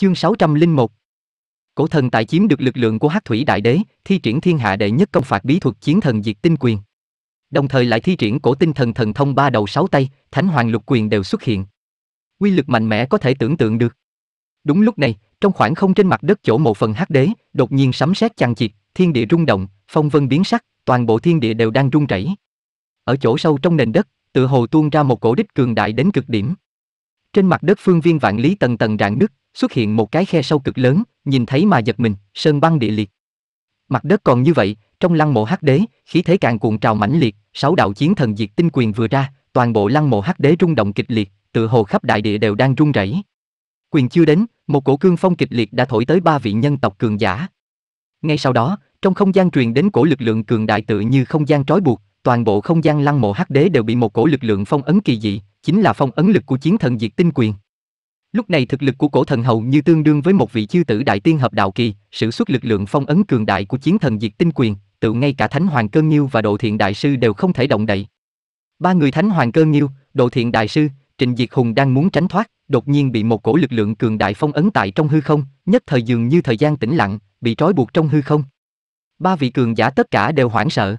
Chương 601 Cổ thần tại chiếm được lực lượng của Hắc Thủy Đại Đế, thi triển thiên hạ đệ nhất công phạt bí thuật chiến thần diệt tinh quyền. Đồng thời lại thi triển cổ tinh thần thần thông ba đầu sáu tay, thánh hoàng lục quyền đều xuất hiện. Quy lực mạnh mẽ có thể tưởng tượng được. Đúng lúc này, trong khoảng không trên mặt đất chỗ một phần hắc đế, đột nhiên sấm sét chằng chịt, thiên địa rung động, phong vân biến sắc, toàn bộ thiên địa đều đang rung rẩy. Ở chỗ sâu trong nền đất, tựa hồ tuôn ra một cổ đích cường đại đến cực điểm. Trên mặt đất phương viên vạn lý tầng tầng rạn nứt, xuất hiện một cái khe sâu cực lớn, nhìn thấy mà giật mình, sơn băng địa liệt. Mặt đất còn như vậy, trong lăng mộ hắc đế, khí thế càng cuồng trào mãnh liệt, sáu đạo chiến thần diệt tinh quyền vừa ra, toàn bộ lăng mộ hắc đế rung động kịch liệt, tựa hồ khắp đại địa đều đang rung rẩy. Quyền chưa đến, một cổ cương phong kịch liệt đã thổi tới ba vị nhân tộc cường giả. Ngay sau đó, trong không gian truyền đến cổ lực lượng cường đại tự như không gian trói buộc, toàn bộ không gian lăng mộ hắc đế đều bị một cổ lực lượng phong ấn kỳ dị, chính là phong ấn lực của chiến thần diệt tinh quyền. Lúc này thực lực của cổ thần hầu như tương đương với một vị chư tử đại tiên hợp đạo kỳ, sử xuất lực lượng phong ấn cường đại của chiến thần diệt tinh quyền, tự ngay cả Thánh Hoàng Cơ Nghiêu và Độ Thiện Đại Sư đều không thể động đậy. Ba người Thánh Hoàng Cơ Nghiêu, Độ Thiện Đại Sư, trịnh Diệt Hùng đang muốn tránh thoát, đột nhiên bị một cổ lực lượng cường đại phong ấn tại trong hư không, nhất thời dường như thời gian tĩnh lặng, bị trói buộc trong hư không. Ba vị cường giả tất cả đều hoảng sợ.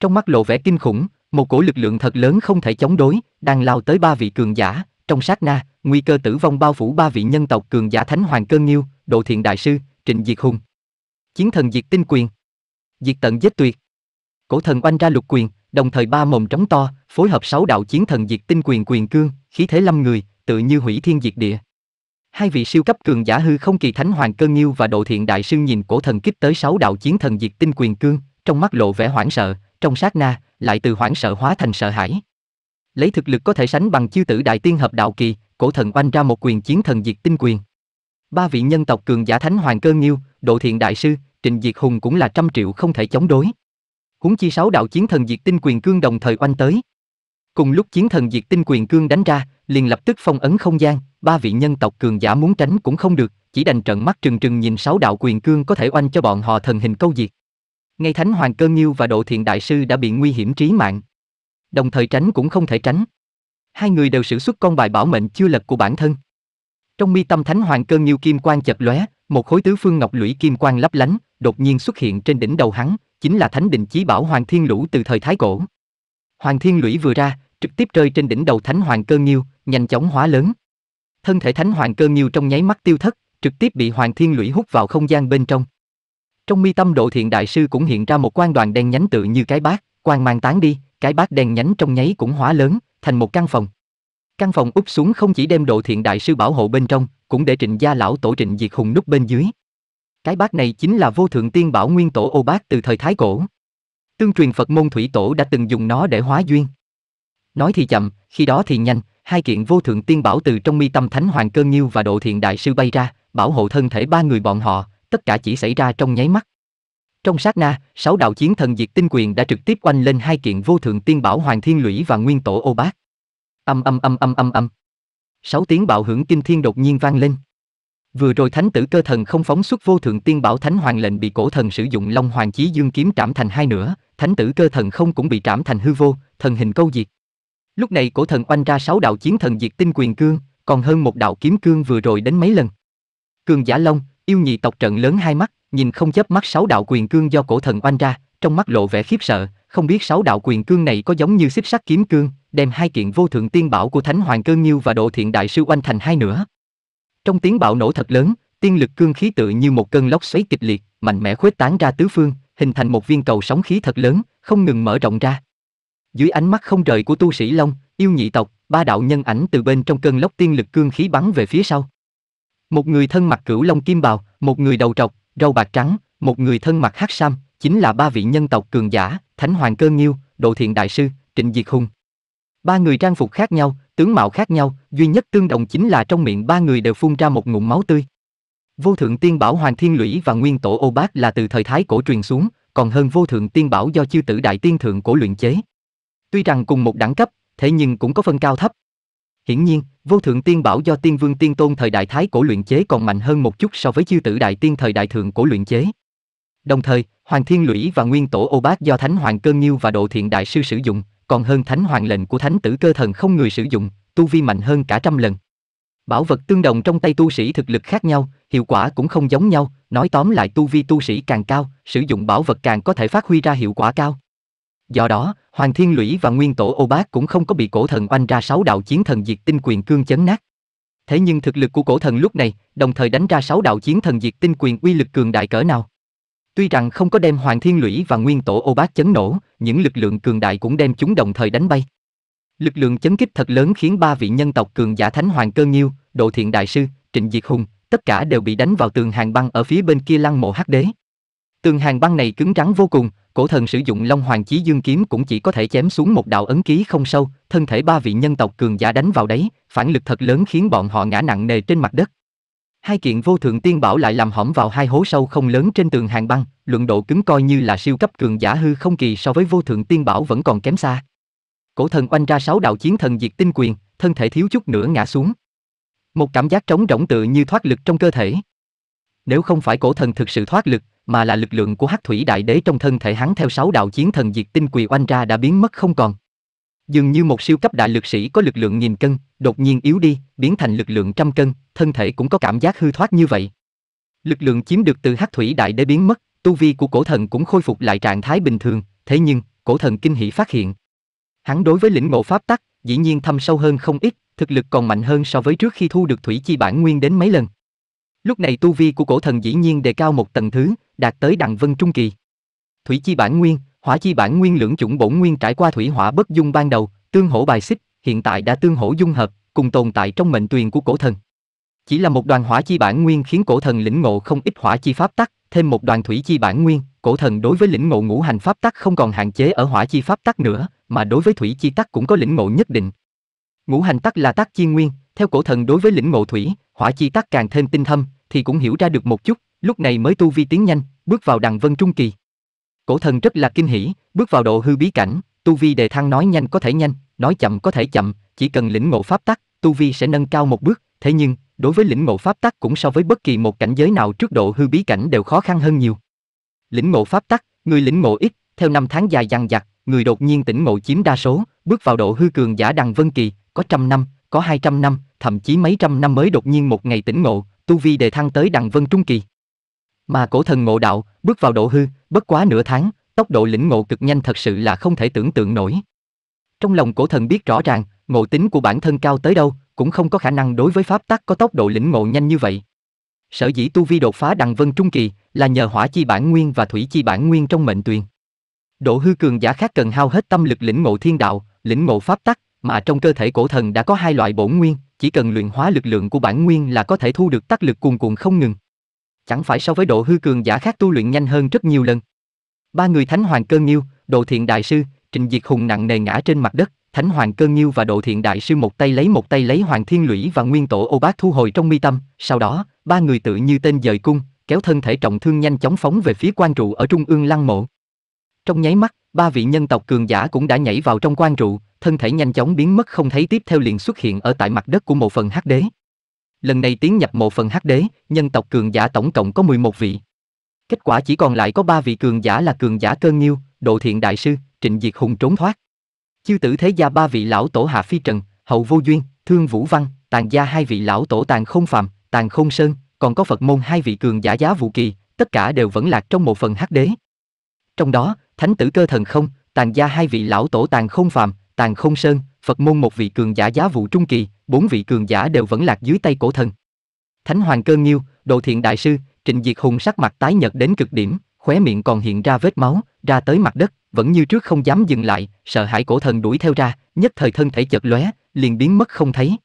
Trong mắt lộ vẻ kinh khủng, một cổ lực lượng thật lớn không thể chống đối, đang lao tới ba vị cường giả, trong sát na, nguy cơ tử vong bao phủ ba vị nhân tộc cường giả Thánh Hoàng Cơ Nghiêu, Độ Thiện Đại Sư, Trịnh Diệt Hùng. Chiến thần diệt tinh quyền. Diệt tận giết tuyệt. Cổ thần oanh ra lục quyền, đồng thời ba mồm trống to, phối hợp sáu đạo chiến thần diệt tinh quyền quyền cương, khí thế lâm người, tự như hủy thiên diệt địa. Hai vị siêu cấp cường giả hư không kỳ thánh hoàng cơ nghiêu và độ thiện đại sư nhìn cổ thần kích tới sáu đạo chiến thần diệt tinh quyền cương, trong mắt lộ vẻ hoảng sợ, trong sát na, lại từ hoảng sợ hóa thành sợ hãi lấy thực lực có thể sánh bằng chiêu tử đại tiên hợp đạo kỳ, cổ thần oanh ra một quyền chiến thần diệt tinh quyền. Ba vị nhân tộc cường giả thánh hoàng cơ nghiêu, độ thiện đại sư, trịnh diệt hùng cũng là trăm triệu không thể chống đối. Huống chi sáu đạo chiến thần diệt tinh quyền cương đồng thời oanh tới. Cùng lúc chiến thần diệt tinh quyền cương đánh ra, liền lập tức phong ấn không gian, ba vị nhân tộc cường giả muốn tránh cũng không được, chỉ đành trận mắt trừng trừng nhìn sáu đạo quyền cương có thể oanh cho bọn họ thần hình câu diệt. Ngay thánh hoàng cơ nghiêu và độ thiện đại sư đã bị nguy hiểm trí mạng đồng thời tránh cũng không thể tránh. Hai người đều sử xuất con bài bảo mệnh chưa lật của bản thân. Trong mi tâm thánh hoàng cơn nhiêu kim quang chật lóe, một khối tứ phương ngọc lũy kim quang lấp lánh, đột nhiên xuất hiện trên đỉnh đầu hắn, chính là thánh định chí bảo hoàng thiên lũ từ thời thái cổ. Hoàng thiên lũy vừa ra, trực tiếp rơi trên đỉnh đầu thánh hoàng cơn nhiêu, nhanh chóng hóa lớn. Thân thể thánh hoàng cơn nhiêu trong nháy mắt tiêu thất, trực tiếp bị hoàng thiên lũy hút vào không gian bên trong. Trong mi tâm độ thiện đại sư cũng hiện ra một quan đoàn đen nhánh tự như cái bát, quang mang tán đi, cái bát đen nhánh trong nháy cũng hóa lớn, thành một căn phòng. Căn phòng úp xuống không chỉ đem độ thiện đại sư bảo hộ bên trong, cũng để trịnh gia lão tổ trịnh diệt hùng núp bên dưới. Cái bát này chính là vô thượng tiên bảo nguyên tổ ô bát từ thời Thái Cổ. Tương truyền Phật môn thủy tổ đã từng dùng nó để hóa duyên. Nói thì chậm, khi đó thì nhanh, hai kiện vô thượng tiên bảo từ trong mi tâm thánh hoàng cơ nghiêu và độ thiện đại sư bay ra, bảo hộ thân thể ba người bọn họ, tất cả chỉ xảy ra trong nháy mắt. Trong sát na, sáu đạo chiến thần diệt tinh quyền đã trực tiếp quanh lên hai kiện vô thượng tiên bảo Hoàng Thiên Lũy và Nguyên Tổ Ô bát Âm âm âm âm âm âm. Sáu tiếng bạo hưởng kinh thiên đột nhiên vang lên. Vừa rồi thánh tử cơ thần không phóng xuất vô thượng tiên bảo thánh hoàng lệnh bị cổ thần sử dụng long hoàng chí dương kiếm trảm thành hai nửa, thánh tử cơ thần không cũng bị trảm thành hư vô, thần hình câu diệt. Lúc này cổ thần oanh ra sáu đạo chiến thần diệt tinh quyền cương, còn hơn một đạo kiếm cương vừa rồi đến mấy lần. Cường giả long, Yêu nhị tộc trận lớn hai mắt, nhìn không chớp mắt sáu đạo quyền cương do cổ thần oanh ra, trong mắt lộ vẻ khiếp sợ, không biết sáu đạo quyền cương này có giống như xích sắt kiếm cương, đem hai kiện vô thượng tiên bảo của Thánh Hoàng Cơ Nhiêu và Độ Thiện Đại Sư oanh thành hai nữa. Trong tiếng bạo nổ thật lớn, tiên lực cương khí tự như một cơn lốc xoáy kịch liệt, mạnh mẽ khuếch tán ra tứ phương, hình thành một viên cầu sóng khí thật lớn, không ngừng mở rộng ra. Dưới ánh mắt không rời của tu sĩ Long, yêu nhị tộc, ba đạo nhân ảnh từ bên trong cơn lốc tiên lực cương khí bắn về phía sau. Một người thân mặc cửu long kim bào, một người đầu trọc, râu bạc trắng, một người thân mặc hắc sam, chính là ba vị nhân tộc cường giả, Thánh Hoàng Cơ Nghiêu, Độ Thiện Đại Sư, Trịnh Diệt Hùng. Ba người trang phục khác nhau, tướng mạo khác nhau, duy nhất tương đồng chính là trong miệng ba người đều phun ra một ngụm máu tươi. Vô thượng tiên bảo Hoàng Thiên Lũy và Nguyên Tổ Ô bát là từ thời thái cổ truyền xuống, còn hơn vô thượng tiên bảo do chư tử đại tiên thượng cổ luyện chế. Tuy rằng cùng một đẳng cấp, thế nhưng cũng có phân cao thấp. Hiển nhiên, vô thượng tiên bảo do tiên vương tiên tôn thời đại thái cổ luyện chế còn mạnh hơn một chút so với chư tử đại tiên thời đại thượng cổ luyện chế. Đồng thời, Hoàng Thiên Lũy và Nguyên Tổ Ô bát do Thánh Hoàng cơn nhiêu và Độ Thiện Đại Sư sử dụng, còn hơn Thánh Hoàng lệnh của Thánh Tử Cơ Thần không người sử dụng, tu vi mạnh hơn cả trăm lần. Bảo vật tương đồng trong tay tu sĩ thực lực khác nhau, hiệu quả cũng không giống nhau, nói tóm lại tu vi tu sĩ càng cao, sử dụng bảo vật càng có thể phát huy ra hiệu quả cao. Do đó, Hoàng Thiên Lũy và Nguyên Tổ Ô Bác cũng không có bị cổ thần oanh ra sáu đạo chiến thần diệt tinh quyền cương chấn nát. Thế nhưng thực lực của cổ thần lúc này, đồng thời đánh ra sáu đạo chiến thần diệt tinh quyền uy lực cường đại cỡ nào. Tuy rằng không có đem Hoàng Thiên Lũy và Nguyên Tổ Ô Bác chấn nổ, những lực lượng cường đại cũng đem chúng đồng thời đánh bay. Lực lượng chấn kích thật lớn khiến ba vị nhân tộc cường giả Thánh Hoàng Cơ Nghiêu, Độ Thiện Đại Sư, Trịnh Diệt Hùng, tất cả đều bị đánh vào tường hàng băng ở phía bên kia lăng mộ hắc đế. Tường hàng băng này cứng rắn vô cùng, cổ thần sử dụng Long Hoàng Chí Dương kiếm cũng chỉ có thể chém xuống một đạo ấn ký không sâu, thân thể ba vị nhân tộc cường giả đánh vào đấy, phản lực thật lớn khiến bọn họ ngã nặng nề trên mặt đất. Hai kiện vô thượng tiên bảo lại làm hỏng vào hai hố sâu không lớn trên tường hàng băng, luận độ cứng coi như là siêu cấp cường giả hư không kỳ so với vô thượng tiên bảo vẫn còn kém xa. Cổ thần oanh ra sáu đạo chiến thần diệt tinh quyền, thân thể thiếu chút nữa ngã xuống. Một cảm giác trống rỗng tự như thoát lực trong cơ thể. Nếu không phải cổ thần thực sự thoát lực, mà là lực lượng của hắc thủy đại đế trong thân thể hắn theo sáu đạo chiến thần diệt tinh quỳ oanh ra đã biến mất không còn dường như một siêu cấp đại lực sĩ có lực lượng nghìn cân đột nhiên yếu đi biến thành lực lượng trăm cân thân thể cũng có cảm giác hư thoát như vậy lực lượng chiếm được từ hắc thủy đại đế biến mất tu vi của cổ thần cũng khôi phục lại trạng thái bình thường thế nhưng cổ thần kinh hỷ phát hiện hắn đối với lĩnh ngộ pháp tắc dĩ nhiên thâm sâu hơn không ít thực lực còn mạnh hơn so với trước khi thu được thủy chi bản nguyên đến mấy lần Lúc này tu vi của cổ thần dĩ nhiên đề cao một tầng thứ, đạt tới đặng vân trung kỳ. Thủy chi bản nguyên, hỏa chi bản nguyên lưỡng chủng bổn nguyên trải qua thủy hỏa bất dung ban đầu, tương hỗ bài xích, hiện tại đã tương hỗ dung hợp, cùng tồn tại trong mệnh tuyền của cổ thần. Chỉ là một đoàn hỏa chi bản nguyên khiến cổ thần lĩnh ngộ không ít hỏa chi pháp tắc, thêm một đoàn thủy chi bản nguyên, cổ thần đối với lĩnh ngộ ngũ hành pháp tắc không còn hạn chế ở hỏa chi pháp tắc nữa, mà đối với thủy chi tắc cũng có lĩnh ngộ nhất định. Ngũ hành tắc là tắc chi nguyên, theo cổ thần đối với lĩnh ngộ thủy, hỏa chi tác càng thêm tinh thâm, thì cũng hiểu ra được một chút, lúc này mới tu vi tiến nhanh, bước vào đằng vân trung kỳ. Cổ thần rất là kinh hỉ, bước vào độ hư bí cảnh, tu vi đề thăng nói nhanh có thể nhanh, nói chậm có thể chậm, chỉ cần lĩnh ngộ pháp tắc, tu vi sẽ nâng cao một bước, thế nhưng, đối với lĩnh ngộ pháp tắc cũng so với bất kỳ một cảnh giới nào trước độ hư bí cảnh đều khó khăn hơn nhiều. Lĩnh ngộ pháp tắc, người lĩnh ngộ ít, theo năm tháng dài dằng dặc, người đột nhiên tỉnh ngộ chiếm đa số, bước vào độ hư cường giả đằng vân kỳ, có trăm năm, có 200 năm, thậm chí mấy trăm năm mới đột nhiên một ngày tỉnh ngộ, tu vi đề thăng tới đằng vân trung kỳ. Mà cổ thần ngộ đạo, bước vào độ hư, bất quá nửa tháng, tốc độ lĩnh ngộ cực nhanh thật sự là không thể tưởng tượng nổi. Trong lòng cổ thần biết rõ ràng, ngộ tính của bản thân cao tới đâu, cũng không có khả năng đối với pháp tắc có tốc độ lĩnh ngộ nhanh như vậy. Sở dĩ tu vi đột phá đằng vân trung kỳ là nhờ hỏa chi bản nguyên và thủy chi bản nguyên trong mệnh tuyền. Độ hư cường giả khác cần hao hết tâm lực lĩnh ngộ thiên đạo, lĩnh ngộ pháp tắc, mà trong cơ thể cổ thần đã có hai loại bổn nguyên, chỉ cần luyện hóa lực lượng của bản nguyên là có thể thu được tác lực cuồn cuộn không ngừng. Chẳng phải so với độ hư cường giả khác tu luyện nhanh hơn rất nhiều lần. Ba người Thánh Hoàng Cơ Nghiêu, Độ Thiện Đại Sư, Trình Diệt Hùng nặng nề ngã trên mặt đất, Thánh Hoàng Cơ Nghiêu và Độ Thiện Đại Sư một tay lấy một tay lấy Hoàng Thiên Lũy và Nguyên Tổ Ô bát thu hồi trong mi tâm, sau đó, ba người tự như tên dời cung, kéo thân thể trọng thương nhanh chóng phóng về phía quan trụ ở trung ương lăng mộ. Trong nháy mắt, ba vị nhân tộc cường giả cũng đã nhảy vào trong quan trụ, thân thể nhanh chóng biến mất không thấy tiếp theo liền xuất hiện ở tại mặt đất của một phần hắc đế. Lần này tiến nhập một phần hắc đế, nhân tộc cường giả tổng cộng có 11 vị. Kết quả chỉ còn lại có ba vị cường giả là cường giả cơn nhiêu, độ thiện đại sư, trịnh diệt hùng trốn thoát. Chư tử thế gia ba vị lão tổ hạ phi trần, hậu vô duyên, thương vũ văn, tàn gia hai vị lão tổ tàn không phàm, tàn không sơn, còn có Phật môn hai vị cường giả giá vũ kỳ, tất cả đều vẫn lạc trong một phần hắc đế. Trong đó, thánh tử cơ thần không, tàn gia hai vị lão tổ tàn không phàm, tàn không sơn, Phật môn một vị cường giả giá vụ trung kỳ, bốn vị cường giả đều vẫn lạc dưới tay cổ thần. Thánh hoàng cơ nghiêu, đồ thiện đại sư, trịnh diệt hùng sắc mặt tái nhợt đến cực điểm, khóe miệng còn hiện ra vết máu, ra tới mặt đất, vẫn như trước không dám dừng lại, sợ hãi cổ thần đuổi theo ra, nhất thời thân thể chật lóe, liền biến mất không thấy.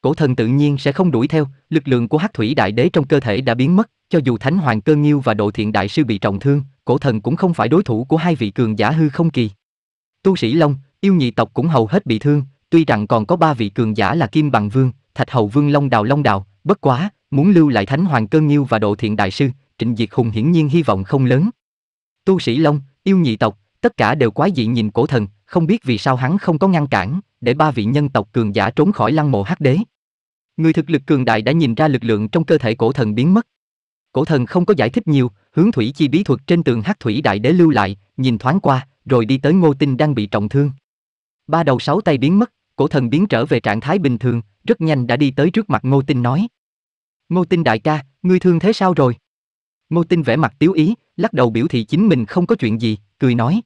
Cổ thần tự nhiên sẽ không đuổi theo, lực lượng của Hắc Thủy Đại Đế trong cơ thể đã biến mất, cho dù Thánh Hoàng Cơ Nghiêu và Độ Thiện Đại Sư bị trọng thương, cổ thần cũng không phải đối thủ của hai vị cường giả hư không kỳ. Tu sĩ Long, yêu nhị tộc cũng hầu hết bị thương, tuy rằng còn có ba vị cường giả là Kim Bằng Vương, Thạch Hầu Vương Long Đào Long Đào, bất quá, muốn lưu lại Thánh Hoàng Cơn Nhiêu và Độ Thiện Đại Sư, Trịnh Diệt Hùng hiển nhiên hy vọng không lớn. Tu sĩ Long, yêu nhị tộc, tất cả đều quái dị nhìn cổ thần, không biết vì sao hắn không có ngăn cản, để ba vị nhân tộc cường giả trốn khỏi lăng mộ hắc đế. Người thực lực cường đại đã nhìn ra lực lượng trong cơ thể cổ thần biến mất. Cổ thần không có giải thích nhiều, hướng thủy chi bí thuật trên tường hắc thủy đại đế lưu lại, nhìn thoáng qua, rồi đi tới ngô tinh đang bị trọng thương. Ba đầu sáu tay biến mất, cổ thần biến trở về trạng thái bình thường, rất nhanh đã đi tới trước mặt ngô tinh nói. Ngô tinh đại ca, ngươi thương thế sao rồi? Ngô tinh vẻ mặt tiếu ý, lắc đầu biểu thị chính mình không có chuyện gì, cười nói.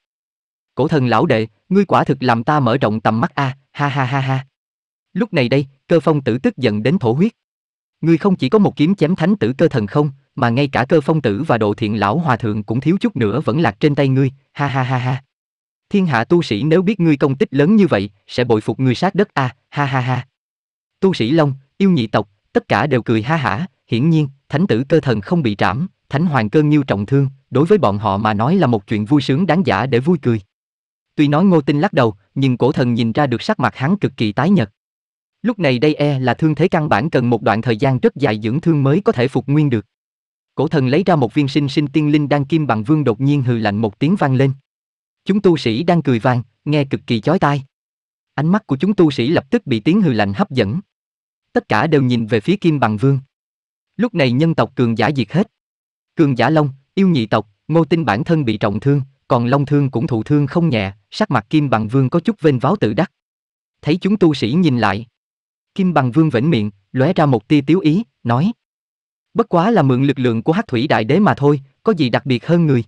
Cổ thần lão đệ, ngươi quả thực làm ta mở rộng tầm mắt a, ha ha ha ha. Lúc này đây, cơ phong tử tức giận đến thổ huyết. Ngươi không chỉ có một kiếm chém thánh tử cơ thần không, mà ngay cả cơ phong tử và độ thiện lão hòa thượng cũng thiếu chút nữa vẫn lạc trên tay ngươi, ha ha ha ha. Thiên hạ tu sĩ nếu biết ngươi công tích lớn như vậy, sẽ bội phục ngươi sát đất a, à, ha ha ha. Tu sĩ Long, yêu nhị tộc, tất cả đều cười ha hả, hiển nhiên, thánh tử cơ thần không bị trảm, thánh hoàng cơn nhiêu trọng thương, đối với bọn họ mà nói là một chuyện vui sướng đáng giả để vui cười. Tuy nói Ngô Tinh lắc đầu, nhưng cổ thần nhìn ra được sắc mặt hắn cực kỳ tái nhật. Lúc này đây e là thương thế căn bản cần một đoạn thời gian rất dài dưỡng thương mới có thể phục nguyên được. Cổ thần lấy ra một viên sinh sinh tiên linh đan kim bằng vương đột nhiên hừ lạnh một tiếng vang lên. Chúng tu sĩ đang cười vang, nghe cực kỳ chói tai. Ánh mắt của chúng tu sĩ lập tức bị tiếng hừ lạnh hấp dẫn. Tất cả đều nhìn về phía kim bằng vương. Lúc này nhân tộc cường giả diệt hết. Cường giả Long, yêu nhị tộc, ngô tinh bản thân bị trọng thương, còn Long thương cũng thụ thương không nhẹ, sắc mặt kim bằng vương có chút vênh váo tự đắc. Thấy chúng tu sĩ nhìn lại. Kim bằng vương vĩnh miệng, lóe ra một tia tiếu ý, nói Bất quá là mượn lực lượng của Hắc Thủy Đại Đế mà thôi, có gì đặc biệt hơn người?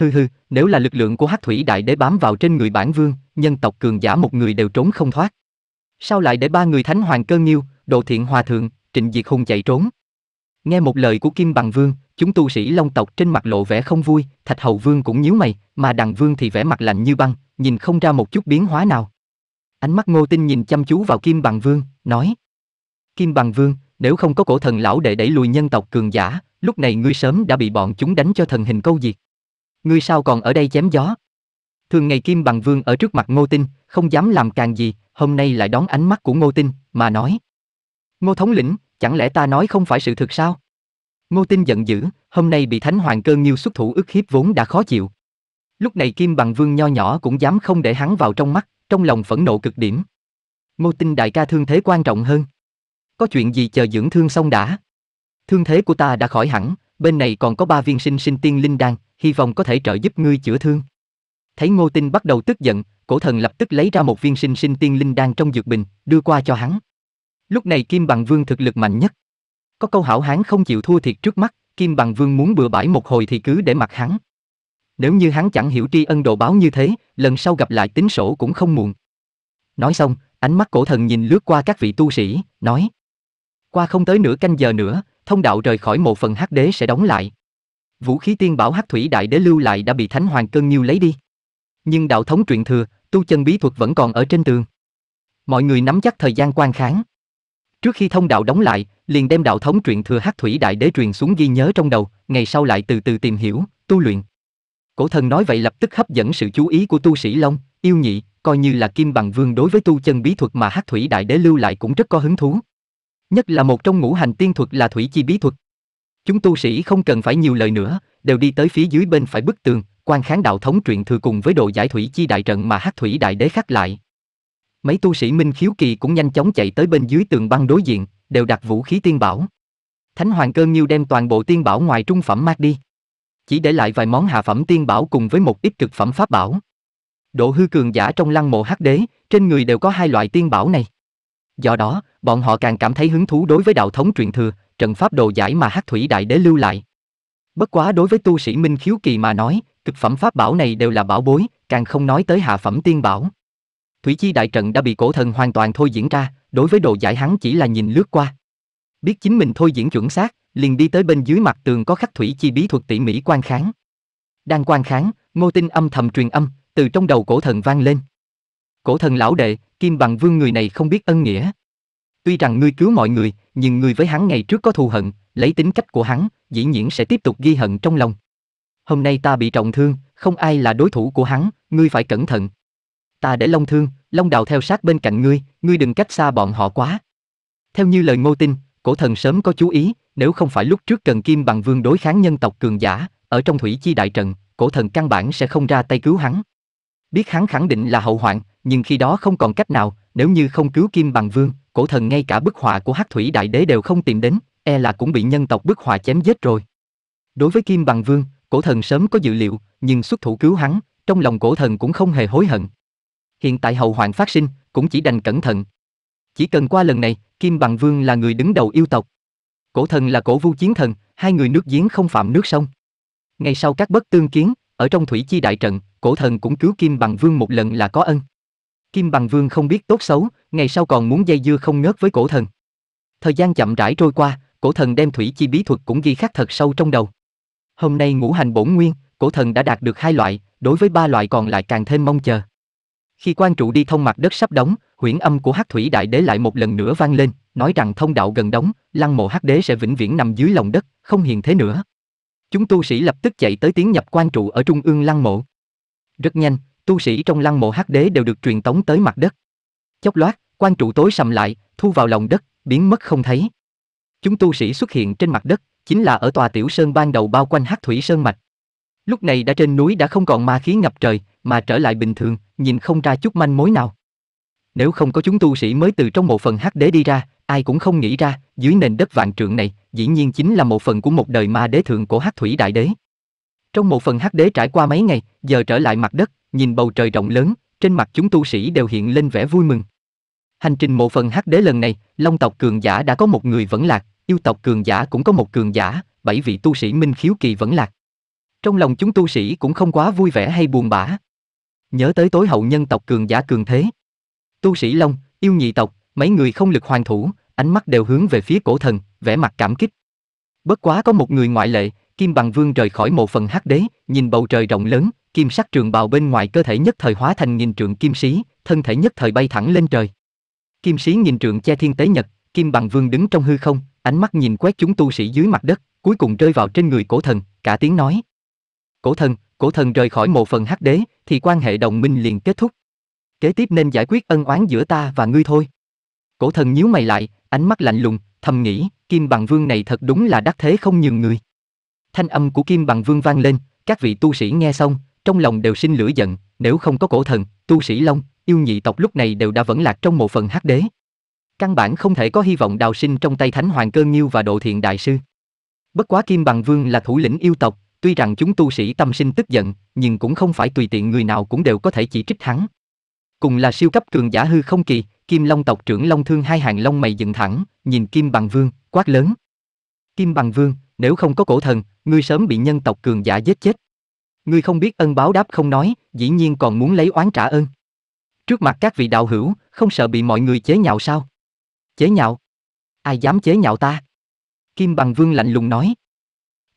Hừ hừ, nếu là lực lượng của Hắc Thủy Đại Đế bám vào trên người bản vương, nhân tộc cường giả một người đều trốn không thoát. Sao lại để ba người Thánh Hoàng Cơ Nghiêu, Đồ Thiện Hòa Thượng, Trịnh Diệt Hùng chạy trốn? Nghe một lời của Kim Bằng Vương, chúng tu sĩ Long tộc trên mặt lộ vẻ không vui, Thạch Hầu Vương cũng nhíu mày, mà Đằng Vương thì vẻ mặt lạnh như băng, nhìn không ra một chút biến hóa nào. Ánh mắt Ngô Tinh nhìn chăm chú vào Kim Bằng Vương, nói: "Kim Bằng Vương, nếu không có cổ thần lão đệ đẩy lùi nhân tộc cường giả, lúc này ngươi sớm đã bị bọn chúng đánh cho thần hình câu diệt. Ngươi sao còn ở đây chém gió? Thường ngày Kim Bằng Vương ở trước mặt Ngô Tinh, không dám làm càng gì, hôm nay lại đón ánh mắt của Ngô Tinh, mà nói. Ngô thống lĩnh, chẳng lẽ ta nói không phải sự thực sao? Ngô Tinh giận dữ, hôm nay bị Thánh Hoàng cơn Nghiêu xuất thủ ức hiếp vốn đã khó chịu. Lúc này Kim Bằng Vương nho nhỏ cũng dám không để hắn vào trong mắt, trong lòng phẫn nộ cực điểm. Ngô Tinh đại ca thương thế quan trọng hơn. Có chuyện gì chờ dưỡng thương xong đã? Thương thế của ta đã khỏi hẳn, bên này còn có ba viên sinh sinh tiên linh đan, hy vọng có thể trợ giúp ngươi chữa thương. Thấy Ngô Tinh bắt đầu tức giận, cổ thần lập tức lấy ra một viên sinh sinh tiên linh đan trong dược bình, đưa qua cho hắn. Lúc này Kim Bằng Vương thực lực mạnh nhất. Có câu hảo hán không chịu thua thiệt trước mắt, Kim Bằng Vương muốn bừa bãi một hồi thì cứ để mặc hắn. Nếu như hắn chẳng hiểu tri ân độ báo như thế, lần sau gặp lại tính sổ cũng không muộn. Nói xong, ánh mắt cổ thần nhìn lướt qua các vị tu sĩ, nói. Qua không tới nửa canh giờ nữa, thông đạo rời khỏi một phần hắc đế sẽ đóng lại. Vũ khí tiên bảo hắc thủy đại đế lưu lại đã bị thánh hoàng cơn nhiêu lấy đi. Nhưng đạo thống truyện thừa, tu chân bí thuật vẫn còn ở trên tường. Mọi người nắm chắc thời gian quan kháng. Trước khi thông đạo đóng lại, liền đem đạo thống truyện thừa hắc thủy đại đế truyền xuống ghi nhớ trong đầu, ngày sau lại từ từ tìm hiểu, tu luyện. Cổ thần nói vậy lập tức hấp dẫn sự chú ý của tu sĩ Long, yêu nhị, coi như là kim bằng vương đối với tu chân bí thuật mà hắc thủy đại đế lưu lại cũng rất có hứng thú. Nhất là một trong ngũ hành tiên thuật là thủy chi bí thuật. Chúng tu sĩ không cần phải nhiều lời nữa, đều đi tới phía dưới bên phải bức tường, quan kháng đạo thống truyện thừa cùng với độ giải thủy chi đại trận mà hắc thủy đại đế khắc lại. Mấy tu sĩ Minh Khiếu Kỳ cũng nhanh chóng chạy tới bên dưới tường băng đối diện, đều đặt vũ khí tiên bảo. Thánh Hoàng Cơn Nhiêu đem toàn bộ tiên bảo ngoài trung phẩm mát đi. Chỉ để lại vài món hạ phẩm tiên bảo cùng với một ít cực phẩm pháp bảo. Độ hư cường giả trong lăng mộ hắc đế, trên người đều có hai loại tiên bảo này. Do đó, bọn họ càng cảm thấy hứng thú đối với đạo thống truyền thừa, trận pháp đồ giải mà Hắc Thủy Đại Đế lưu lại. Bất quá đối với tu sĩ Minh Khiếu Kỳ mà nói, cực phẩm pháp bảo này đều là bảo bối, càng không nói tới hạ phẩm tiên bảo. Thủy Chi đại trận đã bị cổ thần hoàn toàn thôi diễn ra, đối với đồ giải hắn chỉ là nhìn lướt qua. Biết chính mình thôi diễn chuẩn xác, liền đi tới bên dưới mặt tường có khắc thủy chi bí thuật tỉ mỉ quan kháng. Đang quan kháng, Ngô Tinh âm thầm truyền âm, từ trong đầu cổ thần vang lên. Cổ thần lão đệ, Kim Bằng Vương người này không biết ân nghĩa. Tuy rằng ngươi cứu mọi người, nhưng ngươi với hắn ngày trước có thù hận, lấy tính cách của hắn, dĩ nhiên sẽ tiếp tục ghi hận trong lòng. Hôm nay ta bị trọng thương, không ai là đối thủ của hắn, ngươi phải cẩn thận. Ta để Long Thương, Long Đào theo sát bên cạnh ngươi, ngươi đừng cách xa bọn họ quá. Theo như lời Ngô Tinh, cổ thần sớm có chú ý, nếu không phải lúc trước cần Kim Bằng Vương đối kháng nhân tộc cường giả, ở trong thủy chi đại trận, cổ thần căn bản sẽ không ra tay cứu hắn. Biết hắn khẳng định là hậu hoạn, nhưng khi đó không còn cách nào, nếu như không cứu Kim Bằng Vương, cổ thần ngay cả bức họa của Hắc Thủy Đại Đế đều không tìm đến, e là cũng bị nhân tộc bức họa chém giết rồi. Đối với Kim Bằng Vương, cổ thần sớm có dự liệu, nhưng xuất thủ cứu hắn, trong lòng cổ thần cũng không hề hối hận. Hiện tại hậu hoạn phát sinh, cũng chỉ đành cẩn thận. Chỉ cần qua lần này, Kim Bằng Vương là người đứng đầu yêu tộc. Cổ thần là cổ vu chiến thần, hai người nước giếng không phạm nước sông. Ngay sau các bất tương kiến, ở trong thủy chi đại trận, cổ thần cũng cứu Kim Bằng Vương một lần là có ân. Kim Bằng Vương không biết tốt xấu, ngày sau còn muốn dây dưa không ngớt với cổ thần. Thời gian chậm rãi trôi qua, cổ thần đem thủy chi bí thuật cũng ghi khắc thật sâu trong đầu. Hôm nay ngũ hành bổn nguyên, cổ thần đã đạt được hai loại, đối với ba loại còn lại càng thêm mong chờ. Khi quan trụ đi thông mặt đất sắp đóng, huyễn âm của Hắc Thủy Đại Đế lại một lần nữa vang lên, nói rằng thông đạo gần đóng, lăng mộ Hắc Đế sẽ vĩnh viễn nằm dưới lòng đất, không hiện thế nữa. Chúng tu sĩ lập tức chạy tới tiến nhập quan trụ ở trung ương lăng mộ. Rất nhanh, tu sĩ trong lăng mộ hắc đế đều được truyền tống tới mặt đất. Chốc lát, quan trụ tối sầm lại, thu vào lòng đất, biến mất không thấy. Chúng tu sĩ xuất hiện trên mặt đất, chính là ở tòa tiểu sơn ban đầu bao quanh hắc thủy sơn mạch. Lúc này đã trên núi đã không còn ma khí ngập trời, mà trở lại bình thường, nhìn không ra chút manh mối nào. Nếu không có chúng tu sĩ mới từ trong mộ phần hắc đế đi ra, ai cũng không nghĩ ra, dưới nền đất vạn trượng này, dĩ nhiên chính là một phần của một đời ma đế thượng của hắc thủy đại đế. Trong một phần hắc đế trải qua mấy ngày, giờ trở lại mặt đất, nhìn bầu trời rộng lớn, trên mặt chúng tu sĩ đều hiện lên vẻ vui mừng. Hành trình một phần hắc đế lần này, Long tộc cường giả đã có một người vẫn lạc, yêu tộc cường giả cũng có một cường giả, bảy vị tu sĩ minh khiếu kỳ vẫn lạc. Trong lòng chúng tu sĩ cũng không quá vui vẻ hay buồn bã. Nhớ tới tối hậu nhân tộc cường giả cường thế. Tu sĩ Long, yêu nhị tộc, mấy người không lực hoàn thủ, ánh mắt đều hướng về phía cổ thần, vẻ mặt cảm kích. Bất quá có một người ngoại lệ, Kim Bằng Vương rời khỏi mộ phần hắc đế, nhìn bầu trời rộng lớn, kim sắc trường bào bên ngoài cơ thể nhất thời hóa thành nghìn trượng kim sĩ, thân thể nhất thời bay thẳng lên trời. Kim sĩ nghìn trượng che thiên tế nhật, Kim Bằng Vương đứng trong hư không, ánh mắt nhìn quét chúng tu sĩ dưới mặt đất, cuối cùng rơi vào trên người cổ thần, cả tiếng nói. Cổ thần, cổ thần rời khỏi mộ phần hắc đế, thì quan hệ đồng minh liền kết thúc. Kế tiếp nên giải quyết ân oán giữa ta và ngươi thôi. Cổ thần nhíu mày lại, ánh mắt lạnh lùng, thầm nghĩ, Kim Bằng Vương này thật đúng là đắc thế không nhường người. Thanh âm của Kim Bằng Vương vang lên, các vị tu sĩ nghe xong, trong lòng đều sinh lửa giận, nếu không có cổ thần, tu sĩ Long, yêu nhị tộc lúc này đều đã vẫn lạc trong một phần hắc đế. Căn bản không thể có hy vọng đào sinh trong tay Thánh Hoàng Cơ Nghiêu và Độ Thiện Đại Sư. Bất quá Kim Bằng Vương là thủ lĩnh yêu tộc, tuy rằng chúng tu sĩ tâm sinh tức giận, nhưng cũng không phải tùy tiện người nào cũng đều có thể chỉ trích hắn. Cùng là siêu cấp cường giả hư không kỳ, Kim Long tộc trưởng Long Thương hai hàng long mày dựng thẳng, nhìn Kim Bằng Vương, quát lớn. Kim Bằng Vương, nếu không có cổ thần, ngươi sớm bị nhân tộc cường giả giết chết. Ngươi không biết ân báo đáp không nói, dĩ nhiên còn muốn lấy oán trả ơn. Trước mặt các vị đạo hữu, không sợ bị mọi người chế nhạo sao? Chế nhạo? Ai dám chế nhạo ta? Kim Bằng Vương lạnh lùng nói.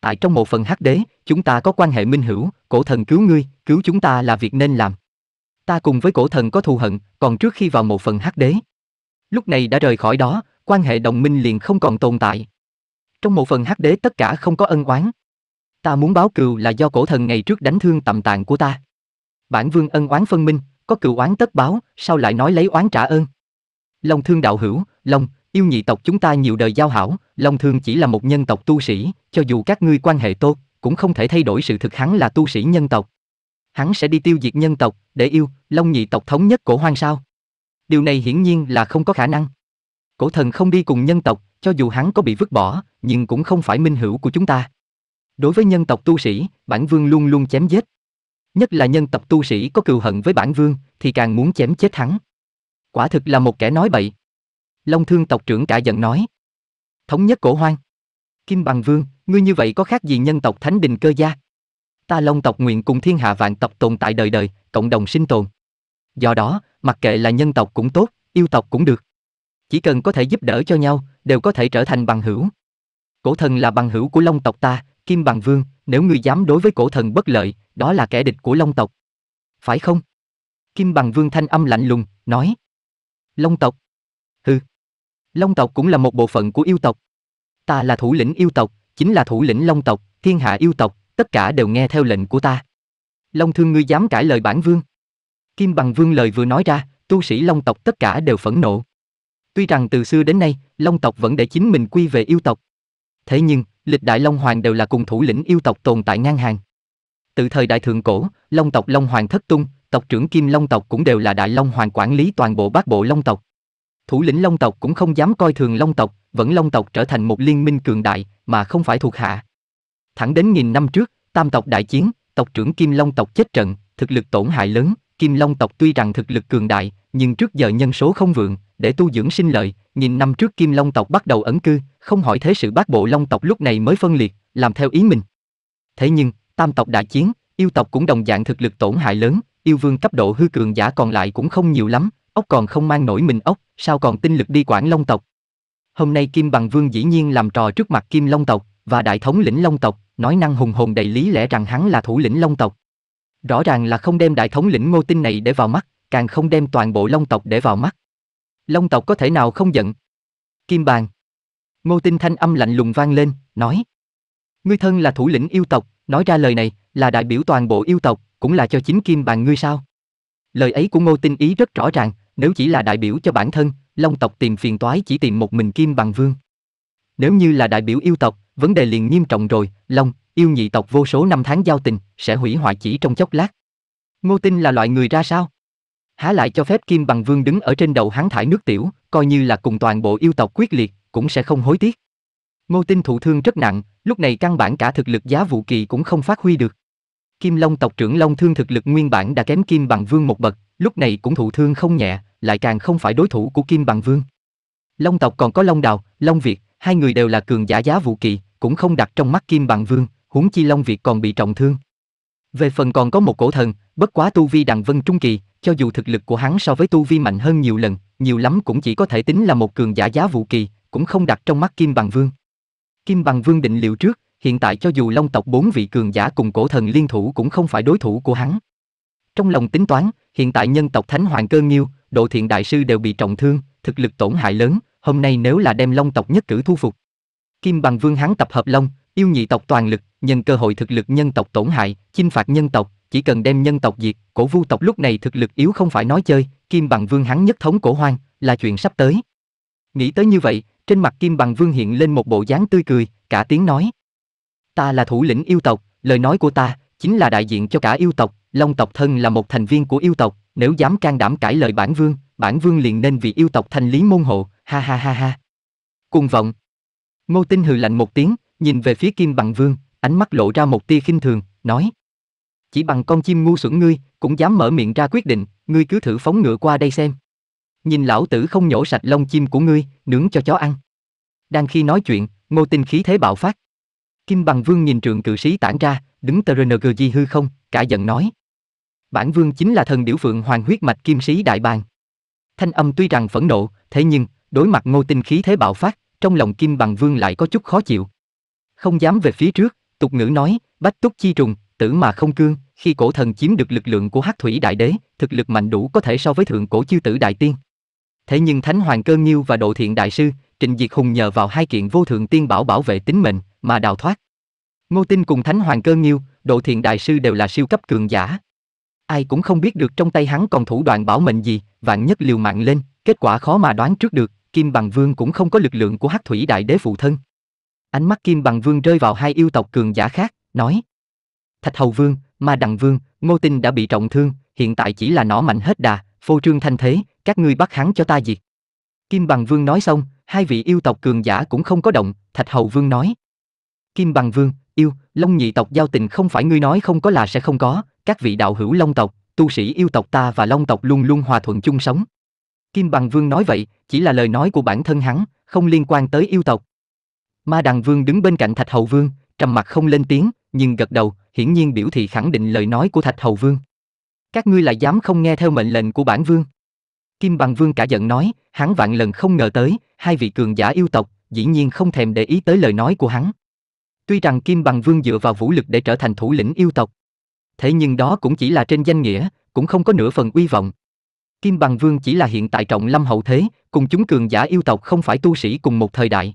Tại trong một phần hắc đế, chúng ta có quan hệ minh hữu, cổ thần cứu ngươi, cứu chúng ta là việc nên làm. Ta cùng với cổ thần có thù hận, còn trước khi vào một phần hắc đế. Lúc này đã rời khỏi đó, quan hệ đồng minh liền không còn tồn tại trong một phần hắc đế tất cả không có ân oán. Ta muốn báo cừu là do cổ thần ngày trước đánh thương tầm tàng của ta. Bản vương ân oán phân minh, có cừu oán tất báo, sao lại nói lấy oán trả ơn? Long thương đạo hữu, Long, yêu nhị tộc chúng ta nhiều đời giao hảo, Long thương chỉ là một nhân tộc tu sĩ, cho dù các ngươi quan hệ tốt, cũng không thể thay đổi sự thực hắn là tu sĩ nhân tộc. Hắn sẽ đi tiêu diệt nhân tộc, để yêu, Long nhị tộc thống nhất cổ hoang sao? Điều này hiển nhiên là không có khả năng. Cổ thần không đi cùng nhân tộc, cho dù hắn có bị vứt bỏ, nhưng cũng không phải minh hữu của chúng ta. Đối với nhân tộc tu sĩ, bản vương luôn luôn chém giết. Nhất là nhân tộc tu sĩ có cừu hận với bản vương, thì càng muốn chém chết hắn. Quả thực là một kẻ nói bậy. Long thương tộc trưởng cả giận nói. Thống nhất cổ hoang. Kim bằng vương, ngươi như vậy có khác gì nhân tộc thánh đình cơ gia? Ta long tộc nguyện cùng thiên hạ vạn tộc tồn tại đời đời, cộng đồng sinh tồn. Do đó, mặc kệ là nhân tộc cũng tốt, yêu tộc cũng được. Chỉ cần có thể giúp đỡ cho nhau, đều có thể trở thành bằng hữu. Cổ thần là bằng hữu của Long tộc ta, Kim Bằng Vương, nếu ngươi dám đối với cổ thần bất lợi, đó là kẻ địch của Long tộc. Phải không? Kim Bằng Vương thanh âm lạnh lùng, nói. Long tộc. Hừ. Long tộc cũng là một bộ phận của yêu tộc. Ta là thủ lĩnh yêu tộc, chính là thủ lĩnh Long tộc, thiên hạ yêu tộc, tất cả đều nghe theo lệnh của ta. Long thương ngươi dám cãi lời bản vương. Kim Bằng Vương lời vừa nói ra, tu sĩ Long tộc tất cả đều phẫn nộ. Tuy rằng từ xưa đến nay, Long tộc vẫn để chính mình quy về yêu tộc. Thế nhưng, lịch đại Long Hoàng đều là cùng thủ lĩnh yêu tộc tồn tại ngang hàng. Từ thời đại thượng cổ, Long tộc Long Hoàng thất tung, tộc trưởng Kim Long tộc cũng đều là đại Long Hoàng quản lý toàn bộ bát bộ Long tộc. Thủ lĩnh Long tộc cũng không dám coi thường Long tộc, vẫn Long tộc trở thành một liên minh cường đại, mà không phải thuộc hạ. Thẳng đến nghìn năm trước, tam tộc đại chiến, tộc trưởng Kim Long tộc chết trận, thực lực tổn hại lớn, Kim Long tộc tuy rằng thực lực cường đại, nhưng trước giờ nhân số không vượng, để tu dưỡng sinh lợi, nhìn năm trước Kim Long tộc bắt đầu ẩn cư, không hỏi thế sự bát bộ Long tộc lúc này mới phân liệt, làm theo ý mình. Thế nhưng, tam tộc đại chiến, yêu tộc cũng đồng dạng thực lực tổn hại lớn, yêu vương cấp độ hư cường giả còn lại cũng không nhiều lắm, ốc còn không mang nổi mình ốc, sao còn tinh lực đi quản Long tộc. Hôm nay Kim Bằng Vương dĩ nhiên làm trò trước mặt Kim Long tộc và đại thống lĩnh Long tộc, nói năng hùng hồn đầy lý lẽ rằng hắn là thủ lĩnh Long tộc. Rõ ràng là không đem đại thống lĩnh Ngô Tinh này để vào mắt, càng không đem toàn bộ Long tộc để vào mắt. Long tộc có thể nào không giận? Kim bàn. Ngô Tinh thanh âm lạnh lùng vang lên, nói. Ngươi thân là thủ lĩnh yêu tộc, nói ra lời này, là đại biểu toàn bộ yêu tộc, cũng là cho chính kim bàn ngươi sao? Lời ấy của Ngô Tinh ý rất rõ ràng, nếu chỉ là đại biểu cho bản thân, Long tộc tìm phiền toái chỉ tìm một mình kim bằng vương. Nếu như là đại biểu yêu tộc, vấn đề liền nghiêm trọng rồi, Long, yêu nhị tộc vô số năm tháng giao tình, sẽ hủy hoại chỉ trong chốc lát. Ngô Tinh là loại người ra sao? há lại cho phép Kim Bằng Vương đứng ở trên đầu hắn thải nước tiểu, coi như là cùng toàn bộ yêu tộc quyết liệt, cũng sẽ không hối tiếc. Ngô Tinh thụ thương rất nặng, lúc này căn bản cả thực lực giá vũ kỳ cũng không phát huy được. Kim Long tộc trưởng Long Thương thực lực nguyên bản đã kém Kim Bằng Vương một bậc, lúc này cũng thụ thương không nhẹ, lại càng không phải đối thủ của Kim Bằng Vương. Long tộc còn có Long Đào, Long Việt, hai người đều là cường giả giá vũ kỳ, cũng không đặt trong mắt Kim Bằng Vương, huống chi Long Việt còn bị trọng thương. Về phần còn có một cổ thần, bất quá tu vi đằng vân trung kỳ, cho dù thực lực của hắn so với tu vi mạnh hơn nhiều lần, nhiều lắm cũng chỉ có thể tính là một cường giả giá vũ kỳ, cũng không đặt trong mắt Kim Bằng Vương. Kim Bằng Vương định liệu trước, hiện tại cho dù Long tộc bốn vị cường giả cùng cổ thần liên thủ cũng không phải đối thủ của hắn. Trong lòng tính toán, hiện tại nhân tộc Thánh Hoàng Cơ Nghiêu, Độ Thiện Đại Sư đều bị trọng thương, thực lực tổn hại lớn, hôm nay nếu là đem Long tộc nhất cử thu phục. Kim Bằng Vương hắn tập hợp Long, Yêu nhị tộc toàn lực, nhân cơ hội thực lực nhân tộc tổn hại, chinh phạt nhân tộc, chỉ cần đem nhân tộc diệt, cổ vu tộc lúc này thực lực yếu không phải nói chơi, kim bằng vương hắn nhất thống cổ hoang, là chuyện sắp tới. Nghĩ tới như vậy, trên mặt kim bằng vương hiện lên một bộ dáng tươi cười, cả tiếng nói. Ta là thủ lĩnh yêu tộc, lời nói của ta, chính là đại diện cho cả yêu tộc, long tộc thân là một thành viên của yêu tộc, nếu dám can đảm cãi lời bản vương, bản vương liền nên vì yêu tộc thành lý môn hộ, ha ha ha ha. Cùng vọng. Ngô Tinh hừ lạnh một tiếng, nhìn về phía Kim Bằng Vương, ánh mắt lộ ra một tia khinh thường, nói: "Chỉ bằng con chim ngu xuẩn ngươi, cũng dám mở miệng ra quyết định, ngươi cứ thử phóng ngựa qua đây xem." Nhìn lão tử không nhổ sạch lông chim của ngươi, nướng cho chó ăn. Đang khi nói chuyện, Ngô Tinh khí thế bạo phát. Kim Bằng Vương nhìn trường cự sĩ tản ra, đứng TRNG di hư không, cả giận nói: "Bản vương chính là thần điểu phượng hoàng huyết mạch kim sĩ đại bàng." Thanh âm tuy rằng phẫn nộ, thế nhưng đối mặt Ngô Tinh khí thế bạo phát, trong lòng Kim Bằng Vương lại có chút khó chịu không dám về phía trước, tục ngữ nói, bách túc chi trùng, tử mà không cương, khi cổ thần chiếm được lực lượng của hắc thủy đại đế, thực lực mạnh đủ có thể so với thượng cổ chư tử đại tiên. Thế nhưng Thánh Hoàng Cơ Nghiêu và Độ Thiện Đại Sư, Trịnh Diệt Hùng nhờ vào hai kiện vô thượng tiên bảo bảo vệ tính mệnh, mà đào thoát. Ngô Tinh cùng Thánh Hoàng Cơ Nghiêu, Độ Thiện Đại Sư đều là siêu cấp cường giả. Ai cũng không biết được trong tay hắn còn thủ đoạn bảo mệnh gì, vạn nhất liều mạng lên, kết quả khó mà đoán trước được, Kim Bằng Vương cũng không có lực lượng của Hắc Thủy Đại Đế phụ thân. Ánh mắt Kim Bằng Vương rơi vào hai yêu tộc cường giả khác, nói. Thạch Hầu Vương, Ma Đằng Vương, Ngô Tinh đã bị trọng thương, hiện tại chỉ là nó mạnh hết đà, phô trương thanh thế, các ngươi bắt hắn cho ta diệt. Kim Bằng Vương nói xong, hai vị yêu tộc cường giả cũng không có động, Thạch Hầu Vương nói. Kim Bằng Vương, yêu, Long nhị tộc giao tình không phải ngươi nói không có là sẽ không có, các vị đạo hữu Long tộc, tu sĩ yêu tộc ta và Long tộc luôn luôn hòa thuận chung sống. Kim Bằng Vương nói vậy, chỉ là lời nói của bản thân hắn, không liên quan tới yêu tộc, Ma Đằng Vương đứng bên cạnh Thạch Hầu Vương, trầm mặt không lên tiếng, nhưng gật đầu, hiển nhiên biểu thị khẳng định lời nói của Thạch Hầu Vương. Các ngươi lại dám không nghe theo mệnh lệnh của bản vương. Kim Bằng Vương cả giận nói, hắn vạn lần không ngờ tới, hai vị cường giả yêu tộc, dĩ nhiên không thèm để ý tới lời nói của hắn. Tuy rằng Kim Bằng Vương dựa vào vũ lực để trở thành thủ lĩnh yêu tộc, thế nhưng đó cũng chỉ là trên danh nghĩa, cũng không có nửa phần uy vọng. Kim Bằng Vương chỉ là hiện tại trọng lâm hậu thế, cùng chúng cường giả yêu tộc không phải tu sĩ cùng một thời đại.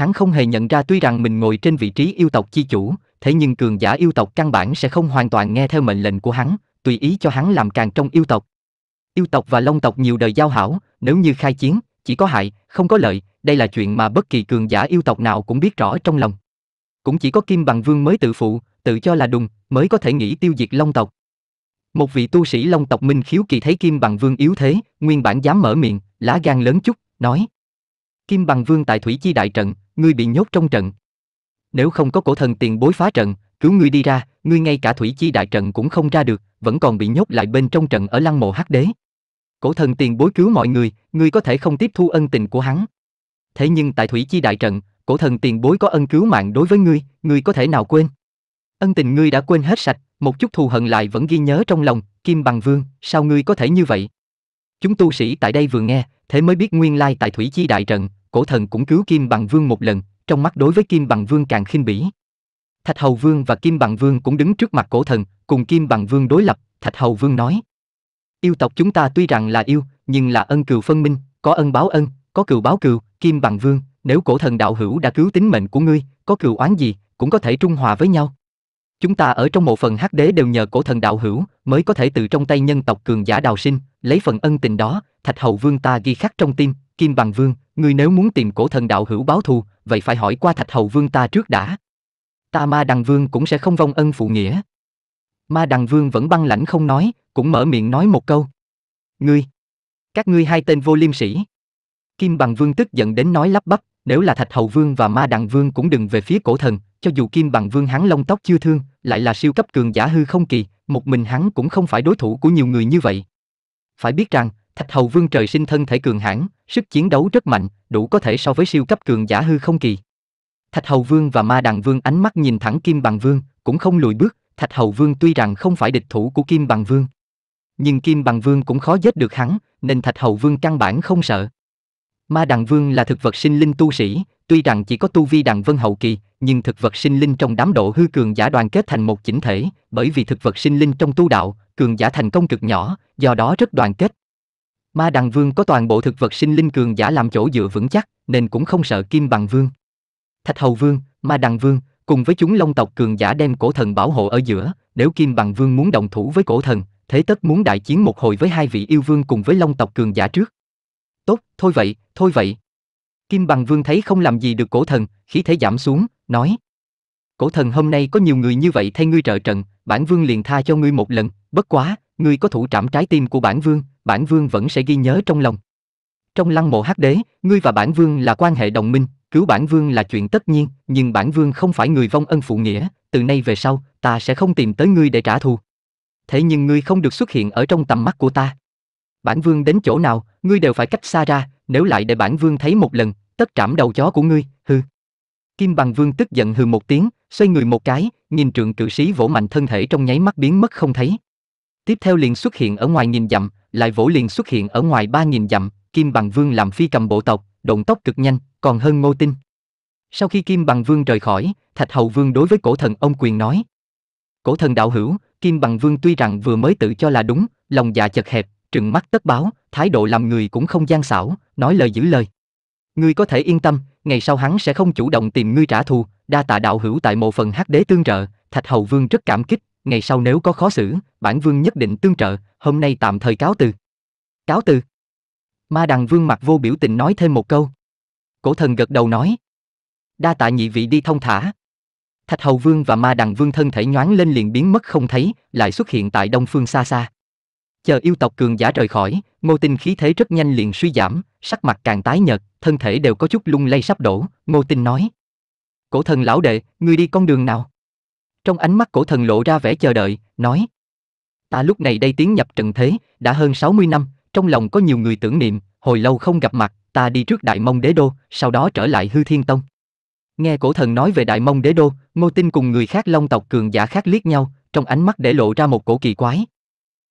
Hắn không hề nhận ra tuy rằng mình ngồi trên vị trí yêu tộc chi chủ, thế nhưng cường giả yêu tộc căn bản sẽ không hoàn toàn nghe theo mệnh lệnh của hắn, tùy ý cho hắn làm càng trong yêu tộc. Yêu tộc và long tộc nhiều đời giao hảo, nếu như khai chiến, chỉ có hại, không có lợi, đây là chuyện mà bất kỳ cường giả yêu tộc nào cũng biết rõ trong lòng. Cũng chỉ có Kim Bằng Vương mới tự phụ, tự cho là đùng, mới có thể nghĩ tiêu diệt long tộc. Một vị tu sĩ long tộc Minh Khiếu Kỳ thấy Kim Bằng Vương yếu thế, nguyên bản dám mở miệng, lá gan lớn chút, nói: Kim Bằng Vương tại Thủy Chi Đại Trận, ngươi bị nhốt trong trận. Nếu không có cổ thần tiền bối phá trận, cứu ngươi đi ra, ngươi ngay cả Thủy Chi Đại Trận cũng không ra được, vẫn còn bị nhốt lại bên trong trận ở lăng mộ hắc đế. Cổ thần tiền bối cứu mọi người, ngươi có thể không tiếp thu ân tình của hắn. Thế nhưng tại Thủy Chi Đại Trận, cổ thần tiền bối có ân cứu mạng đối với ngươi, ngươi có thể nào quên? Ân tình ngươi đã quên hết sạch, một chút thù hận lại vẫn ghi nhớ trong lòng, Kim Bằng Vương, sao ngươi có thể như vậy? Chúng tu sĩ tại đây vừa nghe, thế mới biết nguyên lai tại Thủy Chi Đại Trận, cổ thần cũng cứu Kim Bằng Vương một lần, trong mắt đối với Kim Bằng Vương càng khinh bỉ. Thạch Hầu Vương và Kim Bằng Vương cũng đứng trước mặt cổ thần, cùng Kim Bằng Vương đối lập, Thạch Hầu Vương nói. Yêu tộc chúng ta tuy rằng là yêu, nhưng là ân cừu phân minh, có ân báo ân, có cừu báo cừu, Kim Bằng Vương, nếu cổ thần đạo hữu đã cứu tính mệnh của ngươi, có cừu oán gì, cũng có thể trung hòa với nhau. Chúng ta ở trong một phần hắc đế đều nhờ cổ thần đạo hữu, mới có thể từ trong tay nhân tộc cường giả đào sinh, lấy phần ân tình đó, Thạch Hầu Vương ta ghi khắc trong tim, Kim Bằng Vương, Ngươi nếu muốn tìm cổ thần đạo hữu báo thù, vậy phải hỏi qua Thạch Hầu Vương ta trước đã. Ta ma đằng vương cũng sẽ không vong ân phụ nghĩa. Ma đằng vương vẫn băng lãnh không nói, cũng mở miệng nói một câu. Ngươi! Các ngươi hai tên vô liêm sĩ. Kim bằng vương tức giận đến nói lắp bắp, nếu là Thạch Hầu Vương và Ma Đằng Vương cũng đừng về phía cổ thần, cho dù Kim Bằng Vương hắn lông tóc chưa thương, lại là siêu cấp cường giả hư không kỳ, một mình hắn cũng không phải đối thủ của nhiều người như vậy. Phải biết rằng, Thạch Hầu Vương trời sinh thân thể cường hãn, sức chiến đấu rất mạnh, đủ có thể so với siêu cấp cường giả hư không kỳ. Thạch Hầu Vương và Ma đằng Vương ánh mắt nhìn thẳng Kim Bằng Vương, cũng không lùi bước, Thạch Hầu Vương tuy rằng không phải địch thủ của Kim Bằng Vương, nhưng Kim Bằng Vương cũng khó giết được hắn, nên Thạch Hầu Vương căn bản không sợ. Ma đằng Vương là thực vật sinh linh tu sĩ, tuy rằng chỉ có tu vi đằng vân hậu kỳ, nhưng thực vật sinh linh trong đám độ hư cường giả đoàn kết thành một chỉnh thể, bởi vì thực vật sinh linh trong tu đạo, cường giả thành công cực nhỏ, do đó rất đoàn kết. Ma Đằng Vương có toàn bộ thực vật sinh linh cường giả làm chỗ dựa vững chắc, nên cũng không sợ Kim Bằng Vương. Thạch Hầu Vương, Ma Đằng Vương, cùng với chúng Long tộc cường giả đem cổ thần bảo hộ ở giữa, nếu Kim Bằng Vương muốn đồng thủ với cổ thần, thế tất muốn đại chiến một hồi với hai vị yêu vương cùng với Long tộc cường giả trước. Tốt, thôi vậy, thôi vậy. Kim Bằng Vương thấy không làm gì được cổ thần, khí thế giảm xuống, nói. Cổ thần hôm nay có nhiều người như vậy thay ngươi trợ trận, bản vương liền tha cho ngươi một lần, bất quá, ngươi có thủ trảm trái tim của bản vương, bản vương vẫn sẽ ghi nhớ trong lòng. Trong lăng mộ hắc đế, ngươi và bản vương là quan hệ đồng minh, cứu bản vương là chuyện tất nhiên, nhưng bản vương không phải người vong ân phụ nghĩa, từ nay về sau, ta sẽ không tìm tới ngươi để trả thù. Thế nhưng ngươi không được xuất hiện ở trong tầm mắt của ta. Bản vương đến chỗ nào, ngươi đều phải cách xa ra, nếu lại để bản vương thấy một lần, tất trảm đầu chó của ngươi, hư. Kim bằng vương tức giận hừ một tiếng, xoay người một cái, nhìn trượng Cử sĩ vỗ mạnh thân thể trong nháy mắt biến mất không thấy. Tiếp theo liền xuất hiện ở ngoài nghìn dặm, lại vỗ liền xuất hiện ở ngoài ba nghìn dặm, Kim Bằng Vương làm phi cầm bộ tộc, động tốc cực nhanh, còn hơn Ngô Tinh. Sau khi Kim Bằng Vương rời khỏi, Thạch Hầu Vương đối với cổ thần ông quyền nói. Cổ thần đạo hữu, Kim Bằng Vương tuy rằng vừa mới tự cho là đúng, lòng dạ chật hẹp, trừng mắt tất báo, thái độ làm người cũng không gian xảo, nói lời giữ lời. Ngươi có thể yên tâm, ngày sau hắn sẽ không chủ động tìm ngươi trả thù, đa tạ đạo hữu tại một phần hắc đế tương trợ, Thạch Hầu Vương rất cảm kích, ngày sau nếu có khó xử, bản vương nhất định tương trợ, hôm nay tạm thời cáo từ. Cáo từ. Ma đằng vương mặt vô biểu tình nói thêm một câu. Cổ thần gật đầu nói. Đa tạ nhị vị đi thông thả. Thạch hầu vương và ma đằng vương thân thể nhoáng lên liền biến mất không thấy, lại xuất hiện tại đông phương xa xa. Chờ yêu tộc cường giả rời khỏi, ngô tinh khí thế rất nhanh liền suy giảm, sắc mặt càng tái nhợt, thân thể đều có chút lung lay sắp đổ, ngô tinh nói. Cổ thần lão đệ, ngươi đi con đường nào? Trong ánh mắt cổ thần lộ ra vẻ chờ đợi, nói Ta lúc này đây tiến nhập trần thế, đã hơn 60 năm, trong lòng có nhiều người tưởng niệm, hồi lâu không gặp mặt, ta đi trước Đại Mông Đế Đô, sau đó trở lại Hư Thiên Tông. Nghe cổ thần nói về Đại Mông Đế Đô, Ngô Tinh cùng người khác long tộc cường giả khác liếc nhau, trong ánh mắt để lộ ra một cổ kỳ quái.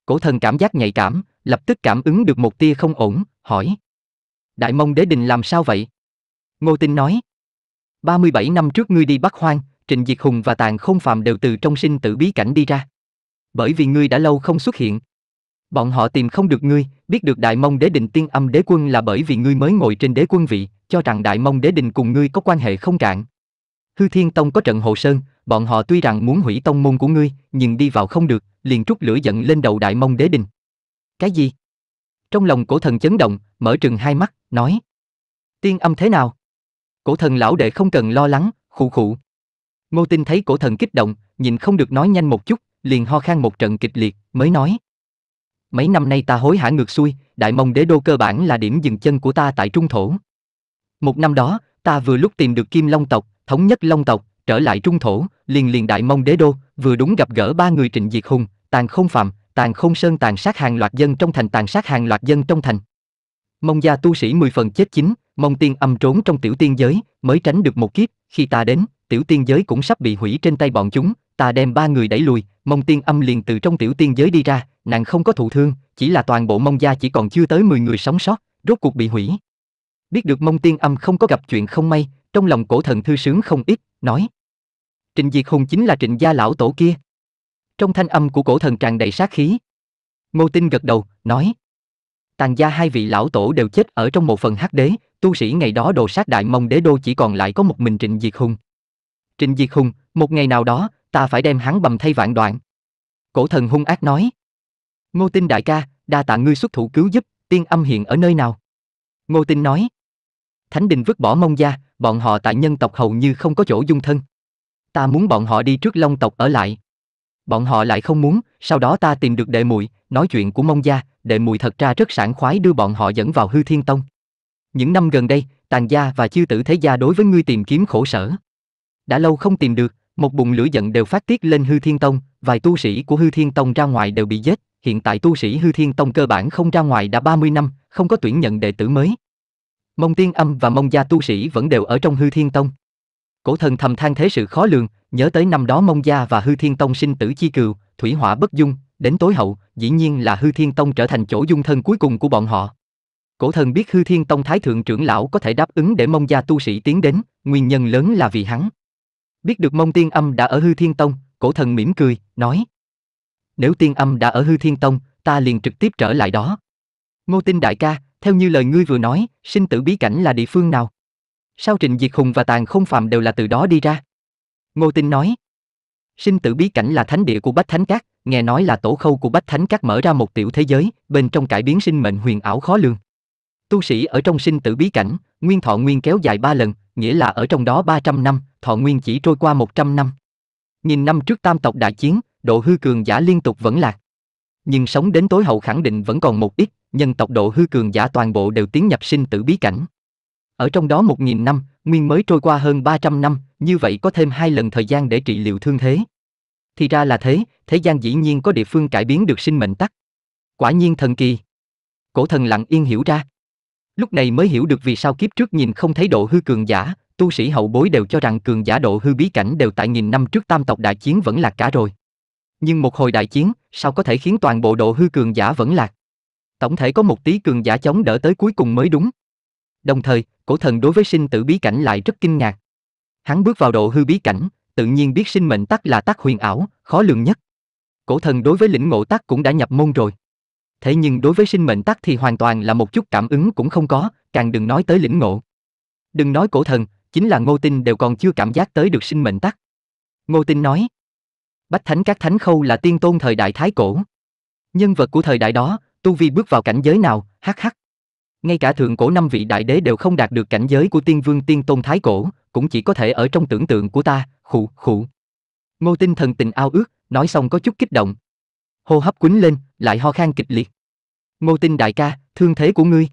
Cổ thần cảm giác nhạy cảm, lập tức cảm ứng được một tia không ổn, hỏi. Đại Mông Đế Đình làm sao vậy? Ngô Tinh nói. 37 năm trước ngươi đi Bắc Hoang, Trình Diệt Hùng và Tàn Không Phạm đều từ trong sinh tử bí cảnh đi ra. Bởi vì ngươi đã lâu không xuất hiện. Bọn họ tìm không được ngươi, biết được Đại Mông Đế Đình Tiên Âm Đế Quân là bởi vì ngươi mới ngồi trên đế quân vị, cho rằng Đại Mông Đế Đình cùng ngươi có quan hệ không cạn. Hư Thiên Tông có trận hộ sơn, bọn họ tuy rằng muốn hủy tông môn của ngươi, nhưng đi vào không được, liền trút lửa giận lên đầu Đại Mông Đế Đình. Cái gì? Trong lòng cổ thần chấn động, mở trừng hai mắt, nói. Tiên âm thế nào? Cổ thần lão đệ không cần lo lắng, khụ khụ. Ngô Tinh thấy cổ thần kích động, nhìn không được nói nhanh một chút, liền ho khan một trận kịch liệt, mới nói. Mấy năm nay ta hối hả ngược xuôi, đại mông đế đô cơ bản là điểm dừng chân của ta tại trung thổ. Một năm đó, ta vừa lúc tìm được kim long tộc, thống nhất long tộc, trở lại trung thổ, liền liền đại mông đế đô, vừa đúng gặp gỡ ba người trịnh diệt hùng, tàn không phạm, tàn không sơn tàn sát hàng loạt dân trong thành tàn sát hàng loạt dân trong thành. Mông gia tu sĩ mười phần chết chính, mông tiên âm trốn trong tiểu tiên giới, mới tránh được một kiếp, khi ta đến, tiểu tiên giới cũng sắp bị hủy trên tay bọn chúng, ta đem ba người đẩy lùi, mông tiên âm liền từ trong tiểu tiên giới đi ra, nàng không có thụ thương, chỉ là toàn bộ mông gia chỉ còn chưa tới 10 người sống sót, rốt cuộc bị hủy. Biết được mông tiên âm không có gặp chuyện không may, trong lòng cổ thần thư sướng không ít, nói. Trịnh Diệt Hùng chính là trịnh gia lão tổ kia. Trong thanh âm của cổ thần tràn đầy sát khí. Ngô Tinh gật đầu, nói. Tàn gia hai vị lão tổ đều chết ở trong một phần hắc đế, tu sĩ ngày đó đồ sát đại mông đế đô chỉ còn lại có một mình trịnh Diệt Hùng. Trình Diệt Hùng, một ngày nào đó, ta phải đem hắn bầm thay vạn đoạn. Cổ thần hung ác nói. Ngô Tinh đại ca, đa tạ ngươi xuất thủ cứu giúp, tiên âm hiện ở nơi nào? Ngô Tinh nói. Thánh đình vứt bỏ mông gia, bọn họ tại nhân tộc hầu như không có chỗ dung thân. Ta muốn bọn họ đi trước long tộc ở lại. Bọn họ lại không muốn, sau đó ta tìm được đệ muội nói chuyện của mông gia, đệ muội thật ra rất sảng khoái đưa bọn họ dẫn vào hư thiên tông. Những năm gần đây, tàn gia và chiêu tử thế gia đối với ngươi tìm kiếm khổ sở đã lâu không tìm được, một bụng lửa giận đều phát tiết lên Hư Thiên Tông, vài tu sĩ của Hư Thiên Tông ra ngoài đều bị giết, hiện tại tu sĩ Hư Thiên Tông cơ bản không ra ngoài đã 30 năm, không có tuyển nhận đệ tử mới. Mông Tiên Âm và Mông Gia tu sĩ vẫn đều ở trong Hư Thiên Tông. Cổ thần thầm than thế sự khó lường, nhớ tới năm đó Mông Gia và Hư Thiên Tông sinh tử chi cừu, thủy hỏa bất dung, đến tối hậu, dĩ nhiên là Hư Thiên Tông trở thành chỗ dung thân cuối cùng của bọn họ. Cổ thần biết Hư Thiên Tông Thái Thượng trưởng lão có thể đáp ứng để Mông Gia tu sĩ tiến đến, nguyên nhân lớn là vì hắn. Biết được mông tiên âm đã ở hư thiên tông, cổ thần mỉm cười, nói. Nếu tiên âm đã ở hư thiên tông, ta liền trực tiếp trở lại đó. Ngô tinh đại ca, theo như lời ngươi vừa nói, sinh tử bí cảnh là địa phương nào? Sao Trịnh Diệt Hùng và Tàn Không Phạm đều là từ đó đi ra? Ngô Tinh nói. Sinh tử bí cảnh là thánh địa của Bách Thánh Các, nghe nói là tổ khâu của Bách Thánh Các mở ra một tiểu thế giới, bên trong cải biến sinh mệnh huyền ảo khó lường. Tu sĩ ở trong sinh tử bí cảnh, nguyên thọ nguyên kéo dài ba lần, nghĩa là ở trong đó 300 năm, thọ nguyên chỉ trôi qua 100 năm. Nghìn năm trước tam tộc đại chiến, độ hư cường giả liên tục vẫn lạc. Nhưng sống đến tối hậu khẳng định vẫn còn một ít, nhân tộc độ hư cường giả toàn bộ đều tiến nhập sinh tử bí cảnh. Ở trong đó 1.000 năm, nguyên mới trôi qua hơn 300 năm, như vậy có thêm hai lần thời gian để trị liệu thương thế. Thì ra là thế, thế gian dĩ nhiên có địa phương cải biến được sinh mệnh tắc. Quả nhiên thần kỳ. Cổ thần lặng yên hiểu ra. Lúc này mới hiểu được vì sao kiếp trước nhìn không thấy độ hư cường giả, tu sĩ hậu bối đều cho rằng cường giả độ hư bí cảnh đều tại nghìn năm trước tam tộc đại chiến vẫn lạc cả rồi. Nhưng một hồi đại chiến, sao có thể khiến toàn bộ độ hư cường giả vẫn lạc? Tổng thể có một tí cường giả chống đỡ tới cuối cùng mới đúng. Đồng thời, cổ thần đối với sinh tử bí cảnh lại rất kinh ngạc. Hắn bước vào độ hư bí cảnh, tự nhiên biết sinh mệnh tắc là tắc huyền ảo, khó lường nhất. Cổ thần đối với lĩnh ngộ tắc cũng đã nhập môn rồi thế nhưng đối với sinh mệnh tắc thì hoàn toàn là một chút cảm ứng cũng không có, càng đừng nói tới lĩnh ngộ. Đừng nói cổ thần, chính là Ngô Tinh đều còn chưa cảm giác tới được sinh mệnh tắc. Ngô Tinh nói, Bách Thánh các Thánh Khâu là tiên tôn thời đại Thái Cổ. Nhân vật của thời đại đó, tu vi bước vào cảnh giới nào, hắc hắc. Ngay cả thượng cổ năm vị đại đế đều không đạt được cảnh giới của tiên vương tiên tôn Thái Cổ, cũng chỉ có thể ở trong tưởng tượng của ta, khụ khụ. Ngô Tinh thần tình ao ước, nói xong có chút kích động. Hô hấp quýnh lên, lại ho khan kịch liệt. Ngô Tinh đại ca, thương thế của ngươi.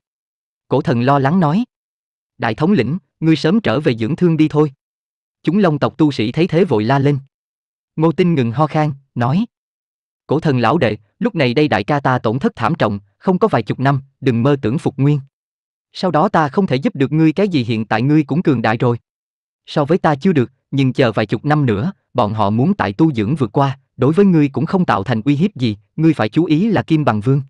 Cổ thần lo lắng nói. Đại thống lĩnh, ngươi sớm trở về dưỡng thương đi thôi. Chúng long tộc tu sĩ thấy thế vội la lên. Ngô Tinh ngừng ho khan, nói. Cổ thần lão đệ, lúc này đây đại ca ta tổn thất thảm trọng, không có vài chục năm, đừng mơ tưởng phục nguyên. Sau đó ta không thể giúp được ngươi cái gì hiện tại ngươi cũng cường đại rồi. So với ta chưa được, nhưng chờ vài chục năm nữa, bọn họ muốn tại tu dưỡng vượt qua, đối với ngươi cũng không tạo thành uy hiếp gì, ngươi phải chú ý là Kim Bằng Vương.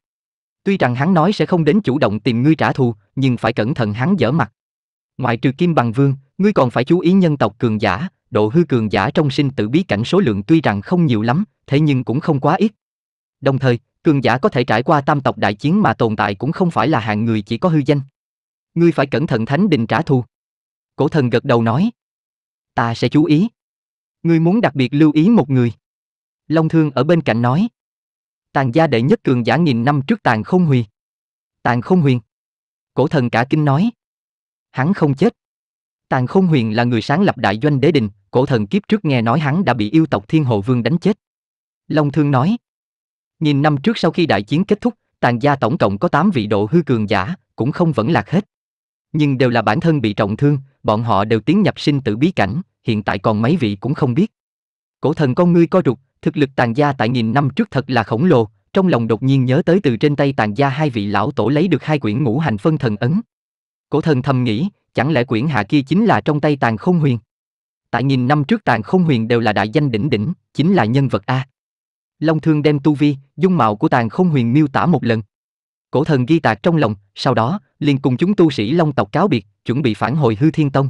Tuy rằng hắn nói sẽ không đến chủ động tìm ngươi trả thù, nhưng phải cẩn thận hắn dở mặt. Ngoại trừ Kim Bằng Vương, ngươi còn phải chú ý nhân tộc cường giả, độ hư cường giả trong sinh tử bí cảnh số lượng tuy rằng không nhiều lắm, thế nhưng cũng không quá ít. Đồng thời, cường giả có thể trải qua tam tộc đại chiến mà tồn tại cũng không phải là hạng người chỉ có hư danh. Ngươi phải cẩn thận thánh đình trả thù. Cổ thần gật đầu nói. Ta sẽ chú ý. Ngươi muốn đặc biệt lưu ý một người. Long Thương ở bên cạnh nói. Tàn gia đệ nhất cường giả nghìn năm trước tàn không huyền. Tàn không huyền. Cổ thần cả kinh nói. Hắn không chết. Tàn không huyền là người sáng lập đại doanh đế đình, cổ thần kiếp trước nghe nói hắn đã bị yêu tộc thiên hộ vương đánh chết. Long Thương nói. Nghìn năm trước sau khi đại chiến kết thúc, tàn gia tổng cộng có 8 vị độ hư cường giả, cũng không vẫn lạc hết. Nhưng đều là bản thân bị trọng thương, bọn họ đều tiến nhập sinh tử bí cảnh, hiện tại còn mấy vị cũng không biết. Cổ thần con ngươi co rụt, thực lực tàn gia tại nghìn năm trước thật là khổng lồ, trong lòng đột nhiên nhớ tới từ trên tay tàn gia hai vị lão tổ lấy được hai quyển ngũ hành phân thần ấn. Cổ thần thầm nghĩ, chẳng lẽ quyển hạ kia chính là trong tay tàn không huyền? Tại nghìn năm trước tàn không huyền đều là đại danh đỉnh đỉnh, chính là nhân vật A. Long thương đem tu vi, dung mạo của tàn không huyền miêu tả một lần. Cổ thần ghi tạc trong lòng, sau đó, liền cùng chúng tu sĩ Long tộc cáo biệt, chuẩn bị phản hồi hư thiên tông.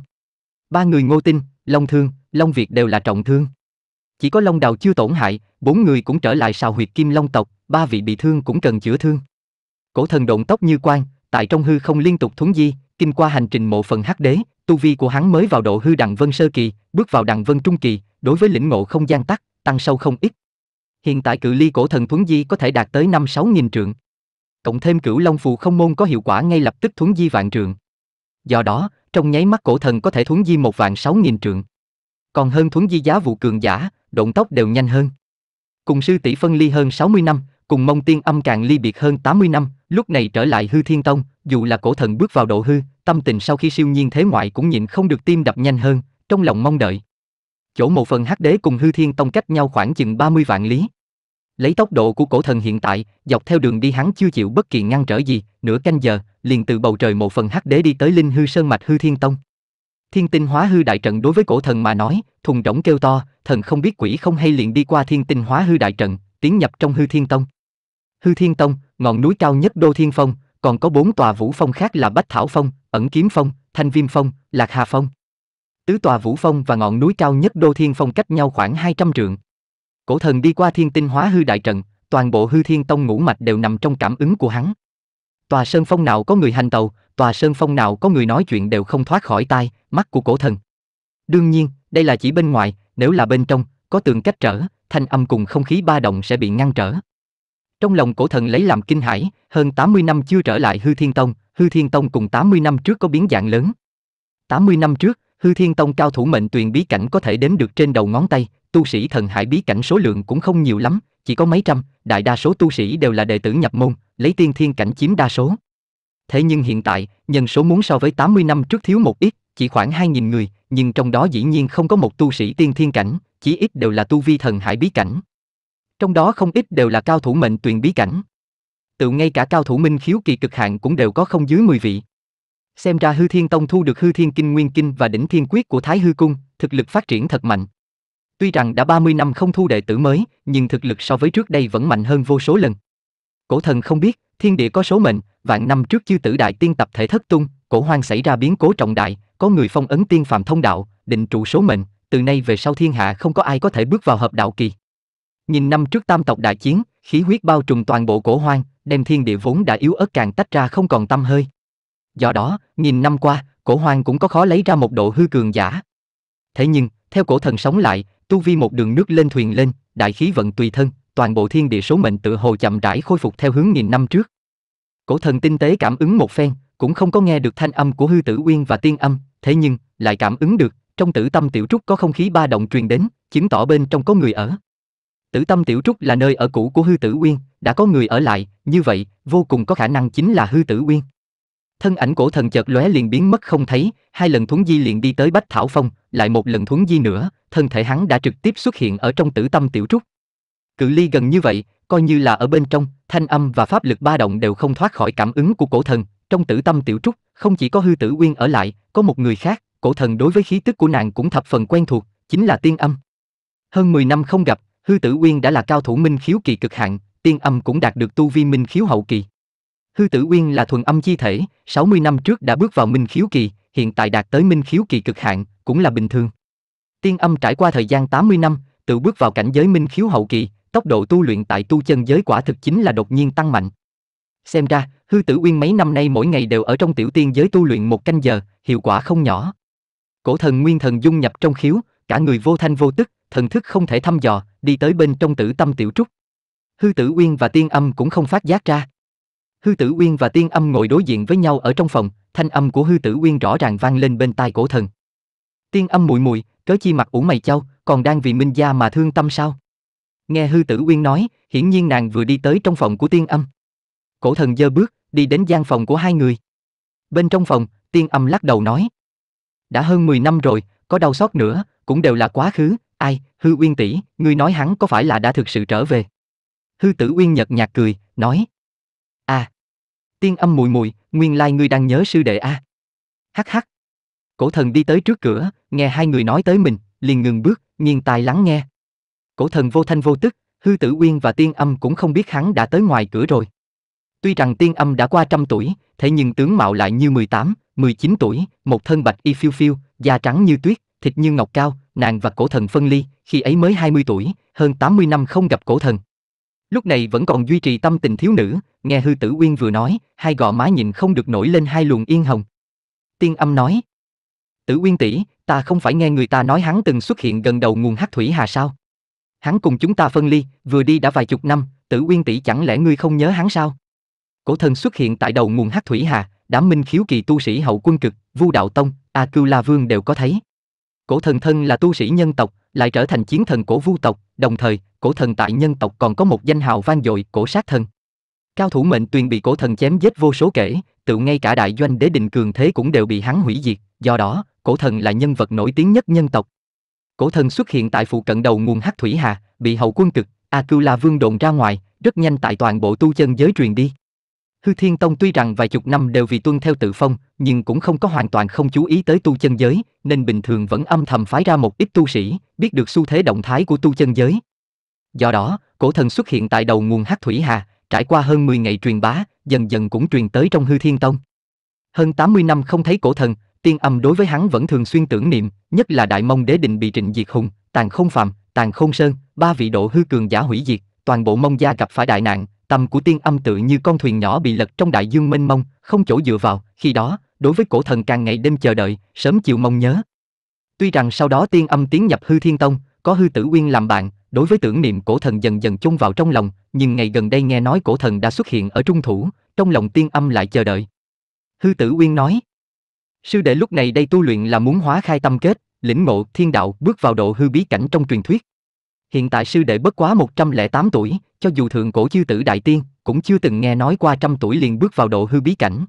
Ba người ngô tinh, Long thương, Long Việt đều là trọng thương. Chỉ có Long Đào chưa tổn hại, bốn người cũng trở lại sào huyệt Kim Long tộc, ba vị bị thương cũng cần chữa thương. Cổ thần động tốc như quan, tại trong hư không liên tục thúng di, kinh qua hành trình mộ phần hắc đế, tu vi của hắn mới vào độ hư đằng vân sơ kỳ, bước vào đằng vân trung kỳ, đối với lĩnh ngộ không gian tắc, tăng sâu không ít. Hiện tại cự ly cổ thần thuấn di có thể đạt tới năm sáu nghìn trượng. Cộng thêm cửu long phù không môn có hiệu quả ngay lập tức thuấn di vạn trượng. Do đó, trong nháy mắt cổ thần có thể thuấn di một vạn sáu nghìn trượng. Còn hơn thuấn di giá vụ cường giả, độn tốc đều nhanh hơn. Cùng sư tỷ phân ly hơn 60 năm, cùng mông tiên âm càng ly biệt hơn 80 năm, lúc này trở lại hư thiên tông, dù là cổ thần bước vào độ hư, tâm tình sau khi siêu nhiên thế ngoại cũng nhịn không được tim đập nhanh hơn, trong lòng mong đợi. Chỗ một phần hắc đế cùng hư thiên tông cách nhau khoảng chừng 30 vạn lý. Lấy tốc độ của cổ thần hiện tại, dọc theo đường đi hắn chưa chịu bất kỳ ngăn trở gì, nửa canh giờ, liền từ bầu trời một phần hắc đế đi tới linh hư sơn mạch hư thiên tông. Thiên tinh hóa hư đại trận đối với cổ thần mà nói, thùng rỗng kêu to, thần không biết quỷ không hay liền đi qua thiên tinh hóa hư đại trận, tiến nhập trong hư thiên tông. Hư thiên tông, ngọn núi cao nhất đô thiên phong, còn có bốn tòa vũ phong khác là Bách Thảo Phong, Ẩn Kiếm Phong, Thanh Viêm Phong, Lạc Hà Phong. Tứ tòa vũ phong và ngọn núi cao nhất đô thiên phong cách nhau khoảng 200 trượng. Cổ thần đi qua thiên tinh hóa hư đại trận, toàn bộ hư thiên tông ngũ mạch đều nằm trong cảm ứng của hắn. Tòa sơn phong nào có người hành tàu, tòa sơn phong nào có người nói chuyện đều không thoát khỏi tai, mắt của cổ thần. Đương nhiên, đây là chỉ bên ngoài, nếu là bên trong, có tường cách trở, thanh âm cùng không khí ba động sẽ bị ngăn trở. Trong lòng cổ thần lấy làm kinh hãi, hơn 80 năm chưa trở lại Hư Thiên Tông, Hư Thiên Tông cùng 80 năm trước có biến dạng lớn. 80 năm trước, Hư Thiên Tông cao thủ mệnh tuyền bí cảnh có thể đến được trên đầu ngón tay, tu sĩ thần hải bí cảnh số lượng cũng không nhiều lắm, chỉ có mấy trăm, đại đa số tu sĩ đều là đệ tử nhập môn, lấy tiên thiên cảnh chiếm đa số thế nhưng hiện tại, nhân số muốn so với 80 năm trước thiếu một ít, chỉ khoảng 2.000 người, nhưng trong đó dĩ nhiên không có một tu sĩ tiên thiên cảnh, chỉ ít đều là tu vi thần hải bí cảnh. Trong đó không ít đều là cao thủ mệnh tuyền bí cảnh. Tự ngay cả cao thủ minh khiếu kỳ cực hạn cũng đều có không dưới 10 vị. Xem ra hư thiên tông thu được hư thiên kinh nguyên kinh và đỉnh thiên quyết của Thái Hư Cung, thực lực phát triển thật mạnh. Tuy rằng đã 30 năm không thu đệ tử mới, nhưng thực lực so với trước đây vẫn mạnh hơn vô số lần. Cổ thần không biết, thiên địa có số mệnh, vạn năm trước chư tử đại tiên tập thể thất tung, cổ hoang xảy ra biến cố trọng đại, có người phong ấn tiên phàm thông đạo, định trụ số mệnh, từ nay về sau thiên hạ không có ai có thể bước vào hợp đạo kỳ. Nhìn năm trước tam tộc đại chiến, khí huyết bao trùm toàn bộ cổ hoang, đem thiên địa vốn đã yếu ớt càng tách ra không còn tâm hơi. Do đó, nghìn năm qua, cổ hoang cũng có khó lấy ra một độ hư cường giả. Thế nhưng, theo cổ thần sống lại, tu vi một đường nước lên thuyền lên, đại khí vận tùy thân, toàn bộ thiên địa số mệnh tự hồ chậm rãi khôi phục theo hướng nghìn năm trước. Cổ thần tinh tế cảm ứng một phen, cũng không có nghe được thanh âm của hư tử uyên và tiên âm, thế nhưng, lại cảm ứng được, trong tử tâm tiểu trúc có không khí ba động truyền đến, chứng tỏ bên trong có người ở. Tử tâm tiểu trúc là nơi ở cũ của hư tử uyên, đã có người ở lại, như vậy, vô cùng có khả năng chính là hư tử uyên. Thân ảnh cổ thần chợt lóe liền biến mất không thấy, hai lần thuấn di liền đi tới Bách Thảo Phong, lại một lần thuấn di nữa, thân thể hắn đã trực tiếp xuất hiện ở trong tử tâm tiểu trúc. Cự ly gần như vậy, coi như là ở bên trong, thanh âm và pháp lực ba động đều không thoát khỏi cảm ứng của cổ thần, trong tử tâm tiểu trúc, không chỉ có hư tử uyên ở lại, có một người khác, cổ thần đối với khí tức của nàng cũng thập phần quen thuộc, chính là tiên âm. Hơn 10 năm không gặp, hư tử uyên đã là cao thủ minh khiếu kỳ cực hạn, tiên âm cũng đạt được tu vi minh khiếu hậu kỳ. Hư tử uyên là thuần âm chi thể, 60 năm trước đã bước vào minh khiếu kỳ, hiện tại đạt tới minh khiếu kỳ cực hạn, cũng là bình thường. Tiên âm trải qua thời gian 80 năm, tự bước vào cảnh giới minh khiếu hậu kỳ, tốc độ tu luyện tại tu chân giới quả thực chính là đột nhiên tăng mạnh. Xem ra, hư tử uyên mấy năm nay mỗi ngày đều ở trong tiểu tiên giới tu luyện một canh giờ, hiệu quả không nhỏ. Cổ thần nguyên thần dung nhập trong khiếu, cả người vô thanh vô tức, thần thức không thể thăm dò, đi tới bên trong tử tâm tiểu trúc. Hư tử uyên và tiên âm cũng không phát giác ra. Hư tử uyên và tiên âm ngồi đối diện với nhau ở trong phòng, thanh âm của hư tử uyên rõ ràng vang lên bên tai cổ thần. Tiên âm mùi mùi, cớ chi mặt ủ mày châu, còn đang vì minh gia mà thương tâm sao? Nghe hư tử uyên nói, hiển nhiên nàng vừa đi tới trong phòng của tiên âm. Cổ thần dơ bước, đi đến gian phòng của hai người. Bên trong phòng, tiên âm lắc đầu nói. Đã hơn 10 năm rồi, có đau xót nữa, cũng đều là quá khứ, ai, hư uyên tỷ, ngươi nói hắn có phải là đã thực sự trở về. Hư tử uyên nhật nhạt cười, nói. À, tiên âm mùi mùi, nguyên lai ngươi đang nhớ sư đệ a. À. Hắc hắc. Cổ thần đi tới trước cửa, nghe hai người nói tới mình, liền ngừng bước, nghiêng tai lắng nghe cổ thần vô thanh vô tức, hư tử uyên và tiên âm cũng không biết hắn đã tới ngoài cửa rồi. Tuy rằng tiên âm đã qua trăm tuổi, thế nhưng tướng mạo lại như 18, 19 tuổi, một thân bạch y phiêu phiêu, da trắng như tuyết, thịt như ngọc cao, nàng và cổ thần phân ly, khi ấy mới 20 tuổi, hơn 80 năm không gặp cổ thần. Lúc này vẫn còn duy trì tâm tình thiếu nữ, nghe hư tử uyên vừa nói, hai gò má nhìn không được nổi lên hai luồng yên hồng. Tiên âm nói, tử uyên tỷ, ta không phải nghe người ta nói hắn từng xuất hiện gần đầu nguồn hắc thủy hà sao? hắn cùng chúng ta phân ly, vừa đi đã vài chục năm, Tử Uyên tỷ chẳng lẽ ngươi không nhớ hắn sao? Cổ thần xuất hiện tại đầu nguồn Hắc Thủy Hà, đám minh khiếu kỳ tu sĩ hậu quân cực, Vu Đạo Tông, A Cưu La Vương đều có thấy. Cổ thần thân là tu sĩ nhân tộc, lại trở thành chiến thần cổ Vu tộc, đồng thời, cổ thần tại nhân tộc còn có một danh hào vang dội, cổ sát thần. Cao thủ mệnh tuyền bị cổ thần chém giết vô số kể, tự ngay cả đại doanh đế định cường thế cũng đều bị hắn hủy diệt, do đó, cổ thần là nhân vật nổi tiếng nhất nhân tộc. Cổ thần xuất hiện tại phụ cận đầu nguồn hắc thủy hà, bị hậu quân cực, A Cưu La Vương đồn ra ngoài, rất nhanh tại toàn bộ tu chân giới truyền đi. Hư Thiên Tông tuy rằng vài chục năm đều vì tuân theo tự phong, nhưng cũng không có hoàn toàn không chú ý tới tu chân giới, nên bình thường vẫn âm thầm phái ra một ít tu sĩ, biết được xu thế động thái của tu chân giới. Do đó, cổ thần xuất hiện tại đầu nguồn hắc thủy hà, trải qua hơn 10 ngày truyền bá, dần dần cũng truyền tới trong Hư Thiên Tông. Hơn 80 năm không thấy cổ thần, tiên âm đối với hắn vẫn thường xuyên tưởng niệm, nhất là đại mông đế định bị trịnh diệt hùng, tàn không phạm, tàn không sơn, ba vị độ hư cường giả hủy diệt, toàn bộ mông gia gặp phải đại nạn, tâm của tiên âm tự như con thuyền nhỏ bị lật trong đại dương mênh mông, không chỗ dựa vào, khi đó, đối với cổ thần càng ngày đêm chờ đợi, sớm chịu mong nhớ. Tuy rằng sau đó tiên âm tiến nhập hư thiên tông, có hư tử uyên làm bạn, đối với tưởng niệm cổ thần dần dần chung vào trong lòng, nhưng ngày gần đây nghe nói cổ thần đã xuất hiện ở trung thủ, trong lòng tiên âm lại chờ đợi. Hư tử uyên nói, Sư đệ lúc này đây tu luyện là muốn hóa khai tâm kết, lĩnh ngộ thiên đạo, bước vào độ hư bí cảnh trong truyền thuyết. Hiện tại sư đệ bất quá 108 tuổi, cho dù thượng cổ chư tử đại tiên, cũng chưa từng nghe nói qua trăm tuổi liền bước vào độ hư bí cảnh.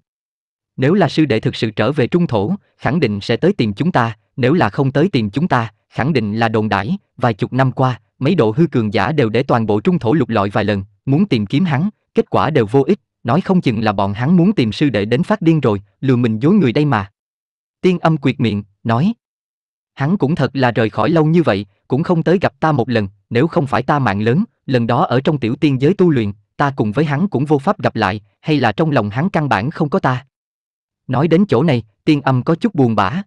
Nếu là sư đệ thực sự trở về trung thổ, khẳng định sẽ tới tìm chúng ta, nếu là không tới tìm chúng ta, khẳng định là đồn đãi, vài chục năm qua, mấy độ hư cường giả đều để toàn bộ trung thổ lục lọi vài lần, muốn tìm kiếm hắn, kết quả đều vô ích, nói không chừng là bọn hắn muốn tìm sư đệ đến phát điên rồi, lừa mình dối người đây mà. Tiên âm quyệt miệng, nói. Hắn cũng thật là rời khỏi lâu như vậy, cũng không tới gặp ta một lần, nếu không phải ta mạng lớn, lần đó ở trong tiểu tiên giới tu luyện, ta cùng với hắn cũng vô pháp gặp lại, hay là trong lòng hắn căn bản không có ta. Nói đến chỗ này, tiên âm có chút buồn bã.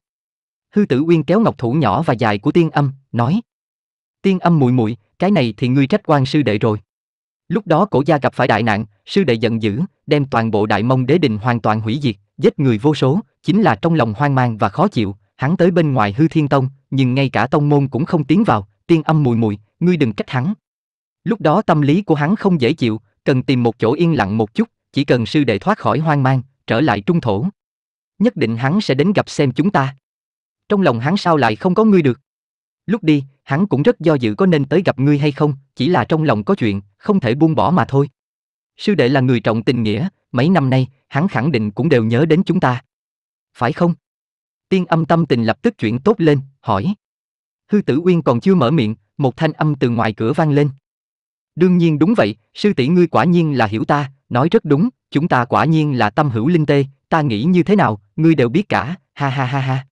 Hư tử uyên kéo ngọc thủ nhỏ và dài của tiên âm, nói. Tiên âm muội muội, cái này thì ngươi trách quan sư đệ rồi. Lúc đó cổ gia gặp phải đại nạn, sư đệ giận dữ, đem toàn bộ đại mông đế đình hoàn toàn hủy diệt, giết người vô số, chính là trong lòng hoang mang và khó chịu, hắn tới bên ngoài hư thiên tông, nhưng ngay cả tông môn cũng không tiến vào, tiên âm mùi mùi, ngươi đừng trách hắn. Lúc đó tâm lý của hắn không dễ chịu, cần tìm một chỗ yên lặng một chút, chỉ cần sư đệ thoát khỏi hoang mang, trở lại trung thổ. Nhất định hắn sẽ đến gặp xem chúng ta. Trong lòng hắn sao lại không có ngươi được? Lúc đi, hắn cũng rất do dự có nên tới gặp ngươi hay không, chỉ là trong lòng có chuyện, không thể buông bỏ mà thôi. Sư đệ là người trọng tình nghĩa, mấy năm nay, hắn khẳng định cũng đều nhớ đến chúng ta phải không? Tiên âm tâm tình lập tức chuyển tốt lên, hỏi. Hư tử uyên còn chưa mở miệng, một thanh âm từ ngoài cửa vang lên. Đương nhiên đúng vậy, sư tỷ ngươi quả nhiên là hiểu ta, nói rất đúng, chúng ta quả nhiên là tâm hữu linh tê, ta nghĩ như thế nào, ngươi đều biết cả, ha ha ha ha.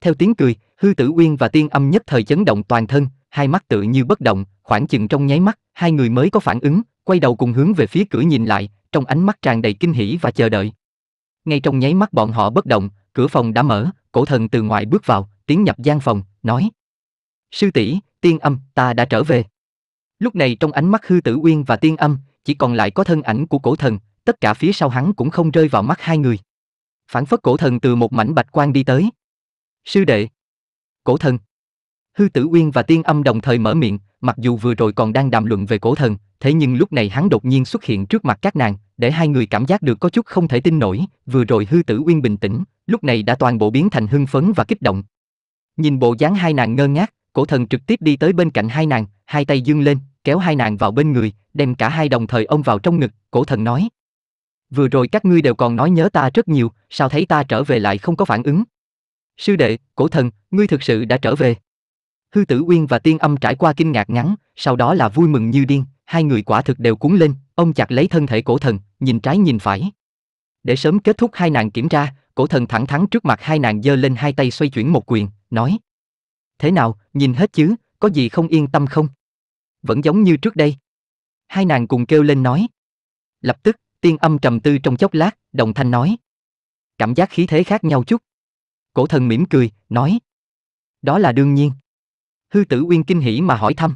Theo tiếng cười, hư tử uyên và tiên âm nhất thời chấn động toàn thân, hai mắt tự như bất động, khoảng chừng trong nháy mắt, hai người mới có phản ứng, quay đầu cùng hướng về phía cửa nhìn lại, trong ánh mắt tràn đầy kinh hỉ và chờ đợi ngay trong nháy mắt bọn họ bất động cửa phòng đã mở cổ thần từ ngoài bước vào tiến nhập gian phòng nói sư tỷ tiên âm ta đã trở về lúc này trong ánh mắt hư tử uyên và tiên âm chỉ còn lại có thân ảnh của cổ thần tất cả phía sau hắn cũng không rơi vào mắt hai người phản phất cổ thần từ một mảnh bạch quan đi tới sư đệ cổ thần hư tử uyên và tiên âm đồng thời mở miệng mặc dù vừa rồi còn đang đàm luận về cổ thần thế nhưng lúc này hắn đột nhiên xuất hiện trước mặt các nàng để hai người cảm giác được có chút không thể tin nổi, vừa rồi hư tử uyên bình tĩnh, lúc này đã toàn bộ biến thành hưng phấn và kích động. Nhìn bộ dáng hai nàng ngơ ngác, cổ thần trực tiếp đi tới bên cạnh hai nàng, hai tay dương lên, kéo hai nàng vào bên người, đem cả hai đồng thời ông vào trong ngực, cổ thần nói. Vừa rồi các ngươi đều còn nói nhớ ta rất nhiều, sao thấy ta trở về lại không có phản ứng. Sư đệ, cổ thần, ngươi thực sự đã trở về. Hư tử uyên và tiên âm trải qua kinh ngạc ngắn, sau đó là vui mừng như điên, hai người quả thực đều cuốn lên, Ông chặt lấy thân thể cổ thần, nhìn trái nhìn phải. Để sớm kết thúc hai nàng kiểm tra, cổ thần thẳng thắn trước mặt hai nàng giơ lên hai tay xoay chuyển một quyền, nói. Thế nào, nhìn hết chứ, có gì không yên tâm không? Vẫn giống như trước đây. Hai nàng cùng kêu lên nói. Lập tức, tiên âm trầm tư trong chốc lát, đồng thanh nói. Cảm giác khí thế khác nhau chút. Cổ thần mỉm cười, nói. Đó là đương nhiên. Hư tử uyên kinh hỉ mà hỏi thăm.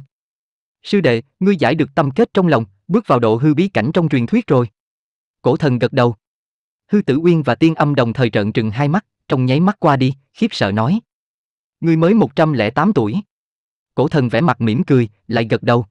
Sư đệ, ngươi giải được tâm kết trong lòng, Bước vào độ hư bí cảnh trong truyền thuyết rồi. Cổ thần gật đầu. Hư tử uyên và tiên âm đồng thời trợn trừng hai mắt, trong nháy mắt qua đi, khiếp sợ nói. Ngươi mới 108 tuổi. Cổ thần vẻ mặt mỉm cười, lại gật đầu.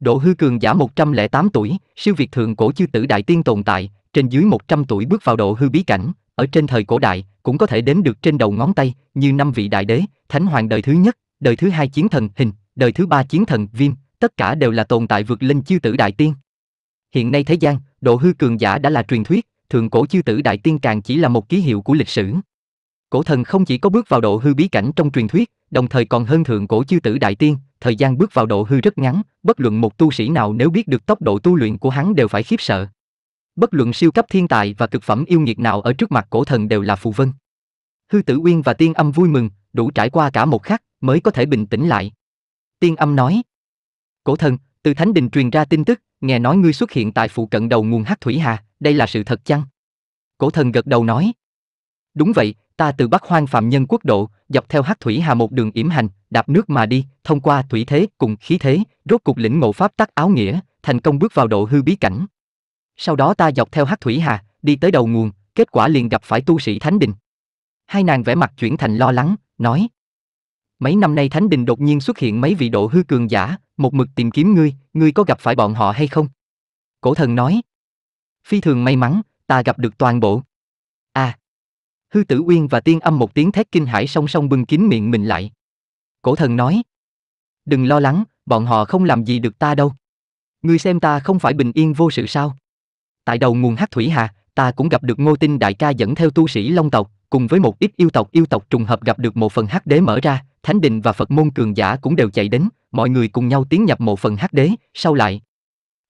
Độ hư cường giả 108 tuổi, siêu việt thượng cổ chư tử đại tiên tồn tại, trên dưới 100 tuổi bước vào độ hư bí cảnh, ở trên thời cổ đại, cũng có thể đếm được trên đầu ngón tay, như năm vị đại đế, thánh hoàng đời thứ nhất, đời thứ hai chiến thần hình, đời thứ ba chiến thần viêm, tất cả đều là tồn tại vượt lên chư tử đại tiên. Hiện nay thế gian, độ hư cường giả đã là truyền thuyết, thượng cổ chư tử đại tiên càng chỉ là một ký hiệu của lịch sử. Cổ thần không chỉ có bước vào độ hư bí cảnh trong truyền thuyết, đồng thời còn hơn thượng cổ chư tử đại tiên, thời gian bước vào độ hư rất ngắn, bất luận một tu sĩ nào nếu biết được tốc độ tu luyện của hắn đều phải khiếp sợ. Bất luận siêu cấp thiên tài và cực phẩm yêu nghiệt nào ở trước mặt cổ thần đều là phù vân. Hư tử uyên và tiên âm vui mừng, đủ trải qua cả một khắc mới có thể bình tĩnh lại. Tiên âm nói, Cổ thần, từ Thánh Đình truyền ra tin tức, nghe nói ngươi xuất hiện tại phụ cận đầu nguồn Hắc Thủy Hà, đây là sự thật chăng? Cổ thần gật đầu nói. Đúng vậy, ta từ Bắc Hoang Phạm Nhân Quốc Độ, dọc theo Hắc Thủy Hà một đường yểm hành, đạp nước mà đi, thông qua thủy thế cùng khí thế, rốt cục lĩnh ngộ pháp tắc áo nghĩa, thành công bước vào độ hư bí cảnh. Sau đó ta dọc theo Hắc Thủy Hà, đi tới đầu nguồn, kết quả liền gặp phải tu sĩ Thánh Đình. Hai nàng vẻ mặt chuyển thành lo lắng, nói: Mấy năm nay Thánh Đình đột nhiên xuất hiện mấy vị độ hư cường giả, một mực tìm kiếm ngươi, ngươi có gặp phải bọn họ hay không? Cổ thần nói. Phi thường may mắn, ta gặp được toàn bộ. À. Hư tử uyên và tiên âm một tiếng thét kinh hãi song song bưng kín miệng mình lại. Cổ thần nói. Đừng lo lắng, bọn họ không làm gì được ta đâu. Ngươi xem ta không phải bình yên vô sự sao? Tại đầu nguồn hắc thủy hà, ta cũng gặp được ngô tinh đại ca dẫn theo tu sĩ long tộc, cùng với một ít yêu tộc yêu tộc trùng hợp gặp được một phần hắc đế mở ra, thánh đình và Phật môn cường giả cũng đều chạy đến, mọi người cùng nhau tiến nhập một phần hắc đế, sau lại.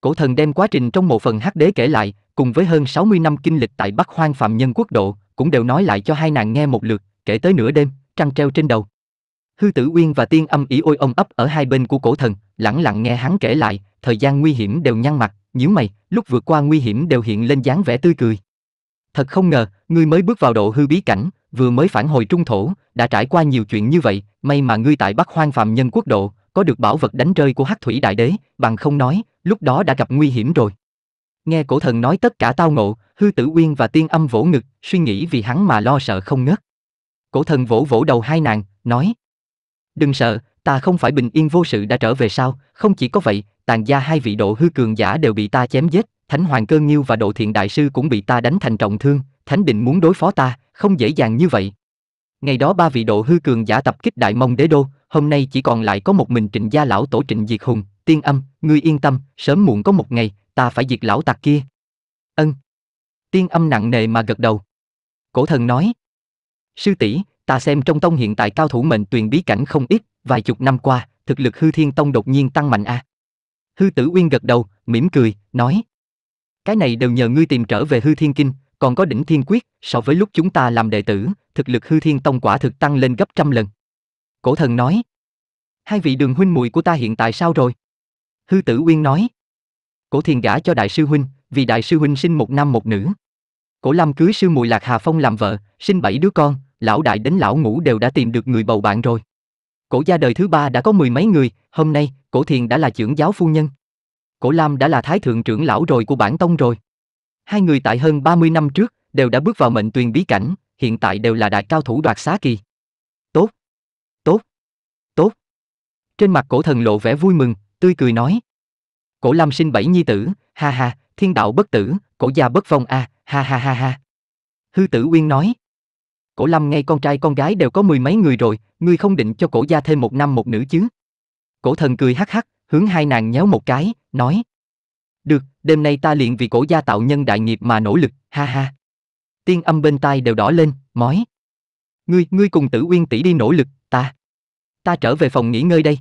Cổ thần đem quá trình trong một phần hắc đế kể lại, cùng với hơn 60 năm kinh lịch tại Bắc Hoang Phạm Nhân Quốc độ, cũng đều nói lại cho hai nàng nghe một lượt, kể tới nửa đêm, trăng treo trên đầu. Hư tử Uyên và tiên âm ý ôi ông ấp ở hai bên của cổ thần, lẳng lặng nghe hắn kể lại, thời gian nguy hiểm đều nhăn mặt, nhíu mày, lúc vượt qua nguy hiểm đều hiện lên dáng vẻ tươi cười. Thật không ngờ, ngươi mới bước vào độ hư bí cảnh, vừa mới phản hồi trung thổ, đã trải qua nhiều chuyện như vậy, may mà ngươi tại Bắc Hoang Phạm Nhân Quốc độ, có được bảo vật đánh rơi của Hắc Thủy Đại Đế, bằng không nói, lúc đó đã gặp nguy hiểm rồi. Nghe cổ thần nói tất cả tao ngộ, hư tử uyên và tiên âm vỗ ngực, suy nghĩ vì hắn mà lo sợ không ngớt. Cổ thần vỗ vỗ đầu hai nàng, nói Đừng sợ, ta không phải bình yên vô sự đã trở về sao, không chỉ có vậy, tàn gia hai vị độ hư cường giả đều bị ta chém giết, Thánh Hoàng Cơ Nghiêu và Độ Thiện Đại Sư cũng bị ta đánh thành trọng thương, Thánh Định muốn đối phó ta, không dễ dàng như vậy. Ngày đó ba vị độ hư cường giả tập kích Đại Mông Đế Đô, hôm nay chỉ còn lại có một mình Trịnh Gia Lão Tổ Trịnh Diệt Hùng, Tiên Âm, ngươi yên tâm, sớm muộn có một ngày, ta phải diệt lão tặc kia. Ân. Tiên Âm nặng nề mà gật đầu. Cổ thần nói. Sư tỷ, ta xem trong tông hiện tại cao thủ mệnh tuyền bí cảnh không ít, vài chục năm qua, thực lực hư thiên tông đột nhiên tăng mạnh a. À. Hư tử uyên gật đầu, mỉm cười, nói. Cái này đều nhờ ngươi tìm trở về hư thiên kinh, còn có đỉnh thiên quyết, so với lúc chúng ta làm đệ tử, thực lực hư thiên tông quả thực tăng lên gấp trăm lần. Cổ thần nói. Hai vị đường huynh muội của ta hiện tại sao rồi? Hư tử uyên nói. Cổ thiền gả cho đại sư huynh, vì đại sư huynh sinh một nam một nữ. Cổ lâm cưới sư muội Lạc Hà Phong làm vợ, sinh bảy đứa con, lão đại đến lão ngũ đều đã tìm được người bầu bạn rồi. Cổ gia đời thứ ba đã có mười mấy người, hôm nay, cổ thiền đã là trưởng giáo phu nhân. Cổ Lam đã là thái thượng trưởng lão rồi của bản tông rồi. Hai người tại hơn 30 năm trước đều đã bước vào mệnh tuyền bí cảnh, hiện tại đều là đại cao thủ đoạt xá kỳ. Tốt, tốt, tốt. Trên mặt cổ thần lộ vẻ vui mừng, tươi cười nói. Cổ Lam sinh bảy nhi tử, ha ha, thiên đạo bất tử, cổ gia bất phong a, à, ha ha ha ha. Hư tử Uyên nói. Cổ Lam ngay con trai con gái đều có mười mấy người rồi, ngươi không định cho cổ gia thêm một năm một nữ chứ? Cổ thần cười hắc hắc, hướng hai nàng nhéo một cái, nói. Được, đêm nay ta liền vì cổ gia tạo nhân đại nghiệp mà nỗ lực, ha ha. Tiên âm bên tai đều đỏ lên, mói. Ngươi, ngươi cùng tử uyên tỷ đi nỗ lực, ta. Ta trở về phòng nghỉ ngơi đây.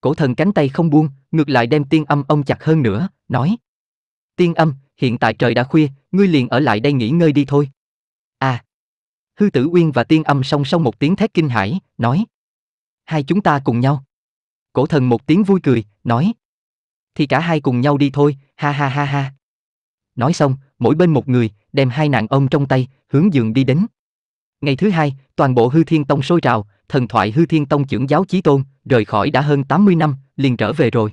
Cổ thần cánh tay không buông, ngược lại đem tiên âm ông chặt hơn nữa, nói. Tiên âm, hiện tại trời đã khuya, ngươi liền ở lại đây nghỉ ngơi đi thôi. À. Hư tử uyên và tiên âm song song một tiếng thét kinh hãi, nói. Hai chúng ta cùng nhau. Cổ thần một tiếng vui cười, nói. Thì cả hai cùng nhau đi thôi, ha ha ha ha. Nói xong, mỗi bên một người, đem hai nạn ông trong tay, hướng giường đi đến. Ngày thứ hai, toàn bộ hư thiên tông sôi trào, thần thoại hư thiên tông trưởng giáo chí tôn, rời khỏi đã hơn 80 năm, liền trở về rồi.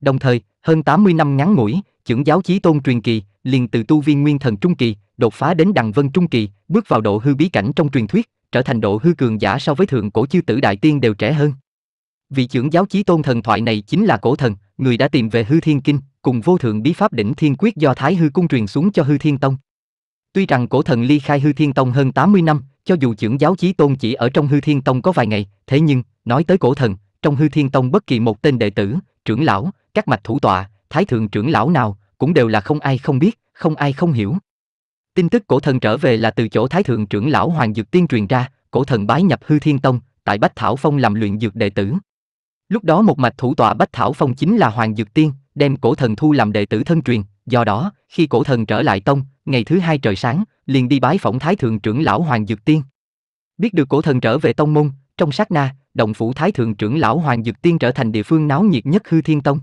Đồng thời, hơn 80 năm ngắn ngủi, trưởng giáo chí tôn truyền kỳ, liền từ tu viên nguyên thần trung kỳ, đột phá đến đằng vân trung kỳ, bước vào độ hư bí cảnh trong truyền thuyết, trở thành độ hư cường giả so với thượng cổ chư tử đại tiên đều trẻ hơn vị trưởng giáo chí tôn thần thoại này chính là cổ thần, người đã tìm về hư thiên kinh, cùng vô thượng bí pháp đỉnh thiên quyết do Thái Hư Cung truyền xuống cho hư thiên tông. Tuy rằng cổ thần ly khai hư thiên tông hơn 80 năm, cho dù trưởng giáo chí tôn chỉ ở trong hư thiên tông có vài ngày, thế nhưng, nói tới cổ thần, trong hư thiên tông bất kỳ một tên đệ tử, trưởng lão, các mạch thủ tọa, thái thượng trưởng lão nào, cũng đều là không ai không biết, không ai không hiểu. Tin tức cổ thần trở về là từ chỗ thái thượng trưởng lão Hoàng Dược Tiên truyền ra, cổ thần bái nhập hư thiên tông, tại Bách Thảo Phong làm luyện dược đệ tử. Lúc đó một mạch thủ tọa Bách Thảo Phong chính là Hoàng Dược Tiên, đem cổ thần thu làm đệ tử thân truyền, do đó, khi cổ thần trở lại tông, ngày thứ hai trời sáng, liền đi bái phỏng Thái Thượng trưởng lão Hoàng Dược Tiên. Biết được cổ thần trở về tông môn, trong sát na, động phủ Thái Thượng trưởng lão Hoàng Dược Tiên trở thành địa phương náo nhiệt nhất hư thiên tông.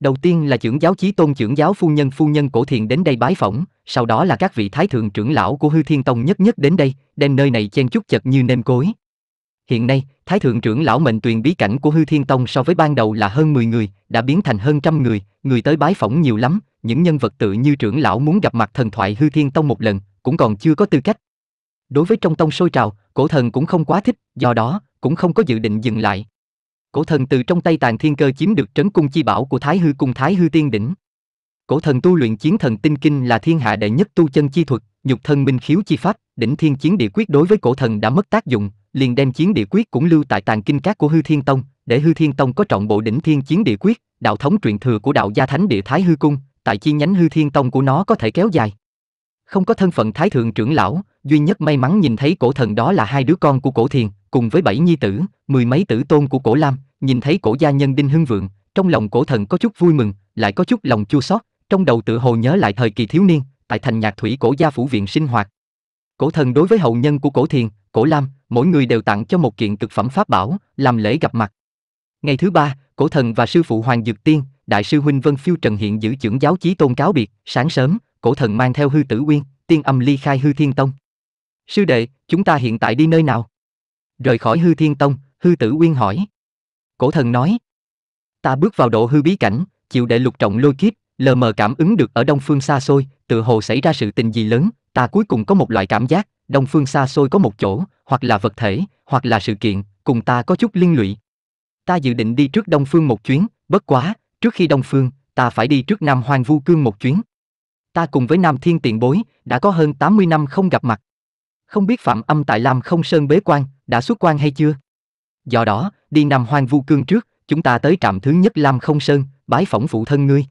Đầu tiên là trưởng giáo chí tôn trưởng giáo phu nhân phu nhân cổ thiền đến đây bái phỏng, sau đó là các vị thái thượng trưởng lão của hư thiên tông nhất nhất đến đây, đem nơi này chen chúc chật như nêm cối, Hiện nay, Thái Thượng trưởng lão mệnh tuyền bí cảnh của Hư Thiên Tông so với ban đầu là hơn 10 người, đã biến thành hơn trăm người, người tới bái phỏng nhiều lắm, những nhân vật tự như trưởng lão muốn gặp mặt thần thoại Hư Thiên Tông một lần, cũng còn chưa có tư cách. Đối với trong tông sôi trào, cổ thần cũng không quá thích, do đó, cũng không có dự định dừng lại. Cổ thần từ trong tay tàn thiên cơ chiếm được trấn cung chi bảo của Thái Hư cung Thái Hư Tiên Đỉnh. Cổ thần tu luyện chiến thần tinh kinh là thiên hạ đệ nhất tu chân chi thuật, nhục thân minh khiếu chi pháp, đỉnh thiên chiến địa quyết đối với cổ thần đã mất tác dụng, liền đem chiến địa quyết cũng lưu tại tàng kinh các của hư thiên tông để hư thiên tông có trọn bộ đỉnh thiên chiến địa quyết đạo thống truyền thừa của đạo gia thánh địa thái hư cung tại chi nhánh hư thiên tông của nó có thể kéo dài không có thân phận thái thượng trưởng lão duy nhất may mắn nhìn thấy cổ thần đó là hai đứa con của cổ thiền cùng với bảy nhi tử mười mấy tử tôn của cổ lam nhìn thấy cổ gia nhân đinh hưng vượng trong lòng cổ thần có chút vui mừng lại có chút lòng chua xót trong đầu tự hồ nhớ lại thời kỳ thiếu niên tại thành nhạc thủy cổ gia phủ viện sinh hoạt Cổ thần đối với hậu nhân của cổ thiền, cổ lam, mỗi người đều tặng cho một kiện cực phẩm pháp bảo, làm lễ gặp mặt. Ngày thứ ba, cổ thần và sư phụ Hoàng Dược Tiên, đại sư huynh Vân Phiêu Trần hiện giữ trưởng giáo chí tôn cáo biệt, sáng sớm, cổ thần mang theo hư tử uyên, tiên âm ly khai hư thiên tông. Sư đệ, chúng ta hiện tại đi nơi nào? Rời khỏi hư thiên tông, hư tử uyên hỏi. Cổ thần nói. Ta bước vào độ hư bí cảnh, chịu đệ lục trọng lôi kiếp, lờ mờ cảm ứng được ở đông phương xa xôi tự hồ xảy ra sự tình gì lớn ta cuối cùng có một loại cảm giác đông phương xa xôi có một chỗ hoặc là vật thể hoặc là sự kiện cùng ta có chút liên lụy ta dự định đi trước đông phương một chuyến bất quá trước khi đông phương ta phải đi trước nam hoang vu cương một chuyến ta cùng với nam thiên tiền bối đã có hơn 80 năm không gặp mặt không biết phạm âm tại lam không sơn bế quan đã xuất quan hay chưa do đó đi nam hoang vu cương trước chúng ta tới trạm thứ nhất lam không sơn bái phỏng phụ thân ngươi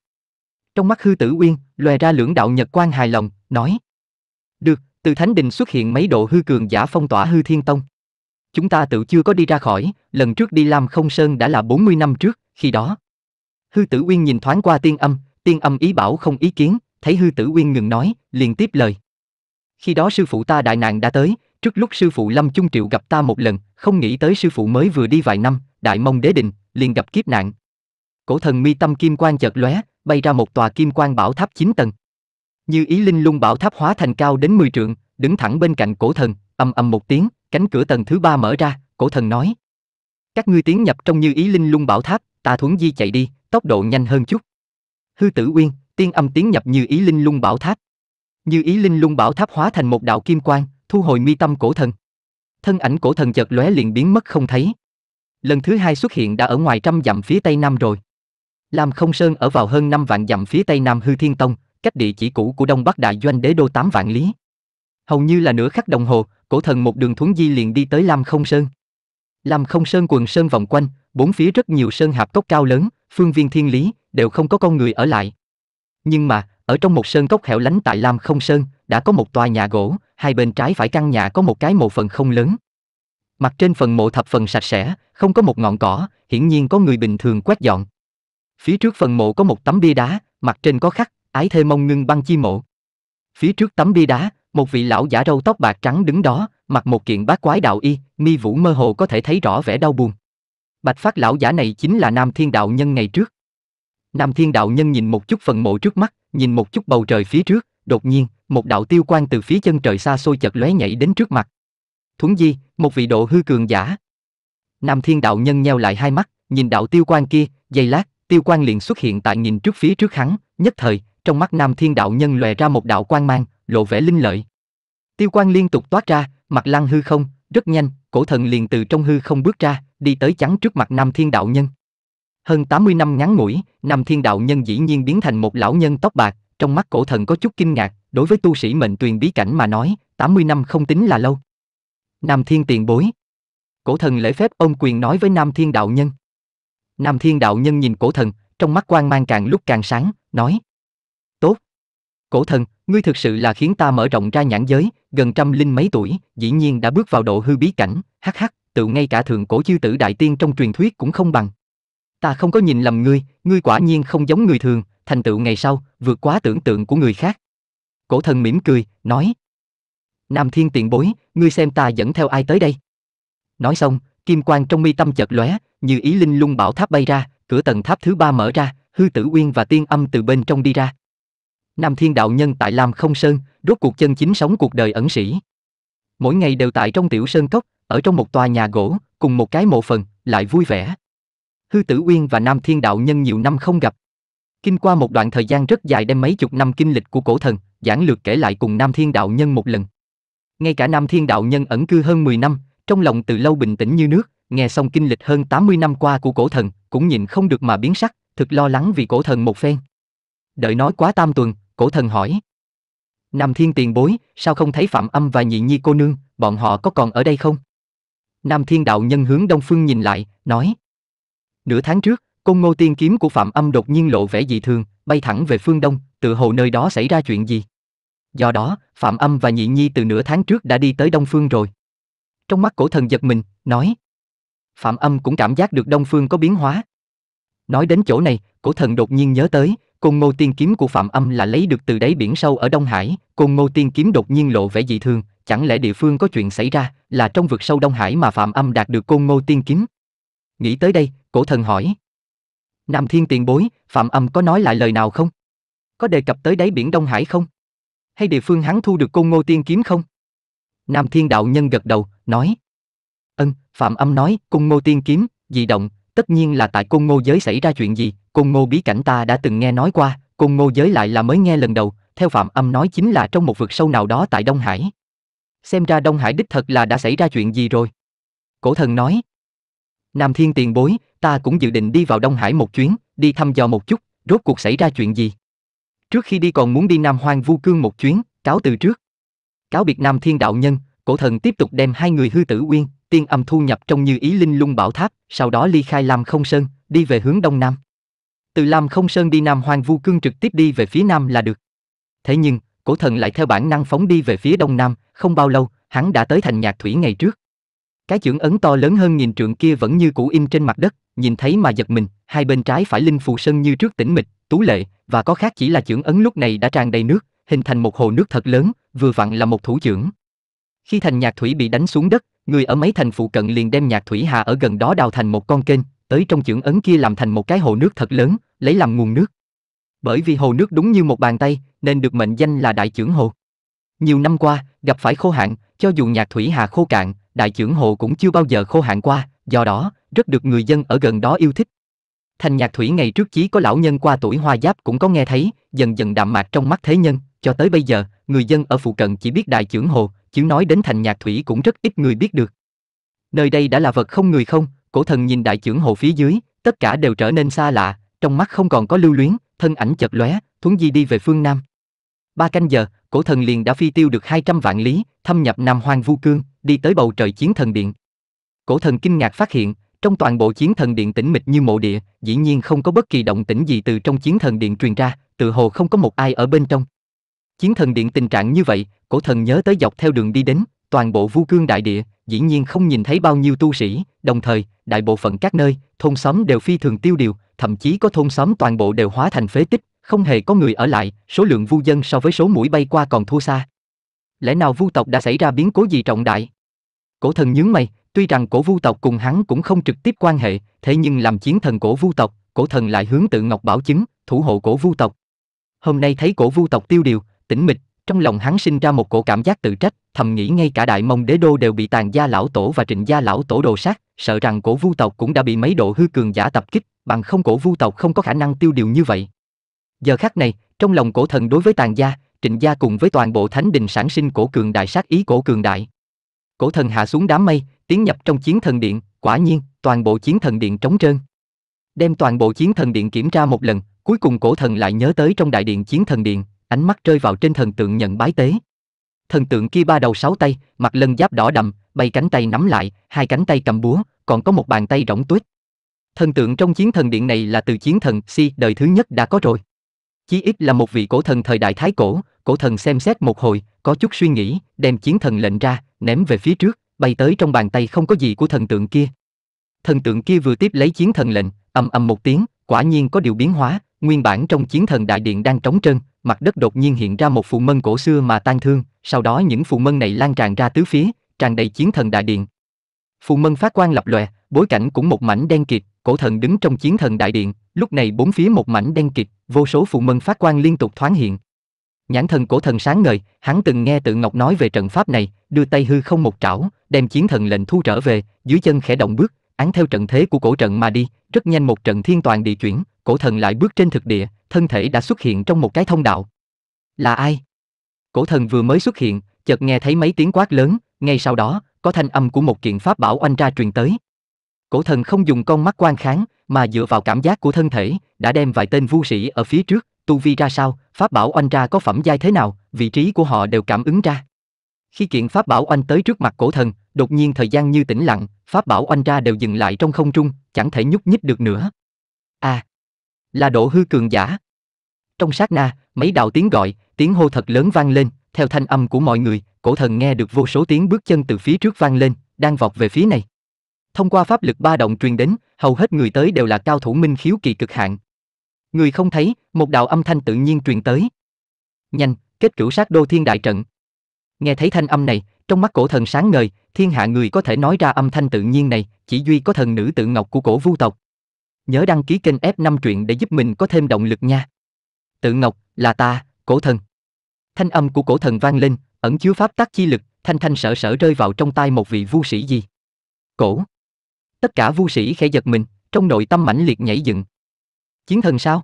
trong mắt Hư Tử Uyên, lòe ra lưỡng đạo nhật quan hài lòng, nói: "Được, từ Thánh Đình xuất hiện mấy độ hư cường giả phong tỏa Hư Thiên Tông. Chúng ta tự chưa có đi ra khỏi, lần trước đi Lam Không Sơn đã là 40 năm trước, khi đó." Hư Tử Uyên nhìn thoáng qua Tiên Âm, Tiên Âm ý bảo không ý kiến, thấy Hư Tử Uyên ngừng nói, liền tiếp lời: "Khi đó sư phụ ta đại nạn đã tới, trước lúc sư phụ Lâm Chung Triệu gặp ta một lần, không nghĩ tới sư phụ mới vừa đi vài năm, đại mông đế định, liền gặp kiếp nạn. Cổ thần mi tâm kim quan chợt lóe, bay ra một tòa kim quan bảo tháp 9 tầng. Như ý linh lung bảo tháp hóa thành cao đến 10 trượng, đứng thẳng bên cạnh cổ thần, âm âm một tiếng, cánh cửa tầng thứ ba mở ra, cổ thần nói. Các ngươi tiến nhập trong như ý linh lung bảo tháp, ta thuấn di chạy đi, tốc độ nhanh hơn chút. Hư tử uyên, tiên âm tiến nhập như ý linh lung bảo tháp. Như ý linh lung bảo tháp hóa thành một đạo kim quang, thu hồi mi tâm cổ thần. Thân ảnh cổ thần chợt lóe liền biến mất không thấy. Lần thứ hai xuất hiện đã ở ngoài trăm dặm phía tây nam rồi. Lam Không Sơn ở vào hơn 5 vạn dặm phía tây nam Hư Thiên Tông, cách địa chỉ cũ của Đông Bắc Đại Doanh Đế Đô 8 vạn lý. Hầu như là nửa khắc đồng hồ, cổ thần một đường thuấn di liền đi tới Lam Không Sơn. Lam Không Sơn quần sơn vòng quanh, bốn phía rất nhiều sơn hạp cốc cao lớn, phương viên thiên lý, đều không có con người ở lại. Nhưng mà, ở trong một sơn cốc hẻo lánh tại Lam Không Sơn, đã có một tòa nhà gỗ, hai bên trái phải căn nhà có một cái mộ phần không lớn. Mặt trên phần mộ thập phần sạch sẽ, không có một ngọn cỏ, hiển nhiên có người bình thường quét dọn. Phía trước phần mộ có một tấm bia đá, mặt trên có khắc, ái thê mông ngưng băng chi mộ. Phía trước tấm bia đá, một vị lão giả râu tóc bạc trắng đứng đó, mặc một kiện bát quái đạo y, mi vũ mơ hồ có thể thấy rõ vẻ đau buồn. Bạch phát lão giả này chính là Nam Thiên Đạo Nhân ngày trước. Nam Thiên Đạo Nhân nhìn một chút phần mộ trước mắt, nhìn một chút bầu trời phía trước, đột nhiên, một đạo tiêu quang từ phía chân trời xa xôi chợt lóe nhảy đến trước mặt. Thuấn Di, một vị độ hư cường giả. Nam Thiên Đạo Nhân nheo lại hai mắt, nhìn đạo tiêu quang kia, giây lát, tiêu quan liền xuất hiện tại nhìn trước phía trước hắn, nhất thời, trong mắt nam thiên đạo nhân lòe ra một đạo quan mang, lộ vẻ linh lợi. Tiêu quan liên tục toát ra, mặt lăng hư không, rất nhanh, cổ thần liền từ trong hư không bước ra, đi tới chắn trước mặt nam thiên đạo nhân. Hơn 80 năm ngắn ngủi, nam thiên đạo nhân dĩ nhiên biến thành một lão nhân tóc bạc, trong mắt cổ thần có chút kinh ngạc, đối với tu sĩ mệnh tuyền bí cảnh mà nói, 80 năm không tính là lâu. Nam thiên tiền bối. Cổ thần lễ phép ông quyền nói với nam thiên đạo nhân. Nam Thiên Đạo Nhân nhìn cổ thần, trong mắt quan mang càng lúc càng sáng, nói. Tốt. Cổ thần, ngươi thực sự là khiến ta mở rộng ra nhãn giới, gần trăm linh mấy tuổi, dĩ nhiên đã bước vào độ hư bí cảnh, hắc hắc, tự ngay cả thượng cổ chư tử đại tiên trong truyền thuyết cũng không bằng. Ta không có nhìn lầm ngươi, ngươi quả nhiên không giống người thường, thành tựu ngày sau, vượt quá tưởng tượng của người khác. Cổ thần mỉm cười, nói. Nam Thiên tiện bối, ngươi xem ta dẫn theo ai tới đây. Nói xong, kim quang trong mi tâm chợt lóe, như ý linh lung bảo tháp bay ra, cửa tầng tháp thứ ba mở ra, hư tử uyên và tiên âm từ bên trong đi ra. Nam Thiên Đạo Nhân tại Lam Không Sơn, rốt cuộc chân chính sống cuộc đời ẩn sĩ. Mỗi ngày đều tại trong tiểu sơn cốc, ở trong một tòa nhà gỗ, cùng một cái mộ phần, lại vui vẻ. Hư Tử Uyên và Nam Thiên Đạo Nhân nhiều năm không gặp. Kinh qua một đoạn thời gian rất dài đem mấy chục năm kinh lịch của cổ thần, giảng lược kể lại cùng Nam Thiên Đạo Nhân một lần. Ngay cả Nam Thiên Đạo Nhân ẩn cư hơn 10 năm, trong lòng từ lâu bình tĩnh như nước, nghe xong kinh lịch hơn 80 năm qua của cổ thần, cũng nhìn không được mà biến sắc, thực lo lắng vì cổ thần một phen. Đợi nói quá tam tuần, cổ thần hỏi. Nam Thiên tiền bối, sao không thấy Phạm Âm và Nhị Nhi cô nương, bọn họ có còn ở đây không? Nam Thiên đạo nhân hướng Đông Phương nhìn lại, nói. Nửa tháng trước, côn ngô tiên kiếm của Phạm Âm đột nhiên lộ vẻ dị thường, bay thẳng về phương Đông, tự hồ nơi đó xảy ra chuyện gì. Do đó, Phạm Âm và Nhị Nhi từ nửa tháng trước đã đi tới Đông Phương rồi. Trong mắt cổ thần giật mình, nói. Phạm Âm cũng cảm giác được Đông Phương có biến hóa. Nói đến chỗ này, cổ thần đột nhiên nhớ tới, côn ngô tiên kiếm của Phạm Âm là lấy được từ đáy biển sâu ở Đông Hải, côn ngô tiên kiếm đột nhiên lộ vẻ dị thường, chẳng lẽ địa phương có chuyện xảy ra, là trong vực sâu Đông Hải mà Phạm Âm đạt được côn ngô tiên kiếm? Nghĩ tới đây, cổ thần hỏi. Nam Thiên tiền bối, Phạm Âm có nói lại lời nào không? Có đề cập tới đáy biển Đông Hải không? Hay địa phương hắn thu được côn ngô tiên kiếm không? Nam Thiên đạo nhân gật đầu, nói. Ân, Phạm Âm nói, cung ngô tiên kiếm, dị động, tất nhiên là tại cung ngô giới xảy ra chuyện gì, cung ngô bí cảnh ta đã từng nghe nói qua, cung ngô giới lại là mới nghe lần đầu, theo Phạm Âm nói chính là trong một vực sâu nào đó tại Đông Hải. Xem ra Đông Hải đích thật là đã xảy ra chuyện gì rồi. Cổ thần nói, Nam Thiên tiền bối, ta cũng dự định đi vào Đông Hải một chuyến, đi thăm dò một chút, rốt cuộc xảy ra chuyện gì. Trước khi đi còn muốn đi Nam Hoang Vu Cương một chuyến, cáo từ trước. Cáo biệt Nam Thiên đạo nhân, cổ thần tiếp tục đem hai người hư tử uyên, tiên âm thu nhập trong như ý linh lung bảo tháp, sau đó ly khai Lam Không Sơn, đi về hướng đông nam. Từ Lam Không Sơn đi nam Hoang Vu Cương trực tiếp đi về phía nam là được. Thế nhưng, cổ thần lại theo bản năng phóng đi về phía đông nam, không bao lâu, hắn đã tới thành nhạc thủy ngày trước. Cái chưởng ấn to lớn hơn nghìn trượng kia vẫn như cũ in trên mặt đất, nhìn thấy mà giật mình, hai bên trái phải linh phù sơn như trước tĩnh mịch, tú lệ, và có khác chỉ là chưởng ấn lúc này đã tràn đầy nước, hình thành một hồ nước thật lớn, vừa vặn là một thủ chưởng. Khi thành nhạc thủy bị đánh xuống đất, người ở mấy thành phụ cận liền đem nhạc thủy hà ở gần đó đào thành một con kênh, tới trong chưởng ấn kia làm thành một cái hồ nước thật lớn, lấy làm nguồn nước. Bởi vì hồ nước đúng như một bàn tay, nên được mệnh danh là đại trưởng hồ. Nhiều năm qua, gặp phải khô hạn, cho dù nhạc thủy hà khô cạn, đại trưởng hồ cũng chưa bao giờ khô hạn qua, do đó, rất được người dân ở gần đó yêu thích. Thành nhạc thủy ngày trước chí có lão nhân qua tuổi hoa giáp cũng có nghe thấy, dần dần đạm mạc trong mắt thế nhân, cho tới bây giờ, người dân ở phụ cận chỉ biết đại trưởng hồ, chứ nói đến thành nhạc thủy cũng rất ít người biết được. Nơi đây đã là vật không người không, cổ thần nhìn đại trưởng hồ phía dưới, tất cả đều trở nên xa lạ, trong mắt không còn có lưu luyến, thân ảnh chật lóe, thuấn di đi về phương Nam. Ba canh giờ, cổ thần liền đã phi tiêu được 200 vạn lý, thâm nhập Nam Hoang Vu Cương, đi tới bầu trời chiến thần điện. Cổ thần kinh ngạc phát hiện, trong toàn bộ chiến thần điện tĩnh mịch như mộ địa, dĩ nhiên không có bất kỳ động tĩnh gì từ trong chiến thần điện truyền ra, tự hồ không có một ai ở bên trong. Chiến thần điện tình trạng như vậy, cổ thần nhớ tới dọc theo đường đi đến, toàn bộ vu cương đại địa, dĩ nhiên không nhìn thấy bao nhiêu tu sĩ, đồng thời, đại bộ phận các nơi, thôn xóm đều phi thường tiêu điều, thậm chí có thôn xóm toàn bộ đều hóa thành phế tích, không hề có người ở lại, số lượng vu dân so với số mũi bay qua còn thua xa. Lẽ nào vu tộc đã xảy ra biến cố gì trọng đại? Cổ thần nhướng mày, tuy rằng cổ vu tộc cùng hắn cũng không trực tiếp quan hệ, thế nhưng làm chiến thần cổ vu tộc, cổ thần lại hướng tự ngọc bảo chứng, thủ hộ cổ vu tộc. Hôm nay thấy cổ vu tộc tiêu điều, tĩnh mịch, trong lòng hắn sinh ra một cổ cảm giác tự trách, thầm nghĩ ngay cả đại mông đế đô đều bị tàn gia lão tổ và trịnh gia lão tổ đồ sát, sợ rằng cổ vu tộc cũng đã bị mấy độ hư cường giả tập kích, bằng không cổ vu tộc không có khả năng tiêu điều như vậy. Giờ khắc này, trong lòng cổ thần đối với tàn gia, trịnh gia cùng với toàn bộ thánh đình sản sinh cổ cường đại sát ý cổ cường đại. Cổ thần hạ xuống đám mây, tiến nhập trong chiến thần điện, quả nhiên, toàn bộ chiến thần điện trống trơn. Đem toàn bộ chiến thần điện kiểm tra một lần, cuối cùng cổ thần lại nhớ tới trong đại điện chiến thần điện, ánh mắt rơi vào trên thần tượng nhận bái tế. Thần tượng kia ba đầu sáu tay, mặt lân giáp đỏ đậm, bay cánh tay nắm lại, hai cánh tay cầm búa, còn có một bàn tay rỗng tuyết. Thần tượng trong chiến thần điện này là từ chiến thần Si đời thứ nhất đã có rồi. Chí ít là một vị cổ thần thời đại thái cổ, cổ thần xem xét một hồi, có chút suy nghĩ, đem chiến thần lệnh ra, ném về phía trước, bay tới trong bàn tay không có gì của thần tượng kia. Thần tượng kia vừa tiếp lấy chiến thần lệnh, ầm ầm một tiếng, quả nhiên có điều biến hóa, nguyên bản trong chiến thần đại điện đang trống trơn, mặt đất đột nhiên hiện ra một phù mân cổ xưa mà tan thương, sau đó những phù mân này lan tràn ra tứ phía, tràn đầy chiến thần đại điện. Phù mân phát quang lập lòe, bối cảnh cũng một mảnh đen kịt, cổ thần đứng trong chiến thần đại điện, lúc này bốn phía một mảnh đen kịt, vô số phù mân phát quang liên tục thoáng hiện. Nhãn thần cổ thần sáng ngời, hắn từng nghe tự Ngọc nói về trận pháp này, đưa tay hư không một trảo, đem chiến thần lệnh thu trở về, dưới chân khẽ động bước, án theo trận thế của cổ trận mà đi, rất nhanh một trận thiên toàn địa chuyển, cổ thần lại bước trên thực địa, thân thể đã xuất hiện trong một cái thông đạo. Là ai? Cổ thần vừa mới xuất hiện, chợt nghe thấy mấy tiếng quát lớn, ngay sau đó, có thanh âm của một kiện pháp bảo oanh ra truyền tới. Cổ thần không dùng con mắt quan kháng, mà dựa vào cảm giác của thân thể, đã đem vài tên vu sĩ ở phía trước, tu vi ra sao, pháp bảo oanh ra có phẩm giai thế nào, vị trí của họ đều cảm ứng ra. Khi kiện pháp bảo oanh tới trước mặt cổ thần, Đột nhiên thời gian như tĩnh lặng, pháp bảo oanh ra đều dừng lại trong không trung, chẳng thể nhúc nhích được nữa. À, là độ hư cường giả. Trong sát na, mấy đạo tiếng gọi, tiếng hô thật lớn vang lên, theo thanh âm của mọi người, cổ thần nghe được vô số tiếng bước chân từ phía trước vang lên, đang vọt về phía này. Thông qua pháp lực ba động truyền đến, hầu hết người tới đều là cao thủ minh khiếu kỳ cực hạn. Người không thấy, một đạo âm thanh tự nhiên truyền tới. Nhanh, kết cửu sát đô thiên đại trận. Nghe thấy thanh âm này, trong mắt cổ thần sáng ngời, thiên hạ người có thể nói ra âm thanh tự nhiên này, chỉ duy có thần nữ tự ngọc của cổ vu tộc. Nhớ đăng ký kênh F5 truyện để giúp mình có thêm động lực nha. Tự ngọc, là ta, cổ thần. Thanh âm của cổ thần vang lên, ẩn chứa pháp tắc chi lực, thanh thanh sợ sợ rơi vào trong tay một vị vu sĩ gì. Cổ. Tất cả vu sĩ khẽ giật mình, trong nội tâm mãnh liệt nhảy dựng. Chiến thần sao?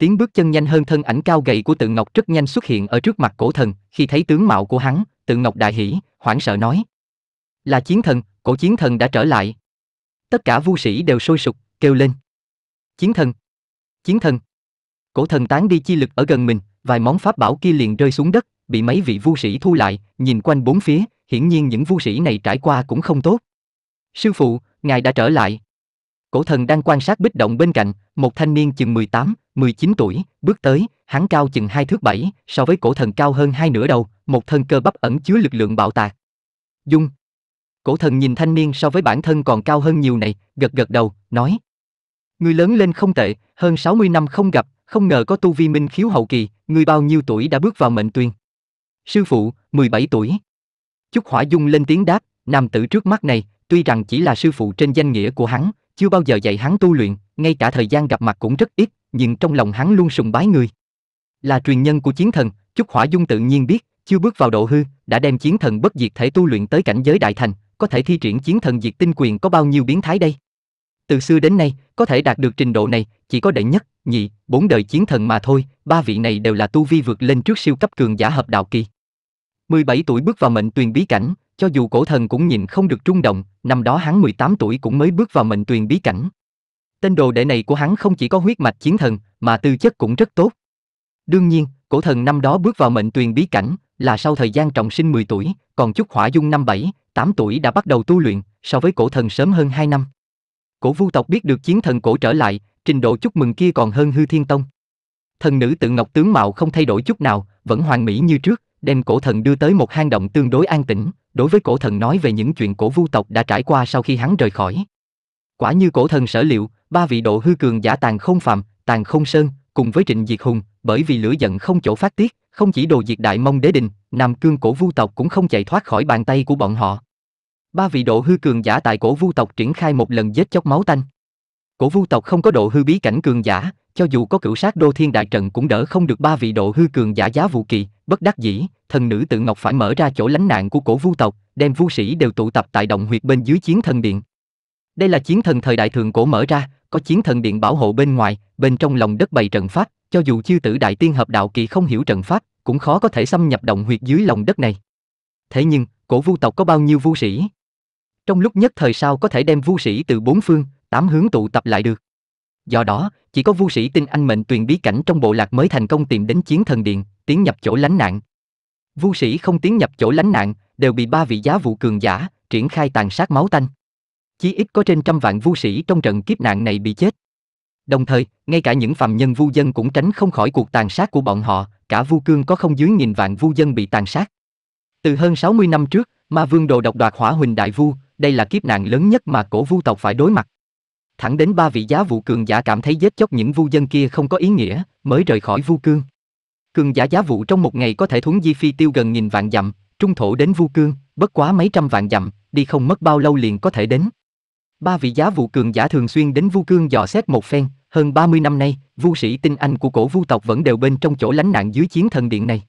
Tiếng bước chân nhanh hơn thân ảnh cao gầy của Tự Ngọc rất nhanh xuất hiện ở trước mặt cổ thần, khi thấy tướng mạo của hắn, Tự Ngọc đại hỉ, hoảng sợ nói: "Là chiến thần, cổ chiến thần đã trở lại." Tất cả vu sĩ đều sôi sục, kêu lên: "Chiến thần! Chiến thần!" Cổ thần tán đi chi lực ở gần mình, vài món pháp bảo kia liền rơi xuống đất, bị mấy vị vu sĩ thu lại, nhìn quanh bốn phía, hiển nhiên những vu sĩ này trải qua cũng không tốt. "Sư phụ, ngài đã trở lại." Cổ thần đang quan sát bích động bên cạnh, một thanh niên chừng 18, 19 tuổi, bước tới, hắn cao chừng hai thước bảy, so với cổ thần cao hơn hai nửa đầu, một thân cơ bắp ẩn chứa lực lượng bạo tạc. Dung. Cổ thần nhìn thanh niên so với bản thân còn cao hơn nhiều này, gật gật đầu, nói. Người lớn lên không tệ, hơn 60 năm không gặp, không ngờ có tu vi minh khiếu hậu kỳ, người bao nhiêu tuổi đã bước vào mệnh tuyên. Sư phụ, 17 tuổi. Chúc Hỏa Dung lên tiếng đáp, nam tử trước mắt này, tuy rằng chỉ là sư phụ trên danh nghĩa của hắn, chưa bao giờ dạy hắn tu luyện, ngay cả thời gian gặp mặt cũng rất ít, nhưng trong lòng hắn luôn sùng bái người. Là truyền nhân của chiến thần, Trúc Hỏa Dung tự nhiên biết, chưa bước vào độ hư, đã đem chiến thần bất diệt thể tu luyện tới cảnh giới đại thành, có thể thi triển chiến thần diệt tinh quyền có bao nhiêu biến thái đây. Từ xưa đến nay, có thể đạt được trình độ này, chỉ có đệ nhất, nhị, bốn đời chiến thần mà thôi, ba vị này đều là tu vi vượt lên trước siêu cấp cường giả hợp đạo kỳ. 17 tuổi bước vào mệnh tuyền bí cảnh, cho dù cổ thần cũng nhìn không được trung động, năm đó hắn 18 tuổi cũng mới bước vào mệnh tuyền bí cảnh, Tên đồ đệ này của hắn không chỉ có huyết mạch chiến thần, mà tư chất cũng rất tốt. Đương nhiên, cổ thần năm đó bước vào mệnh tuyền bí cảnh, là sau thời gian trọng sinh 10 tuổi, còn chút hỏa dung năm 7, 8 tuổi đã bắt đầu tu luyện, so với cổ thần sớm hơn 2 năm. Cổ vu tộc biết được chiến thần cổ trở lại, trình độ chúc mừng kia còn hơn hư thiên tông. Thần nữ tự ngọc tướng mạo không thay đổi chút nào, vẫn hoàn mỹ như trước, đem cổ thần đưa tới một hang động tương đối an tĩnh, đối với cổ thần nói về những chuyện cổ vu tộc đã trải qua sau khi hắn rời khỏi. Quả như cổ thần sở liệu, ba vị độ hư cường giả tàn không phạm, tàn không sơn, cùng với Trịnh Diệt Hùng, bởi vì lửa giận không chỗ phát tiết, không chỉ đồ diệt đại mông đế đình, Nam Cương cổ vu tộc cũng không chạy thoát khỏi bàn tay của bọn họ. Ba vị độ hư cường giả tại cổ vu tộc triển khai một lần giết chóc máu tanh. Cổ vu tộc không có độ hư bí cảnh cường giả, cho dù có cửu sát đô thiên đại trận cũng đỡ không được ba vị độ hư cường giả giá vũ kỳ, bất đắc dĩ, thần nữ tự ngọc phải mở ra chỗ lánh nạn của cổ vu tộc, đem vu sĩ đều tụ tập tại động huyệt bên dưới chiến thần điện. Đây là chiến thần thời đại thượng cổ mở ra, có chiến thần điện bảo hộ bên ngoài, bên trong lòng đất bày trận pháp, cho dù chiêu tử đại tiên hợp đạo kỳ không hiểu trận pháp, cũng khó có thể xâm nhập động huyệt dưới lòng đất này. Thế nhưng, cổ vu tộc có bao nhiêu vu sĩ? Trong lúc nhất thời sao có thể đem vu sĩ từ bốn phương, tám hướng tụ tập lại được? Do đó, chỉ có vu sĩ tinh anh mệnh tuyền bí cảnh trong bộ lạc mới thành công tìm đến chiến thần điện, tiến nhập chỗ lánh nạn. Vu sĩ không tiến nhập chỗ lánh nạn, đều bị ba vị giá vụ cường giả triển khai tàn sát máu tanh chí ít có trên trăm vạn vu sĩ trong trận kiếp nạn này bị chết. Đồng thời, ngay cả những phàm nhân vu dân cũng tránh không khỏi cuộc tàn sát của bọn họ, cả vu cương có không dưới nghìn vạn vu dân bị tàn sát. Từ hơn 60 năm trước, ma vương đồ độc đoạt hỏa huỳnh đại vu, đây là kiếp nạn lớn nhất mà cổ vu tộc phải đối mặt. Thẳng đến ba vị giá vũ cường giả cảm thấy giết chóc những vu dân kia không có ý nghĩa, mới rời khỏi vu cương. Cường giả giá vũ trong một ngày có thể thuấn di phi tiêu gần nghìn vạn dặm, trung thổ đến vu cương, bất quá mấy trăm vạn dặm, đi không mất bao lâu liền có thể đến. Ba vị giá vụ cường giả thường xuyên đến Vu Cương dò xét một phen, hơn 30 năm nay, Vu sĩ tinh anh của cổ Vu tộc vẫn đều bên trong chỗ lánh nạn dưới chiến thần điện này.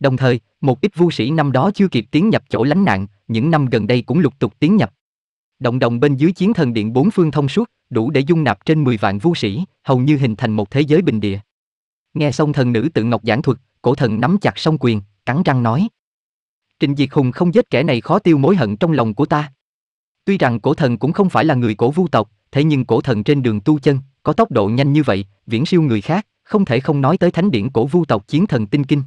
Đồng thời, một ít Vu sĩ năm đó chưa kịp tiến nhập chỗ lánh nạn, những năm gần đây cũng lục tục tiến nhập. Động đồng bên dưới chiến thần điện bốn phương thông suốt, đủ để dung nạp trên 10 vạn Vu sĩ, hầu như hình thành một thế giới bình địa. Nghe xong thần nữ tự ngọc giảng thuật, cổ thần nắm chặt song quyền, cắn răng nói: Trịnh Diệt Hùng không giết kẻ này khó tiêu mối hận trong lòng của ta. Tuy rằng cổ thần cũng không phải là người cổ vu tộc, thế nhưng cổ thần trên đường tu chân, có tốc độ nhanh như vậy, viễn siêu người khác, không thể không nói tới thánh điển cổ vu tộc chiến thần tinh kinh.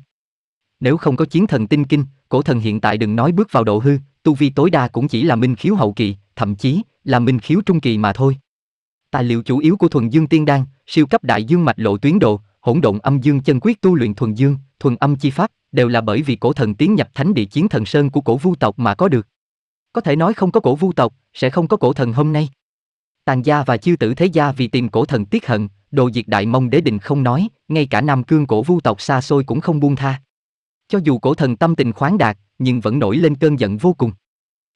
Nếu không có chiến thần tinh kinh, cổ thần hiện tại đừng nói bước vào độ hư, tu vi tối đa cũng chỉ là minh khiếu hậu kỳ, thậm chí là minh khiếu trung kỳ mà thôi. Tài liệu chủ yếu của thuần dương tiên đan, siêu cấp đại dương mạch lộ tuyến độ, hỗn độn âm dương chân quyết tu luyện thuần dương, thuần âm chi pháp, đều là bởi vì cổ thần tiến nhập thánh địa chiến thần sơn của cổ vu tộc mà có được. Có thể nói không có cổ vu tộc, sẽ không có cổ thần hôm nay. Tàn gia và chiêu tử thế gia vì tìm cổ thần tiếc hận, đồ diệt đại mông đế định không nói, ngay cả nam cương cổ vu tộc xa xôi cũng không buông tha. Cho dù cổ thần tâm tình khoáng đạt, nhưng vẫn nổi lên cơn giận vô cùng.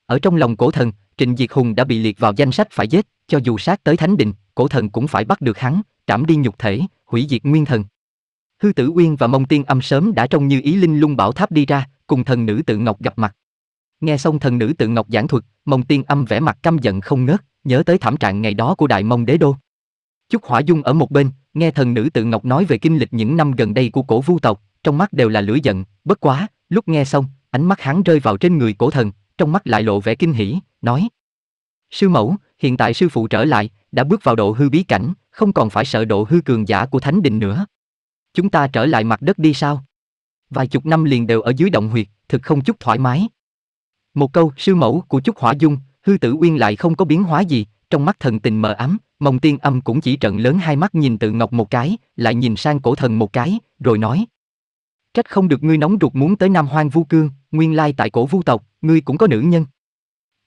Ở trong lòng cổ thần, Trịnh Diệt Hùng đã bị liệt vào danh sách phải giết, cho dù sát tới thánh định, cổ thần cũng phải bắt được hắn, trảm đi nhục thể, hủy diệt nguyên thần. Hư Tử Uyên và Mông Tiên Âm sớm đã trông như ý linh lung bảo tháp đi ra, cùng thần nữ tự ngọc gặp mặt. Nghe xong thần nữ tự ngọc giảng thuật, mông tiên âm vẻ mặt căm giận không ngớt, nhớ tới thảm trạng ngày đó của đại mông đế đô. Chúc Hỏa Dung ở một bên, nghe thần nữ tự ngọc nói về kinh lịch những năm gần đây của cổ vu tộc, trong mắt đều là lửa giận, bất quá, lúc nghe xong, ánh mắt hắn rơi vào trên người cổ thần, trong mắt lại lộ vẻ kinh hỉ, nói. Sư mẫu, hiện tại sư phụ trở lại, đã bước vào độ hư bí cảnh, không còn phải sợ độ hư cường giả của thánh đình nữa. Chúng ta trở lại mặt đất đi sao? Vài chục năm liền đều ở dưới động huyệt, thực không chút thoải mái. Một câu sư mẫu của Trúc Hỏa Dung, hư tử uyên lại không có biến hóa gì, trong mắt thần tình mờ ám, mông tiên âm cũng chỉ trận lớn hai mắt nhìn tự ngọc một cái, lại nhìn sang cổ thần một cái, rồi nói. Trách không được ngươi nóng ruột muốn tới Nam Hoang Vu Cương, nguyên lai tại cổ vu tộc, ngươi cũng có nữ nhân.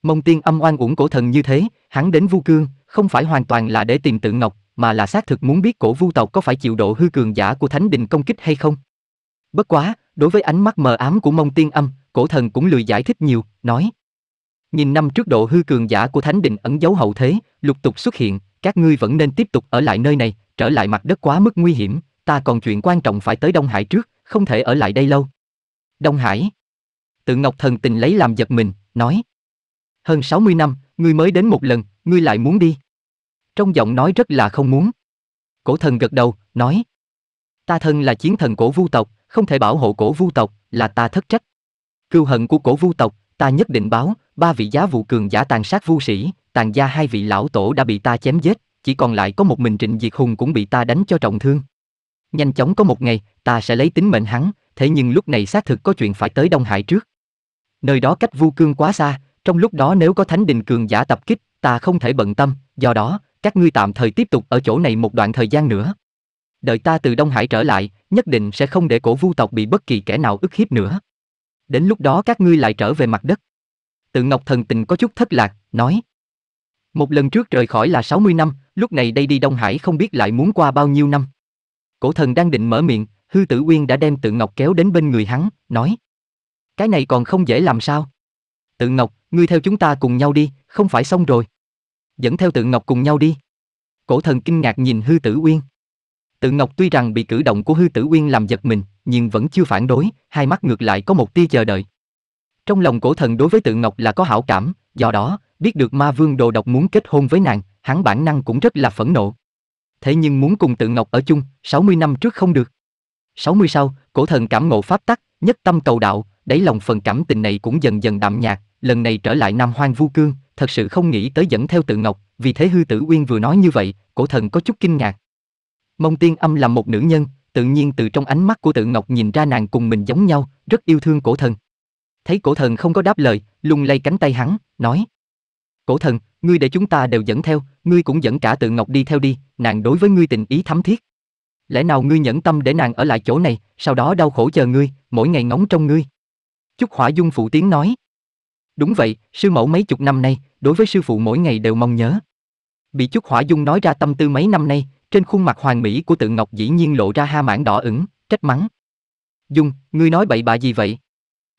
Mông tiên âm oan uổng cổ thần như thế, hắn đến Vu Cương, không phải hoàn toàn là để tìm tự ngọc, mà là xác thực muốn biết cổ vu tộc có phải chịu độ hư cường giả của thánh đình công kích hay không. Bất quá, Đối với ánh mắt mờ ám của mông tiên âm, cổ thần cũng lười giải thích nhiều, nói. Nhìn năm trước độ hư cường giả của Thánh Định ẩn dấu hậu thế, lục tục xuất hiện, các ngươi vẫn nên tiếp tục ở lại nơi này, trở lại mặt đất quá mức nguy hiểm, ta còn chuyện quan trọng phải tới Đông Hải trước, không thể ở lại đây lâu. Đông Hải. Tự Ngọc thần tình lấy làm giật mình, nói. Hơn 60 năm, ngươi mới đến một lần, ngươi lại muốn đi. Trong giọng nói rất là không muốn. Cổ thần gật đầu, nói. Ta thân là chiến thần cổ vu tộc, không thể bảo hộ cổ vu tộc, là ta thất trách. Cưu hận của cổ vu tộc, ta nhất định báo, ba vị giá vụ cường giả tàn sát vu sĩ, tàn gia hai vị lão tổ đã bị ta chém giết, chỉ còn lại có một mình Trịnh Diệt Hùng cũng bị ta đánh cho trọng thương. Nhanh chóng có một ngày, ta sẽ lấy tính mệnh hắn, thế nhưng lúc này xác thực có chuyện phải tới Đông Hải trước. Nơi đó cách vu cương quá xa, trong lúc đó nếu có thánh đình cường giả tập kích, ta không thể bận tâm, do đó, các ngươi tạm thời tiếp tục ở chỗ này một đoạn thời gian nữa đợi ta từ Đông Hải trở lại, nhất định sẽ không để cổ vu tộc bị bất kỳ kẻ nào ức hiếp nữa. Đến lúc đó các ngươi lại trở về mặt đất. Tự Ngọc thần tình có chút thất lạc, nói. Một lần trước rời khỏi là 60 năm, lúc này đây đi Đông Hải không biết lại muốn qua bao nhiêu năm. Cổ thần đang định mở miệng, hư tử uyên đã đem tự Ngọc kéo đến bên người hắn, nói. Cái này còn không dễ làm sao. Tự Ngọc, ngươi theo chúng ta cùng nhau đi, không phải xong rồi. Dẫn theo tự Ngọc cùng nhau đi. Cổ thần kinh ngạc nhìn hư tử uyên. Tự Ngọc tuy rằng bị cử động của Hư Tử Uyên làm giật mình, nhưng vẫn chưa phản đối, hai mắt ngược lại có một tia chờ đợi. Trong lòng cổ thần đối với Tự Ngọc là có hảo cảm, do đó, biết được ma vương đồ độc muốn kết hôn với nàng, hắn bản năng cũng rất là phẫn nộ. Thế nhưng muốn cùng Tự Ngọc ở chung, 60 năm trước không được. 60 sau, cổ thần cảm ngộ pháp tắc, nhất tâm cầu đạo, đáy lòng phần cảm tình này cũng dần dần đạm nhạt, lần này trở lại Nam Hoang Vu Cương, thật sự không nghĩ tới dẫn theo Tự Ngọc, vì thế hư tử uyên vừa nói như vậy, cổ thần có chút kinh ngạc. Mông tiên âm là một nữ nhân, tự nhiên từ trong ánh mắt của tự ngọc nhìn ra nàng cùng mình giống nhau, rất yêu thương cổ thần. Thấy cổ thần không có đáp lời, lung lay cánh tay hắn, nói. Cổ thần, ngươi để chúng ta đều dẫn theo, ngươi cũng dẫn cả tự ngọc đi theo đi, nàng đối với ngươi tình ý thắm thiết. Lẽ nào ngươi nhẫn tâm để nàng ở lại chỗ này, sau đó đau khổ chờ ngươi, mỗi ngày ngóng trong ngươi. Chúc hỏa dung phụ tiếng nói. Đúng vậy, sư mẫu mấy chục năm nay, đối với sư phụ mỗi ngày đều mong nhớ. Bị Chúc Hỏa Dung nói ra tâm tư mấy năm nay, trên khuôn mặt hoàng mỹ của tự ngọc dĩ nhiên lộ ra ha mãn đỏ ửng, trách mắng. Dung, ngươi nói bậy bạ gì vậy?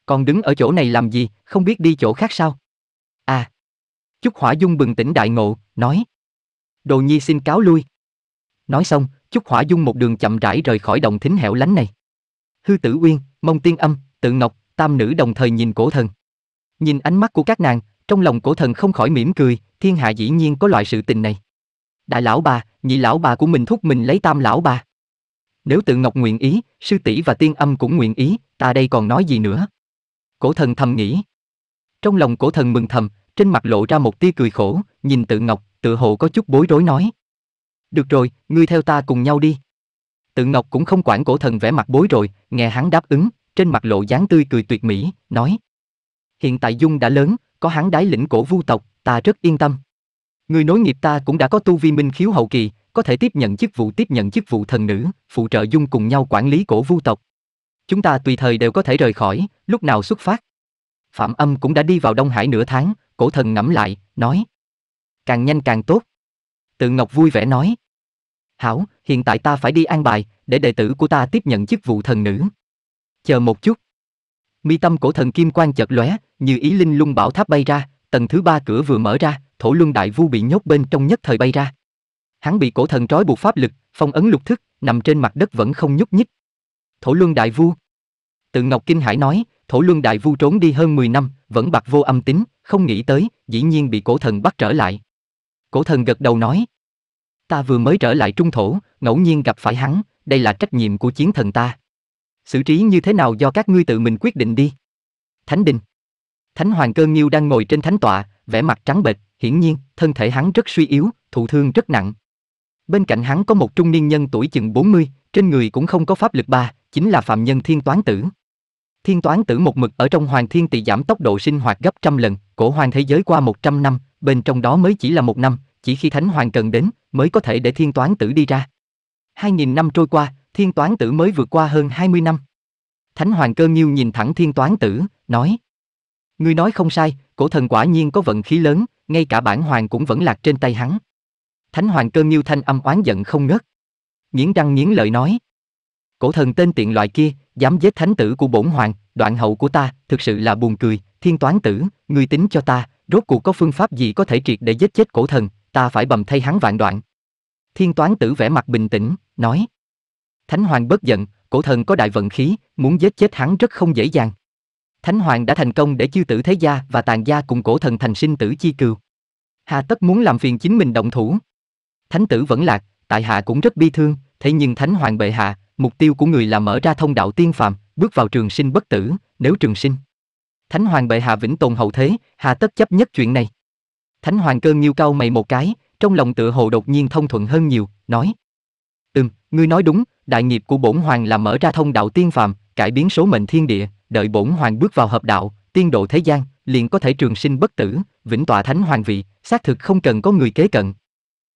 Còn đứng ở chỗ này làm gì, không biết đi chỗ khác sao? À. Chúc Hỏa Dung bừng tỉnh đại ngộ, nói. Đồ Nhi xin cáo lui. Nói xong, Chúc Hỏa Dung một đường chậm rãi rời khỏi động thính hẻo lánh này. Hư Tử Uyên, Mông Tiên Âm, tự Ngọc, tam nữ đồng thời nhìn cổ thần. Nhìn ánh mắt của các nàng, trong lòng cổ thần không khỏi mỉm cười, thiên hạ dĩ nhiên có loại sự tình này đại lão bà, nhị lão bà của mình thúc mình lấy tam lão bà. Nếu tự Ngọc nguyện ý, sư tỷ và tiên âm cũng nguyện ý, ta đây còn nói gì nữa. Cổ thần thầm nghĩ. Trong lòng cổ thần mừng thầm, trên mặt lộ ra một tia cười khổ, nhìn tự Ngọc, tự hồ có chút bối rối nói. Được rồi, ngươi theo ta cùng nhau đi. Tự Ngọc cũng không quản cổ thần vẻ mặt bối rồi, nghe hắn đáp ứng, trên mặt lộ dáng tươi cười tuyệt mỹ, nói. Hiện tại Dung đã lớn, có hắn đái lĩnh cổ vu tộc, ta rất yên tâm. Người nối nghiệp ta cũng đã có tu vi minh khiếu hậu kỳ, có thể tiếp nhận chức vụ tiếp nhận chức vụ thần nữ, phụ trợ dung cùng nhau quản lý cổ vu tộc. Chúng ta tùy thời đều có thể rời khỏi, lúc nào xuất phát. Phạm âm cũng đã đi vào Đông Hải nửa tháng, cổ thần ngẫm lại, nói. Càng nhanh càng tốt. Tự Ngọc vui vẻ nói. Hảo, hiện tại ta phải đi an bài, để đệ tử của ta tiếp nhận chức vụ thần nữ. Chờ một chút. Mi tâm cổ thần kim quan chợt lóe, như ý linh lung bảo tháp bay ra, tầng thứ ba cửa vừa mở ra, thổ luân đại vu bị nhốt bên trong nhất thời bay ra. Hắn bị cổ thần trói buộc pháp lực, phong ấn lục thức, nằm trên mặt đất vẫn không nhúc nhích. Thổ luân đại vu. Tự Ngọc Kinh Hải nói, thổ luân đại vu trốn đi hơn 10 năm, vẫn bạc vô âm tính, không nghĩ tới, dĩ nhiên bị cổ thần bắt trở lại. Cổ thần gật đầu nói. Ta vừa mới trở lại trung thổ, ngẫu nhiên gặp phải hắn, đây là trách nhiệm của chiến thần ta. Xử trí như thế nào do các ngươi tự mình quyết định đi. Thánh Đình Thánh Hoàng Cơ Nghiêu đang ngồi trên thánh tọa, vẻ mặt trắng bệch, Hiển nhiên, thân thể hắn rất suy yếu, thụ thương rất nặng. Bên cạnh hắn có một trung niên nhân tuổi chừng 40, trên người cũng không có pháp lực ba, chính là phạm nhân thiên toán tử. Thiên toán tử một mực ở trong hoàng thiên tỷ giảm tốc độ sinh hoạt gấp trăm lần, cổ hoàng thế giới qua 100 năm, bên trong đó mới chỉ là một năm, chỉ khi thánh hoàng cần đến mới có thể để thiên toán tử đi ra. 2.000 năm trôi qua, thiên toán tử mới vượt qua hơn 20 năm. Thánh hoàng cơ nghiêu nhìn thẳng thiên toán tử, nói. người nói không sai, cổ thần quả nhiên có vận khí lớn, ngay cả bản hoàng cũng vẫn lạc trên tay hắn. Thánh hoàng cơ nghiêu thanh âm oán giận không ngớt. Nghiến răng nghiến lợi nói. Cổ thần tên tiện loại kia, dám giết thánh tử của bổn hoàng, đoạn hậu của ta, thực sự là buồn cười, thiên toán tử, ngươi tính cho ta, rốt cuộc có phương pháp gì có thể triệt để giết chết cổ thần, ta phải bầm thay hắn vạn đoạn. Thiên toán tử vẻ mặt bình tĩnh, nói. Thánh hoàng bất giận, cổ thần có đại vận khí, muốn giết chết hắn rất không dễ dàng. Thánh Hoàng đã thành công để chư tử thế gia và tàn gia cùng cổ thần thành sinh tử chi cừu. Hà tất muốn làm phiền chính mình động thủ. Thánh tử vẫn lạc, tại hạ cũng rất bi thương, thế nhưng Thánh Hoàng bệ hạ, mục tiêu của người là mở ra thông đạo tiên phàm, bước vào trường sinh bất tử, nếu trường sinh. Thánh Hoàng bệ hạ vĩnh tồn hậu thế, hà tất chấp nhất chuyện này. Thánh Hoàng cơn nhiêu cao mày một cái, trong lòng tựa hồ đột nhiên thông thuận hơn nhiều, nói. Ừm, ngươi nói đúng, đại nghiệp của bổn hoàng là mở ra thông đạo tiên phàm, cải biến số mệnh thiên địa, đợi bổn hoàng bước vào hợp đạo, tiên độ thế gian, liền có thể trường sinh bất tử, vĩnh tọa thánh hoàng vị, xác thực không cần có người kế cận.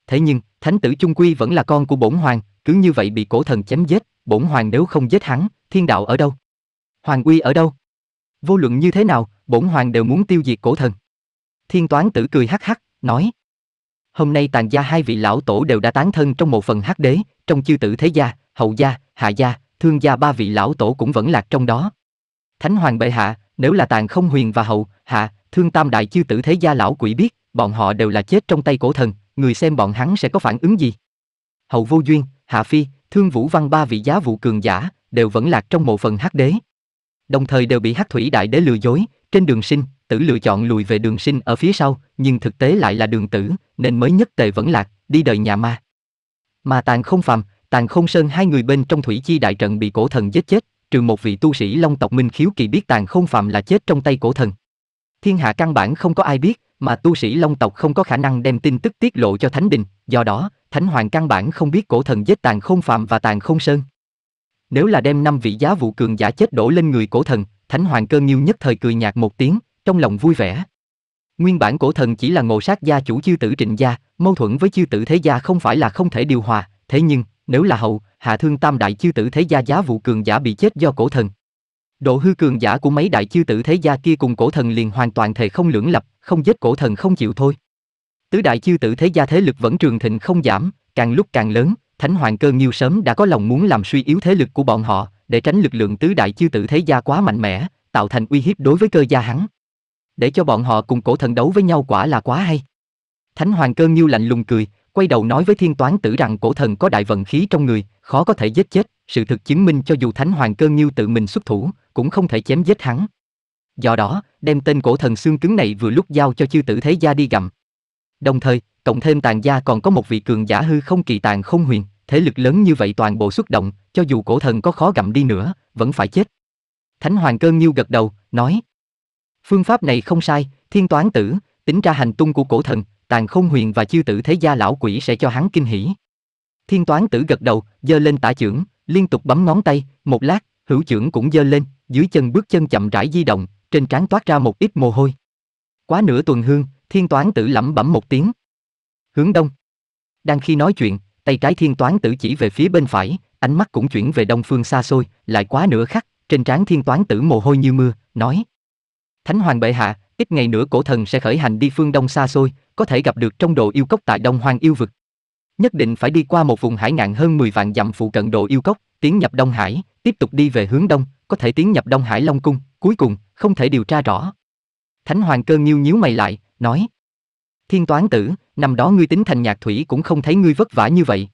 Thế nhưng, thánh tử trung quy vẫn là con của bổn hoàng, cứ như vậy bị cổ thần chém giết, bổn hoàng nếu không giết hắn, thiên đạo ở đâu? Hoàng uy ở đâu? Vô luận như thế nào, bổn hoàng đều muốn tiêu diệt cổ thần. Thiên toán tử cười hắc hắc, nói. Hôm nay tàn gia hai vị lão tổ đều đã tán thân trong một phần hắc đế, trong chư tử thế gia, hậu gia, hạ gia, thương gia ba vị lão tổ cũng vẫn lạc trong đó. Thánh hoàng bệ hạ, nếu là tàn không huyền và hậu, hạ, thương tam đại chư tử thế gia lão quỷ biết, bọn họ đều là chết trong tay cổ thần, người xem bọn hắn sẽ có phản ứng gì. Hậu vô duyên, hạ phi, thương vũ văn ba vị giá vụ cường giả, đều vẫn lạc trong mộ phần hắc đế. Đồng thời đều bị hắc thủy đại đế lừa dối, trên đường sinh, tử lựa chọn lùi về đường sinh ở phía sau, nhưng thực tế lại là đường tử, nên mới nhất tề vẫn lạc, đi đời nhà ma. Mà tàn không phàm, Tàn Không Sơn hai người bên trong thủy chi đại trận bị cổ thần giết chết, trừ một vị tu sĩ Long tộc Minh Khiếu kỳ biết Tàn Không Phạm là chết trong tay cổ thần. Thiên hạ căn bản không có ai biết, mà tu sĩ Long tộc không có khả năng đem tin tức tiết lộ cho Thánh Đình, do đó, Thánh Hoàng căn bản không biết cổ thần giết Tàn Không Phạm và Tàn Không Sơn. Nếu là đem năm vị giá vụ cường giả chết đổ lên người cổ thần, Thánh Hoàng cơ nghiêu nhất thời cười nhạt một tiếng, trong lòng vui vẻ. Nguyên bản cổ thần chỉ là ngộ sát gia chủ chiêu tử trịnh gia, mâu thuẫn với chiêu tử thế gia không phải là không thể điều hòa, thế nhưng, nếu là hậu, hạ thương tam đại chư tử thế gia giá vụ cường giả bị chết do cổ thần. Độ hư cường giả của mấy đại chư tử thế gia kia cùng cổ thần liền hoàn toàn thể không lưỡng lập, không giết cổ thần không chịu thôi. Tứ đại chư tử thế gia thế lực vẫn trường thịnh không giảm, càng lúc càng lớn, Thánh Hoàng Cơ Nhiêu sớm đã có lòng muốn làm suy yếu thế lực của bọn họ, để tránh lực lượng tứ đại chư tử thế gia quá mạnh mẽ, tạo thành uy hiếp đối với cơ gia hắn. Để cho bọn họ cùng cổ thần đấu với nhau quả là quá hay. Thánh Hoàng Cơ Nhiêu lạnh lùng cười, quay đầu nói với thiên toán tử rằng cổ thần có đại vận khí trong người, khó có thể giết chết, sự thực chứng minh cho dù thánh hoàng cơ nghiêu tự mình xuất thủ, cũng không thể chém giết hắn. Do đó, đem tên cổ thần xương cứng này vừa lúc giao cho chư tử thế gia đi gặm. Đồng thời, cộng thêm tàn gia còn có một vị cường giả hư không kỳ tàn không huyền, thế lực lớn như vậy toàn bộ xuất động, cho dù cổ thần có khó gặm đi nữa, vẫn phải chết. Thánh hoàng cơ nghiêu gật đầu, nói. Phương pháp này không sai, thiên toán tử, tính ra hành tung của cổ thần, tàn không huyền và chiêu tử thế gia lão quỷ sẽ cho hắn kinh hỉ. Thiên toán tử gật đầu, giơ lên tả chưởng liên tục bấm ngón tay, một lát, hữu chưởng cũng giơ lên, dưới chân bước chân chậm rãi di động, trên trán toát ra một ít mồ hôi. Quá nửa tuần hương, thiên toán tử lẩm bẩm một tiếng. Hướng đông. Đang khi nói chuyện, tay trái thiên toán tử chỉ về phía bên phải, ánh mắt cũng chuyển về đông phương xa xôi, lại quá nửa khắc, trên trán thiên toán tử mồ hôi như mưa, nói. Thánh hoàng bệ hạ, Ít ngày nữa cổ thần sẽ khởi hành đi phương đông xa xôi, có thể gặp được trong độ yêu cốc tại Đông Hoang yêu vực. Nhất định phải đi qua một vùng hải ngạn hơn 10 vạn dặm phụ cận độ yêu cốc, tiến nhập Đông Hải, tiếp tục đi về hướng đông, có thể tiến nhập Đông Hải Long cung, cuối cùng không thể điều tra rõ. Thánh Hoàng Cơ nhiêu nhíu mày lại, nói: "Thiên toán tử, năm đó ngươi tính thành nhạc thủy cũng không thấy ngươi vất vả như vậy."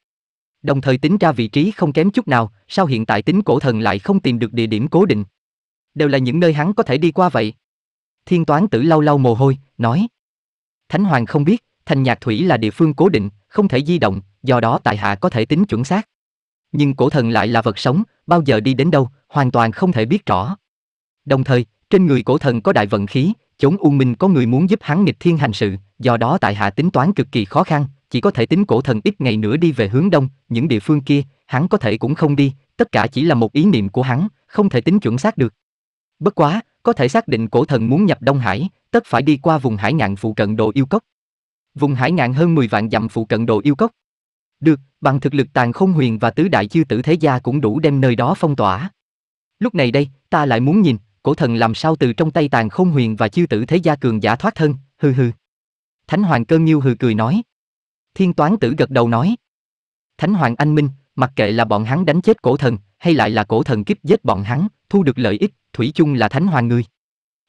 Đồng thời tính ra vị trí không kém chút nào, sao hiện tại tính cổ thần lại không tìm được địa điểm cố định? Đều là những nơi hắn có thể đi qua vậy. Thiên toán tử lau lau mồ hôi, nói. Thánh hoàng không biết, thành nhạc thủy là địa phương cố định, không thể di động, do đó tại hạ có thể tính chuẩn xác. Nhưng cổ thần lại là vật sống, bao giờ đi đến đâu, hoàn toàn không thể biết rõ. Đồng thời, trên người cổ thần có đại vận khí, chốn u minh có người muốn giúp hắn nghịch thiên hành sự, do đó tại hạ tính toán cực kỳ khó khăn, chỉ có thể tính cổ thần ít ngày nữa đi về hướng đông, những địa phương kia, hắn có thể cũng không đi, tất cả chỉ là một ý niệm của hắn, không thể tính chuẩn xác được. Bất quá, có thể xác định cổ thần muốn nhập Đông Hải, tất phải đi qua vùng hải ngạn phụ cận đồ yêu cốc. Vùng hải ngạn hơn 10 vạn dặm phụ cận đồ yêu cốc. Được, bằng thực lực tàn không huyền và tứ đại chư tử thế gia cũng đủ đem nơi đó phong tỏa. Lúc này đây, ta lại muốn nhìn, cổ thần làm sao từ trong tay tàn không huyền và chư tử thế gia cường giả thoát thân, hừ hừ. Thánh hoàng cơn nhiêu hừ cười nói. Thiên toán tử gật đầu nói. Thánh hoàng anh minh, mặc kệ là bọn hắn đánh chết cổ thần, hay lại là cổ thần kiếp giết bọn hắn, thu được lợi ích, thủy chung là thánh hoàng ngươi.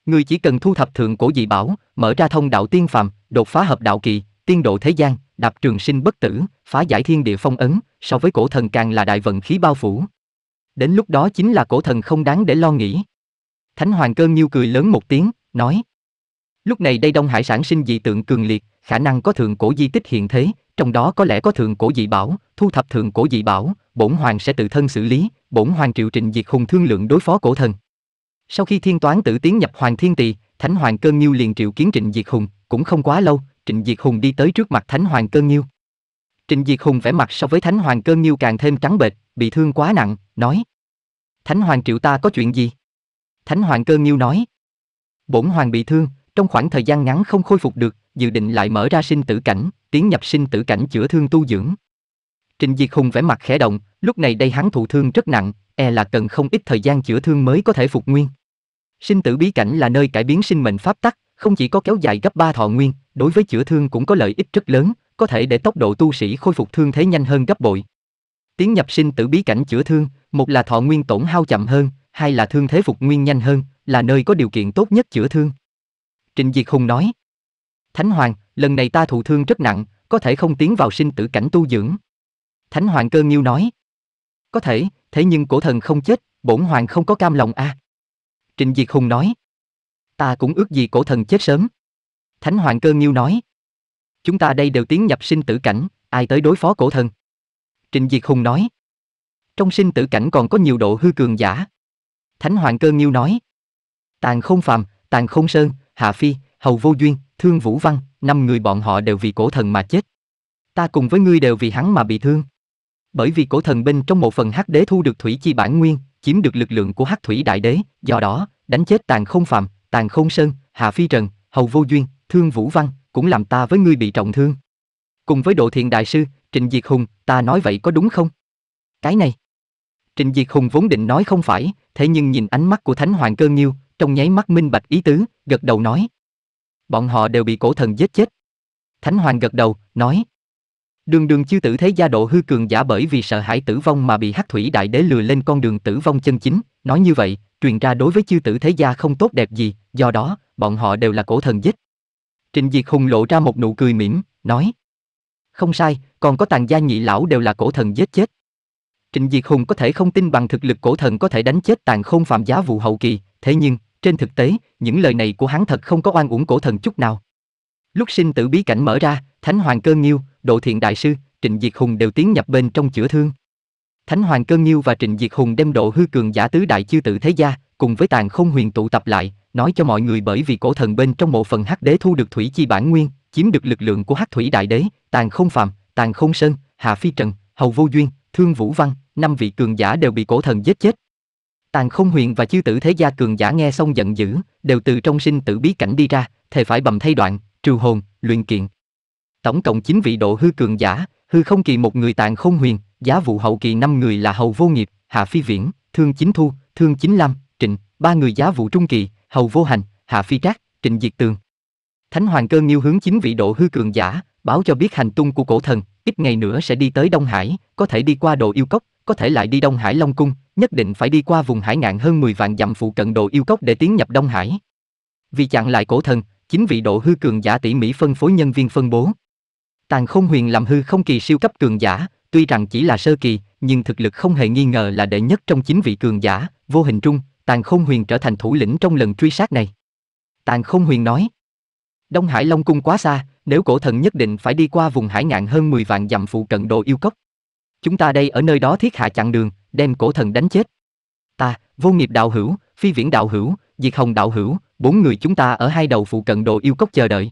Ngươi chỉ cần thu thập thượng cổ dị bảo, mở ra thông đạo tiên phàm, đột phá hợp đạo kỳ, tiên độ thế gian, đạp trường sinh bất tử, phá giải thiên địa phong ấn, so với cổ thần càng là đại vận khí bao phủ. Đến lúc đó chính là cổ thần không đáng để lo nghĩ. Thánh hoàng cơn nhiêu cười lớn một tiếng, nói. Lúc này đây Đông Hải sản sinh dị tượng cường liệt, khả năng có thượng cổ di tích hiện thế, trong đó có lẽ có thượng cổ dị bảo, thu thập thượng cổ dị bảo, bổn hoàng sẽ tự thân xử lý, bổn hoàng triệu trịnh diệt hùng thương lượng đối phó cổ thần. Sau khi thiên toán tử tiến nhập hoàng thiên tỳ, thánh hoàng cơn nhiêu liền triệu kiến trịnh diệt hùng, cũng không quá lâu, trịnh diệt hùng đi tới trước mặt thánh hoàng cơn nhiêu. trịnh diệt hùng vẻ mặt so với thánh hoàng cơn nhiêu càng thêm trắng bệch, bị thương quá nặng, nói. Thánh hoàng triệu ta có chuyện gì? Thánh hoàng cơn nhiêu nói. Bổn hoàng bị thương, trong khoảng thời gian ngắn không khôi phục được, dự định lại mở ra sinh tử cảnh, tiến nhập sinh tử cảnh chữa thương tu dưỡng. Trình Diệt Hùng vẻ mặt khẽ động, lúc này đây hắn thụ thương rất nặng, e là cần không ít thời gian chữa thương mới có thể phục nguyên. Sinh tử bí cảnh là nơi cải biến sinh mệnh pháp tắc, không chỉ có kéo dài gấp 3 thọ nguyên, đối với chữa thương cũng có lợi ích rất lớn, có thể để tốc độ tu sĩ khôi phục thương thế nhanh hơn gấp bội. Tiến nhập sinh tử bí cảnh chữa thương, một là thọ nguyên tổn hao chậm hơn, hai là thương thế phục nguyên nhanh hơn, là nơi có điều kiện tốt nhất chữa thương. Trình Diệt Hùng nói. Thánh Hoàng, lần này ta thụ thương rất nặng, có thể không tiến vào sinh tử cảnh tu dưỡng. Thánh Hoàng cơ nghiêu nói. Có thể, thế nhưng cổ thần không chết, bổn hoàng không có cam lòng a. À. Trình Diệt Hùng nói. Ta cũng ước gì cổ thần chết sớm. Thánh Hoàng cơ nghiêu nói. Chúng ta đây đều tiến nhập sinh tử cảnh, ai tới đối phó cổ thần? Trình Diệt Hùng nói. Trong sinh tử cảnh còn có nhiều độ hư cường giả. Thánh Hoàng cơ nghiêu nói. Tàn không phàm, tàn không sơn, Hạ Phi, Hầu Vô Duyên, Thương Vũ Văn, năm người bọn họ đều vì cổ thần mà chết. Ta cùng với ngươi đều vì hắn mà bị thương. Bởi vì cổ thần bên trong một phần hắc đế thu được thủy chi bản nguyên, chiếm được lực lượng của hắc thủy đại đế, do đó, đánh chết tàn không phạm, tàn không sơn, Hạ Phi Trần, Hầu Vô Duyên, Thương Vũ Văn, cũng làm ta với ngươi bị trọng thương. Cùng với độ thiện đại sư, Trịnh Diệt Hùng, ta nói vậy có đúng không? Cái này. Trịnh Diệt Hùng vốn định nói không phải, thế nhưng nhìn ánh mắt của Thánh Hoàng Cơ Nghiêu, trong nháy mắt minh bạch ý tứ, gật đầu nói. Bọn họ đều bị cổ thần giết chết. Thánh Hoàng gật đầu, nói. Đường đường chư tử thế gia độ hư cường giả bởi vì sợ hãi tử vong mà bị hắc thủy đại đế lừa lên con đường tử vong chân chính, nói như vậy, truyền ra đối với chư tử thế gia không tốt đẹp gì, do đó, bọn họ đều là cổ thần giết. Trình Diệt Hùng lộ ra một nụ cười mỉm, nói. Không sai, còn có tàn gia nhị lão đều là cổ thần giết chết. Trịnh Diệt Hùng có thể không tin bằng thực lực cổ thần có thể đánh chết tàn khôn phạm giá vụ hậu kỳ, thế nhưng, trên thực tế, những lời này của hắn thật không có oan uổng cổ thần chút nào. Lúc sinh tử bí cảnh mở ra, Thánh Hoàng Cơ Nghiêu, Độ Thiện Đại Sư, Trịnh Diệt Hùng đều tiến nhập bên trong chữa thương. Thánh Hoàng Cơ Nghiêu và Trịnh Diệt Hùng đem độ hư cường giả tứ đại chư tử thế gia, cùng với tàn không huyền tụ tập lại, nói cho mọi người bởi vì cổ thần bên trong mộ phần hắc đế thu được thủy chi bản nguyên, chiếm được lực lượng của hắc thủy đại đế, tàn không phạm, tàn không sơn, hà phi trần, hầu vô duyên, thương vũ văn, năm vị cường giả đều bị cổ thần giết chết. Tàn không huyền và chư tử thế gia cường giả nghe xong giận dữ, đều từ trong sinh tử bí cảnh đi ra, thề phải bầm thay đoạn, trừ hồn, luyện kiện. Tổng cộng 9 vị độ hư cường giả, hư không kỳ một người tàn không huyền, giá vụ hậu kỳ 5 người là hầu vô nghiệp, hạ phi viễn, thương chính thu, thương chính lam, trịnh, ba người giá vụ trung kỳ, hầu vô hành, hạ phi trác, trịnh diệt tường. Thánh hoàng cơ nghiêu hướng 9 vị độ hư cường giả, báo cho biết hành tung của cổ thần, ít ngày nữa sẽ đi tới Đông Hải, có thể đi qua độ yêu cốc, có thể lại đi Đông Hải Long Cung, nhất định phải đi qua vùng hải ngạn hơn 10 vạn dặm phụ cận đồ yêu cốc để tiến nhập Đông Hải. Vì chặn lại cổ thần, chính vị độ hư cường giả tỉ mỹ phân phối nhân viên phân bố. Tàn Không Huyền làm hư không kỳ siêu cấp cường giả, tuy rằng chỉ là sơ kỳ, nhưng thực lực không hề nghi ngờ là đệ nhất trong chính vị cường giả, vô hình trung, Tàn Không Huyền trở thành thủ lĩnh trong lần truy sát này. Tàn Không Huyền nói: "Đông Hải Long cung quá xa, nếu cổ thần nhất định phải đi qua vùng hải ngạn hơn 10 vạn dặm phụ cận đồ yêu cốc chúng ta đây ở nơi đó thiết hạ chặn đường, đem cổ thần đánh chết. Ta, vô nghiệp đạo hữu, phi viễn đạo hữu, diệt hồng đạo hữu, bốn người chúng ta ở hai đầu phụ cận đồ yêu cốc chờ đợi.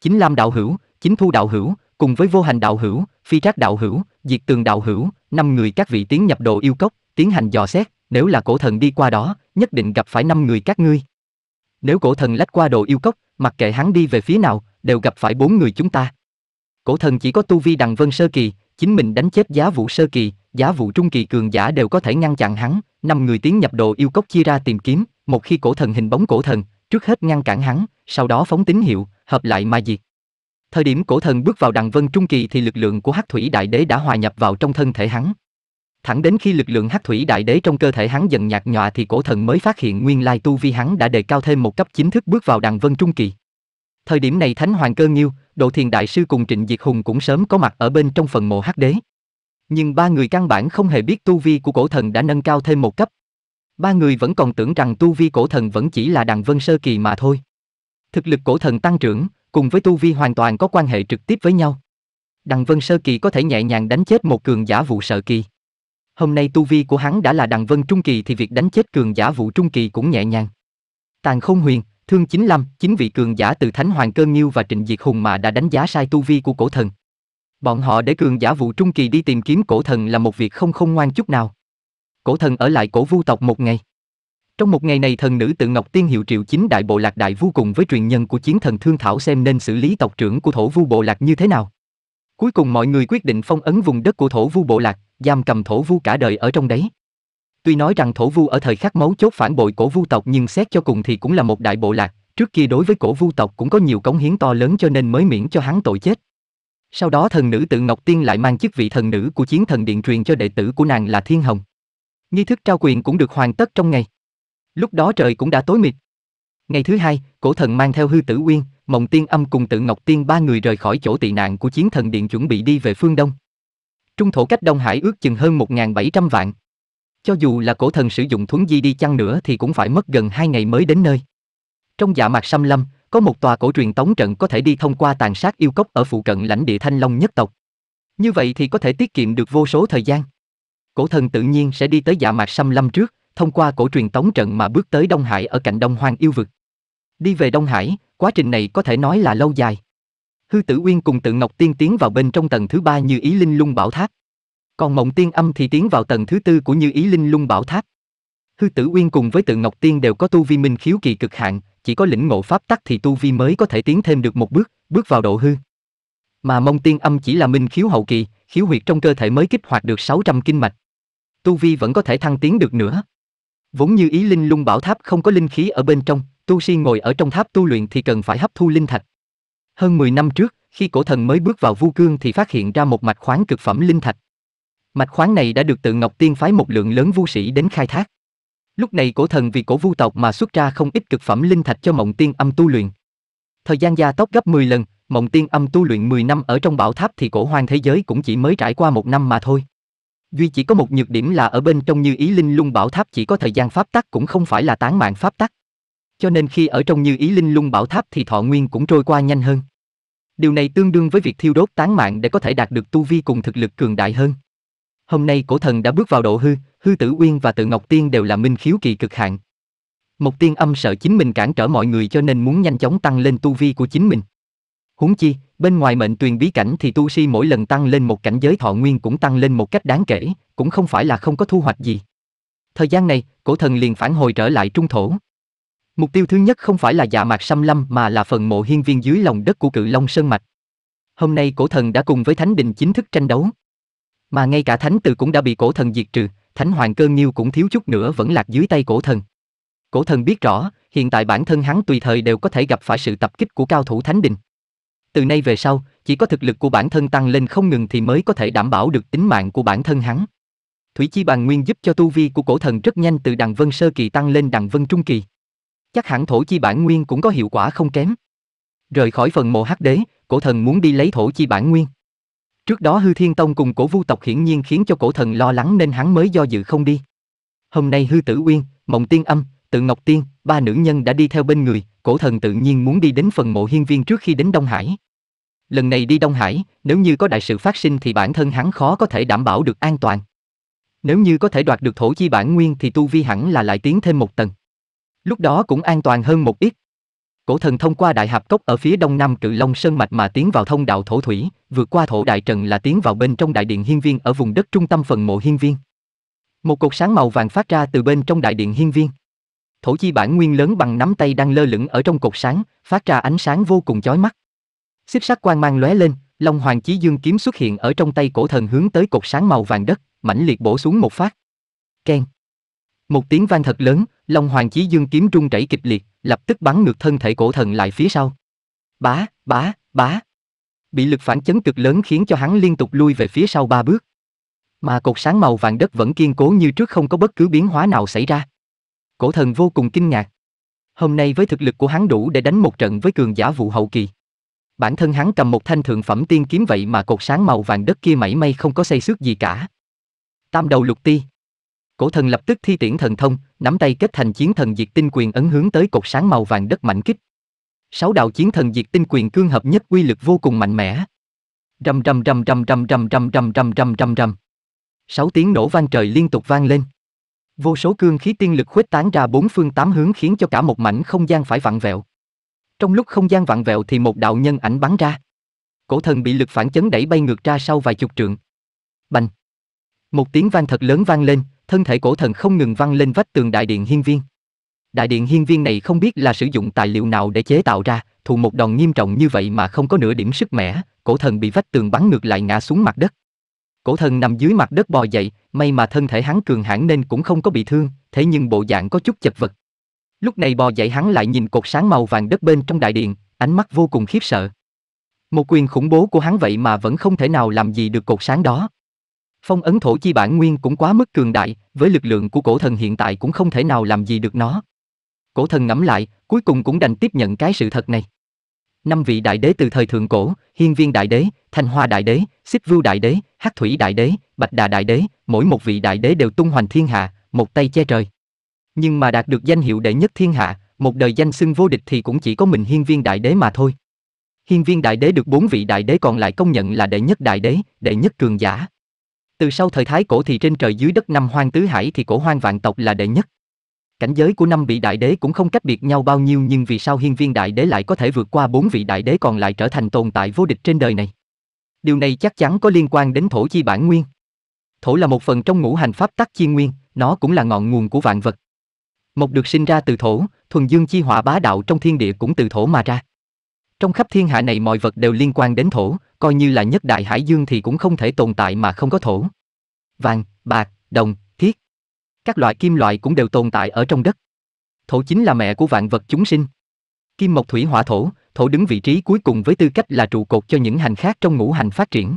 Chính Lam đạo hữu, chính Thu đạo hữu, cùng với vô hành đạo hữu, phi trác đạo hữu, diệt tường đạo hữu, năm người các vị tiến nhập đồ yêu cốc, tiến hành dò xét, nếu là cổ thần đi qua đó, nhất định gặp phải năm người các ngươi. Nếu cổ thần lách qua đồ yêu cốc, mặc kệ hắn đi về phía nào, đều gặp phải bốn người chúng ta cổ thần chỉ có tu vi đằng vân sơ kỳ, chính mình đánh chết giá vụ sơ kỳ, giá vụ trung kỳ cường giả đều có thể ngăn chặn hắn, năm người tiến nhập đồ yêu cốc chia ra tìm kiếm, một khi cổ thần hình bóng cổ thần, trước hết ngăn cản hắn, sau đó phóng tín hiệu, hợp lại mà diệt. Thời điểm cổ thần bước vào đằng vân trung kỳ thì lực lượng của Hắc Thủy Đại Đế đã hòa nhập vào trong thân thể hắn. Thẳng đến khi lực lượng Hắc Thủy Đại Đế trong cơ thể hắn dần nhạt nhòa thì cổ thần mới phát hiện nguyên lai tu vi hắn đã đề cao thêm một cấp chính thức bước vào đằng vân trung kỳ. Thời điểm này Thánh Hoàng Cơ Nghiêu, Độ Thiền Đại Sư cùng Trịnh Diệt Hùng cũng sớm có mặt ở bên trong phần mộ hắc đế. Nhưng ba người căn bản không hề biết tu vi của cổ thần đã nâng cao thêm một cấp. Ba người vẫn còn tưởng rằng tu vi cổ thần vẫn chỉ là đàn vân sơ kỳ mà thôi. Thực lực cổ thần tăng trưởng, cùng với tu vi hoàn toàn có quan hệ trực tiếp với nhau. Đằng Vân Sơ Kỳ có thể nhẹ nhàng đánh chết một cường giả vụ sợ kỳ. Hôm nay tu vi của hắn đã là đằng Vân Trung Kỳ thì việc đánh chết cường giả vụ Trung Kỳ cũng nhẹ nhàng. Tàn không huyền, Thương 95, chính vị cường giả từ Thánh Hoàng Cơ Nghiêu và Trịnh Diệt Hùng mà đã đánh giá sai tu vi của cổ thần. Bọn họ để cường giả vụ trung kỳ đi tìm kiếm cổ thần là một việc không không ngoan chút nào. Cổ thần ở lại cổ vu tộc một ngày. Trong một ngày này thần nữ tự Ngọc Tiên hiệu triệu chính đại bộ lạc đại vô cùng với truyền nhân của chiến thần Thương Thảo xem nên xử lý tộc trưởng của thổ vu bộ lạc như thế nào. Cuối cùng mọi người quyết định phong ấn vùng đất của thổ vu bộ lạc, giam cầm thổ vu cả đời ở trong đấy. Tuy nói rằng thổ vu ở thời khắc máu chốt phản bội cổ vu tộc nhưng xét cho cùng thì cũng là một đại bộ lạc, trước kia đối với cổ vu tộc cũng có nhiều cống hiến to lớn cho nên mới miễn cho hắn tội chết. Sau đó thần nữ tự Ngọc Tiên lại mang chức vị thần nữ của chiến thần điện truyền cho đệ tử của nàng là Thiên Hồng. Nghi thức trao quyền cũng được hoàn tất trong ngày. Lúc đó trời cũng đã tối mịt. Ngày thứ hai, cổ thần mang theo hư tử uyên, mộng tiên âm cùng tự Ngọc Tiên ba người rời khỏi chỗ tị nạn của chiến thần điện chuẩn bị đi về phương Đông. Trung thổ cách Đông Hải ước chừng hơn 1.700 vạn. Cho dù là cổ thần sử dụng thuấn di đi chăng nữa thì cũng phải mất gần hai ngày mới đến nơi. Trong dạ mạc xâm lâm, có một tòa cổ truyền tống trận có thể đi thông qua tàn sát yêu cốc ở phụ cận lãnh địa Thanh Long nhất tộc. Như vậy thì có thể tiết kiệm được vô số thời gian. Cổ thần tự nhiên sẽ đi tới dạ mạc xâm lâm trước, thông qua cổ truyền tống trận mà bước tới Đông Hải ở cạnh Đông Hoang yêu vực. Đi về Đông Hải, quá trình này có thể nói là lâu dài. Hư Tử Uyên cùng Tự Ngọc Tiên tiến vào bên trong tầng thứ ba như ý linh lung bảo tháp. Còn mộng tiên âm thì tiến vào tầng thứ tư của như ý linh lung bảo tháp. Hư tử uyên cùng với tự ngọc tiên đều có tu vi minh khiếu kỳ cực hạn, chỉ có lĩnh ngộ pháp tắc thì tu vi mới có thể tiến thêm được một bước, bước vào độ hư. Mà mông tiên âm chỉ là minh khiếu hậu kỳ, khiếu huyệt trong cơ thể mới kích hoạt được 600 kinh mạch. Tu vi vẫn có thể thăng tiến được nữa. Vốn như ý linh lung bảo tháp không có linh khí ở bên trong, tu sĩ ngồi ở trong tháp tu luyện thì cần phải hấp thu linh thạch. Hơn 10 năm trước, khi cổ thần mới bước vào vu cương thì phát hiện ra một mạch khoáng cực phẩm linh thạch. Mạch khoáng này đã được tự Ngọc Tiên phái một lượng lớn vu sĩ đến khai thác. Lúc này cổ thần vì cổ vu tộc mà xuất ra không ít cực phẩm linh thạch cho Mộng Tiên Âm tu luyện. Thời gian gia tốc gấp 10 lần, Mộng Tiên Âm tu luyện 10 năm ở trong bảo tháp thì cổ hoang thế giới cũng chỉ mới trải qua một năm mà thôi. Duy chỉ có một nhược điểm là ở bên trong Như Ý Linh Lung Bảo Tháp chỉ có thời gian pháp tắc cũng không phải là tán mạng pháp tắc. Cho nên khi ở trong Như Ý Linh Lung Bảo Tháp thì thọ nguyên cũng trôi qua nhanh hơn. Điều này tương đương với việc thiêu đốt tán mạng để có thể đạt được tu vi cùng thực lực cường đại hơn. Hôm nay cổ thần đã bước vào độ hư, hư tử uyên và tự ngọc tiên đều là minh khiếu kỳ cực hạn. Một tiên âm sợ chính mình cản trở mọi người cho nên muốn nhanh chóng tăng lên tu vi của chính mình. Huống chi, bên ngoài mệnh tuyền bí cảnh thì tu si mỗi lần tăng lên một cảnh giới thọ nguyên cũng tăng lên một cách đáng kể, cũng không phải là không có thu hoạch gì. Thời gian này, cổ thần liền phản hồi trở lại trung thổ. Mục tiêu thứ nhất không phải là dạ mạc xâm lâm mà là phần mộ hiên viên dưới lòng đất của cự long sơn mạch. Hôm nay cổ thần đã cùng với Thánh Đình chính thức tranh đấu mà ngay cả thánh từ cũng đã bị cổ thần diệt trừ, thánh hoàng cơ nghiêu cũng thiếu chút nữa vẫn lạc dưới tay cổ thần. Cổ thần biết rõ, hiện tại bản thân hắn tùy thời đều có thể gặp phải sự tập kích của cao thủ thánh đình. Từ nay về sau, chỉ có thực lực của bản thân tăng lên không ngừng thì mới có thể đảm bảo được tính mạng của bản thân hắn. Thủy Chi Bàn Nguyên giúp cho tu vi của cổ thần rất nhanh từ đằng vân sơ kỳ tăng lên đằng vân trung kỳ. Chắc hẳn thổ chi bản nguyên cũng có hiệu quả không kém. Rời khỏi phần mộ hắc đế, cổ thần muốn đi lấy thổ chi bản nguyên. Trước đó Hư Thiên Tông cùng cổ vu tộc hiển nhiên khiến cho cổ thần lo lắng nên hắn mới do dự không đi. Hôm nay Hư Tử Uyên, Mộng Tiên Âm, Tự Ngọc Tiên, ba nữ nhân đã đi theo bên người, cổ thần tự nhiên muốn đi đến phần mộ hiên viên trước khi đến Đông Hải. Lần này đi Đông Hải, nếu như có đại sự phát sinh thì bản thân hắn khó có thể đảm bảo được an toàn. Nếu như có thể đoạt được thổ chi bản nguyên thì tu vi hẳn là lại tiến thêm một tầng. Lúc đó cũng an toàn hơn một ít. Cổ thần thông qua đại hạp cốc ở phía đông nam cự long sơn mạch mà tiến vào thông đạo thổ thủy, vượt qua thổ đại trần là tiến vào bên trong đại điện hiên viên ở vùng đất trung tâm phần mộ hiên viên. Một cột sáng màu vàng phát ra từ bên trong đại điện hiên viên. Thổ chi bản nguyên lớn bằng nắm tay đang lơ lửng ở trong cột sáng, phát ra ánh sáng vô cùng chói mắt. Xích sắc quang mang lóe lên, Long Hoàng Chí Dương kiếm xuất hiện ở trong tay cổ thần hướng tới cột sáng màu vàng đất, mãnh liệt bổ xuống một phát. Keng. Một tiếng vang thật lớn, Long Hoàng Chí Dương kiếm rung rẩy kịch liệt, lập tức bắn ngược thân thể cổ thần lại phía sau. Bá, bá, bá. Bị lực phản chấn cực lớn khiến cho hắn liên tục lui về phía sau ba bước. Mà cột sáng màu vàng đất vẫn kiên cố như trước không có bất cứ biến hóa nào xảy ra. Cổ thần vô cùng kinh ngạc. Hôm nay với thực lực của hắn đủ để đánh một trận với cường giả vụ hậu kỳ. Bản thân hắn cầm một thanh thượng phẩm tiên kiếm vậy mà cột sáng màu vàng đất kia mảy may không có xây xước gì cả. Tam đầu lục ti. Cổ thần lập tức thi triển thần thông, nắm tay kết thành chiến thần diệt tinh quyền ấn hướng tới cột sáng màu vàng đất mạnh kích. Sáu đạo chiến thần diệt tinh quyền cương hợp nhất quy lực vô cùng mạnh mẽ. Rầm rầm rầm rầm rầm rầm rầm rầm rầm rầm rầm rầm. Sáu tiếng nổ vang trời liên tục vang lên. Vô số cương khí tiên lực khuếch tán ra bốn phương tám hướng khiến cho cả một mảnh không gian phải vặn vẹo. Trong lúc không gian vặn vẹo thì một đạo nhân ảnh bắn ra. Cổ thần bị lực phản chấn đẩy bay ngược ra sau vài chục trượng. Bành! Một tiếng vang thật lớn vang lên, thân thể cổ thần không ngừng văng lên vách tường đại điện hiên viên. Đại điện hiên viên này không biết là sử dụng tài liệu nào để chế tạo ra, thù một đòn nghiêm trọng như vậy mà không có nửa điểm sức mẻ, cổ thần bị vách tường bắn ngược lại ngã xuống mặt đất. Cổ thần nằm dưới mặt đất bò dậy, may mà thân thể hắn cường hãn nên cũng không có bị thương, thế nhưng bộ dạng có chút chật vật. Lúc này bò dậy hắn lại nhìn cột sáng màu vàng đất bên trong đại điện, ánh mắt vô cùng khiếp sợ. Một quyền khủng bố của hắn vậy mà vẫn không thể nào làm gì được cột sáng đó. Phong ấn thổ chi bản nguyên cũng quá mức cường đại, với lực lượng của cổ thần hiện tại cũng không thể nào làm gì được nó. Cổ thần ngẫm lại, cuối cùng cũng đành tiếp nhận cái sự thật này. Năm vị đại đế từ thời thượng cổ, Hiên Viên đại đế, Thanh Hoa đại đế, Xích Vưu đại đế, Hắc Thủy đại đế, Bạch Đà đại đế, mỗi một vị đại đế đều tung hoành thiên hạ, một tay che trời. Nhưng mà đạt được danh hiệu đệ nhất thiên hạ, một đời danh xưng vô địch thì cũng chỉ có mình Hiên Viên đại đế mà thôi. Hiên Viên đại đế được bốn vị đại đế còn lại công nhận là đệ nhất đại đế, đệ nhất cường giả. Từ sau thời Thái Cổ thì trên trời dưới đất năm hoang tứ hải thì cổ hoang vạn tộc là đệ nhất. Cảnh giới của năm vị đại đế cũng không cách biệt nhau bao nhiêu nhưng vì sao hiên viên đại đế lại có thể vượt qua bốn vị đại đế còn lại trở thành tồn tại vô địch trên đời này? Điều này chắc chắn có liên quan đến thổ chi bản nguyên. Thổ là một phần trong ngũ hành pháp tắc chi nguyên, nó cũng là ngọn nguồn của vạn vật. Mộc được sinh ra từ thổ, thuần dương chi hỏa bá đạo trong thiên địa cũng từ thổ mà ra. Trong khắp thiên hạ này mọi vật đều liên quan đến thổ, coi như là nhất đại hải dương thì cũng không thể tồn tại mà không có thổ. Vàng, bạc, đồng, thiết. Các loại kim loại cũng đều tồn tại ở trong đất. Thổ chính là mẹ của vạn vật chúng sinh. Kim mộc thủy hỏa thổ, thổ đứng vị trí cuối cùng với tư cách là trụ cột cho những hành khác trong ngũ hành phát triển.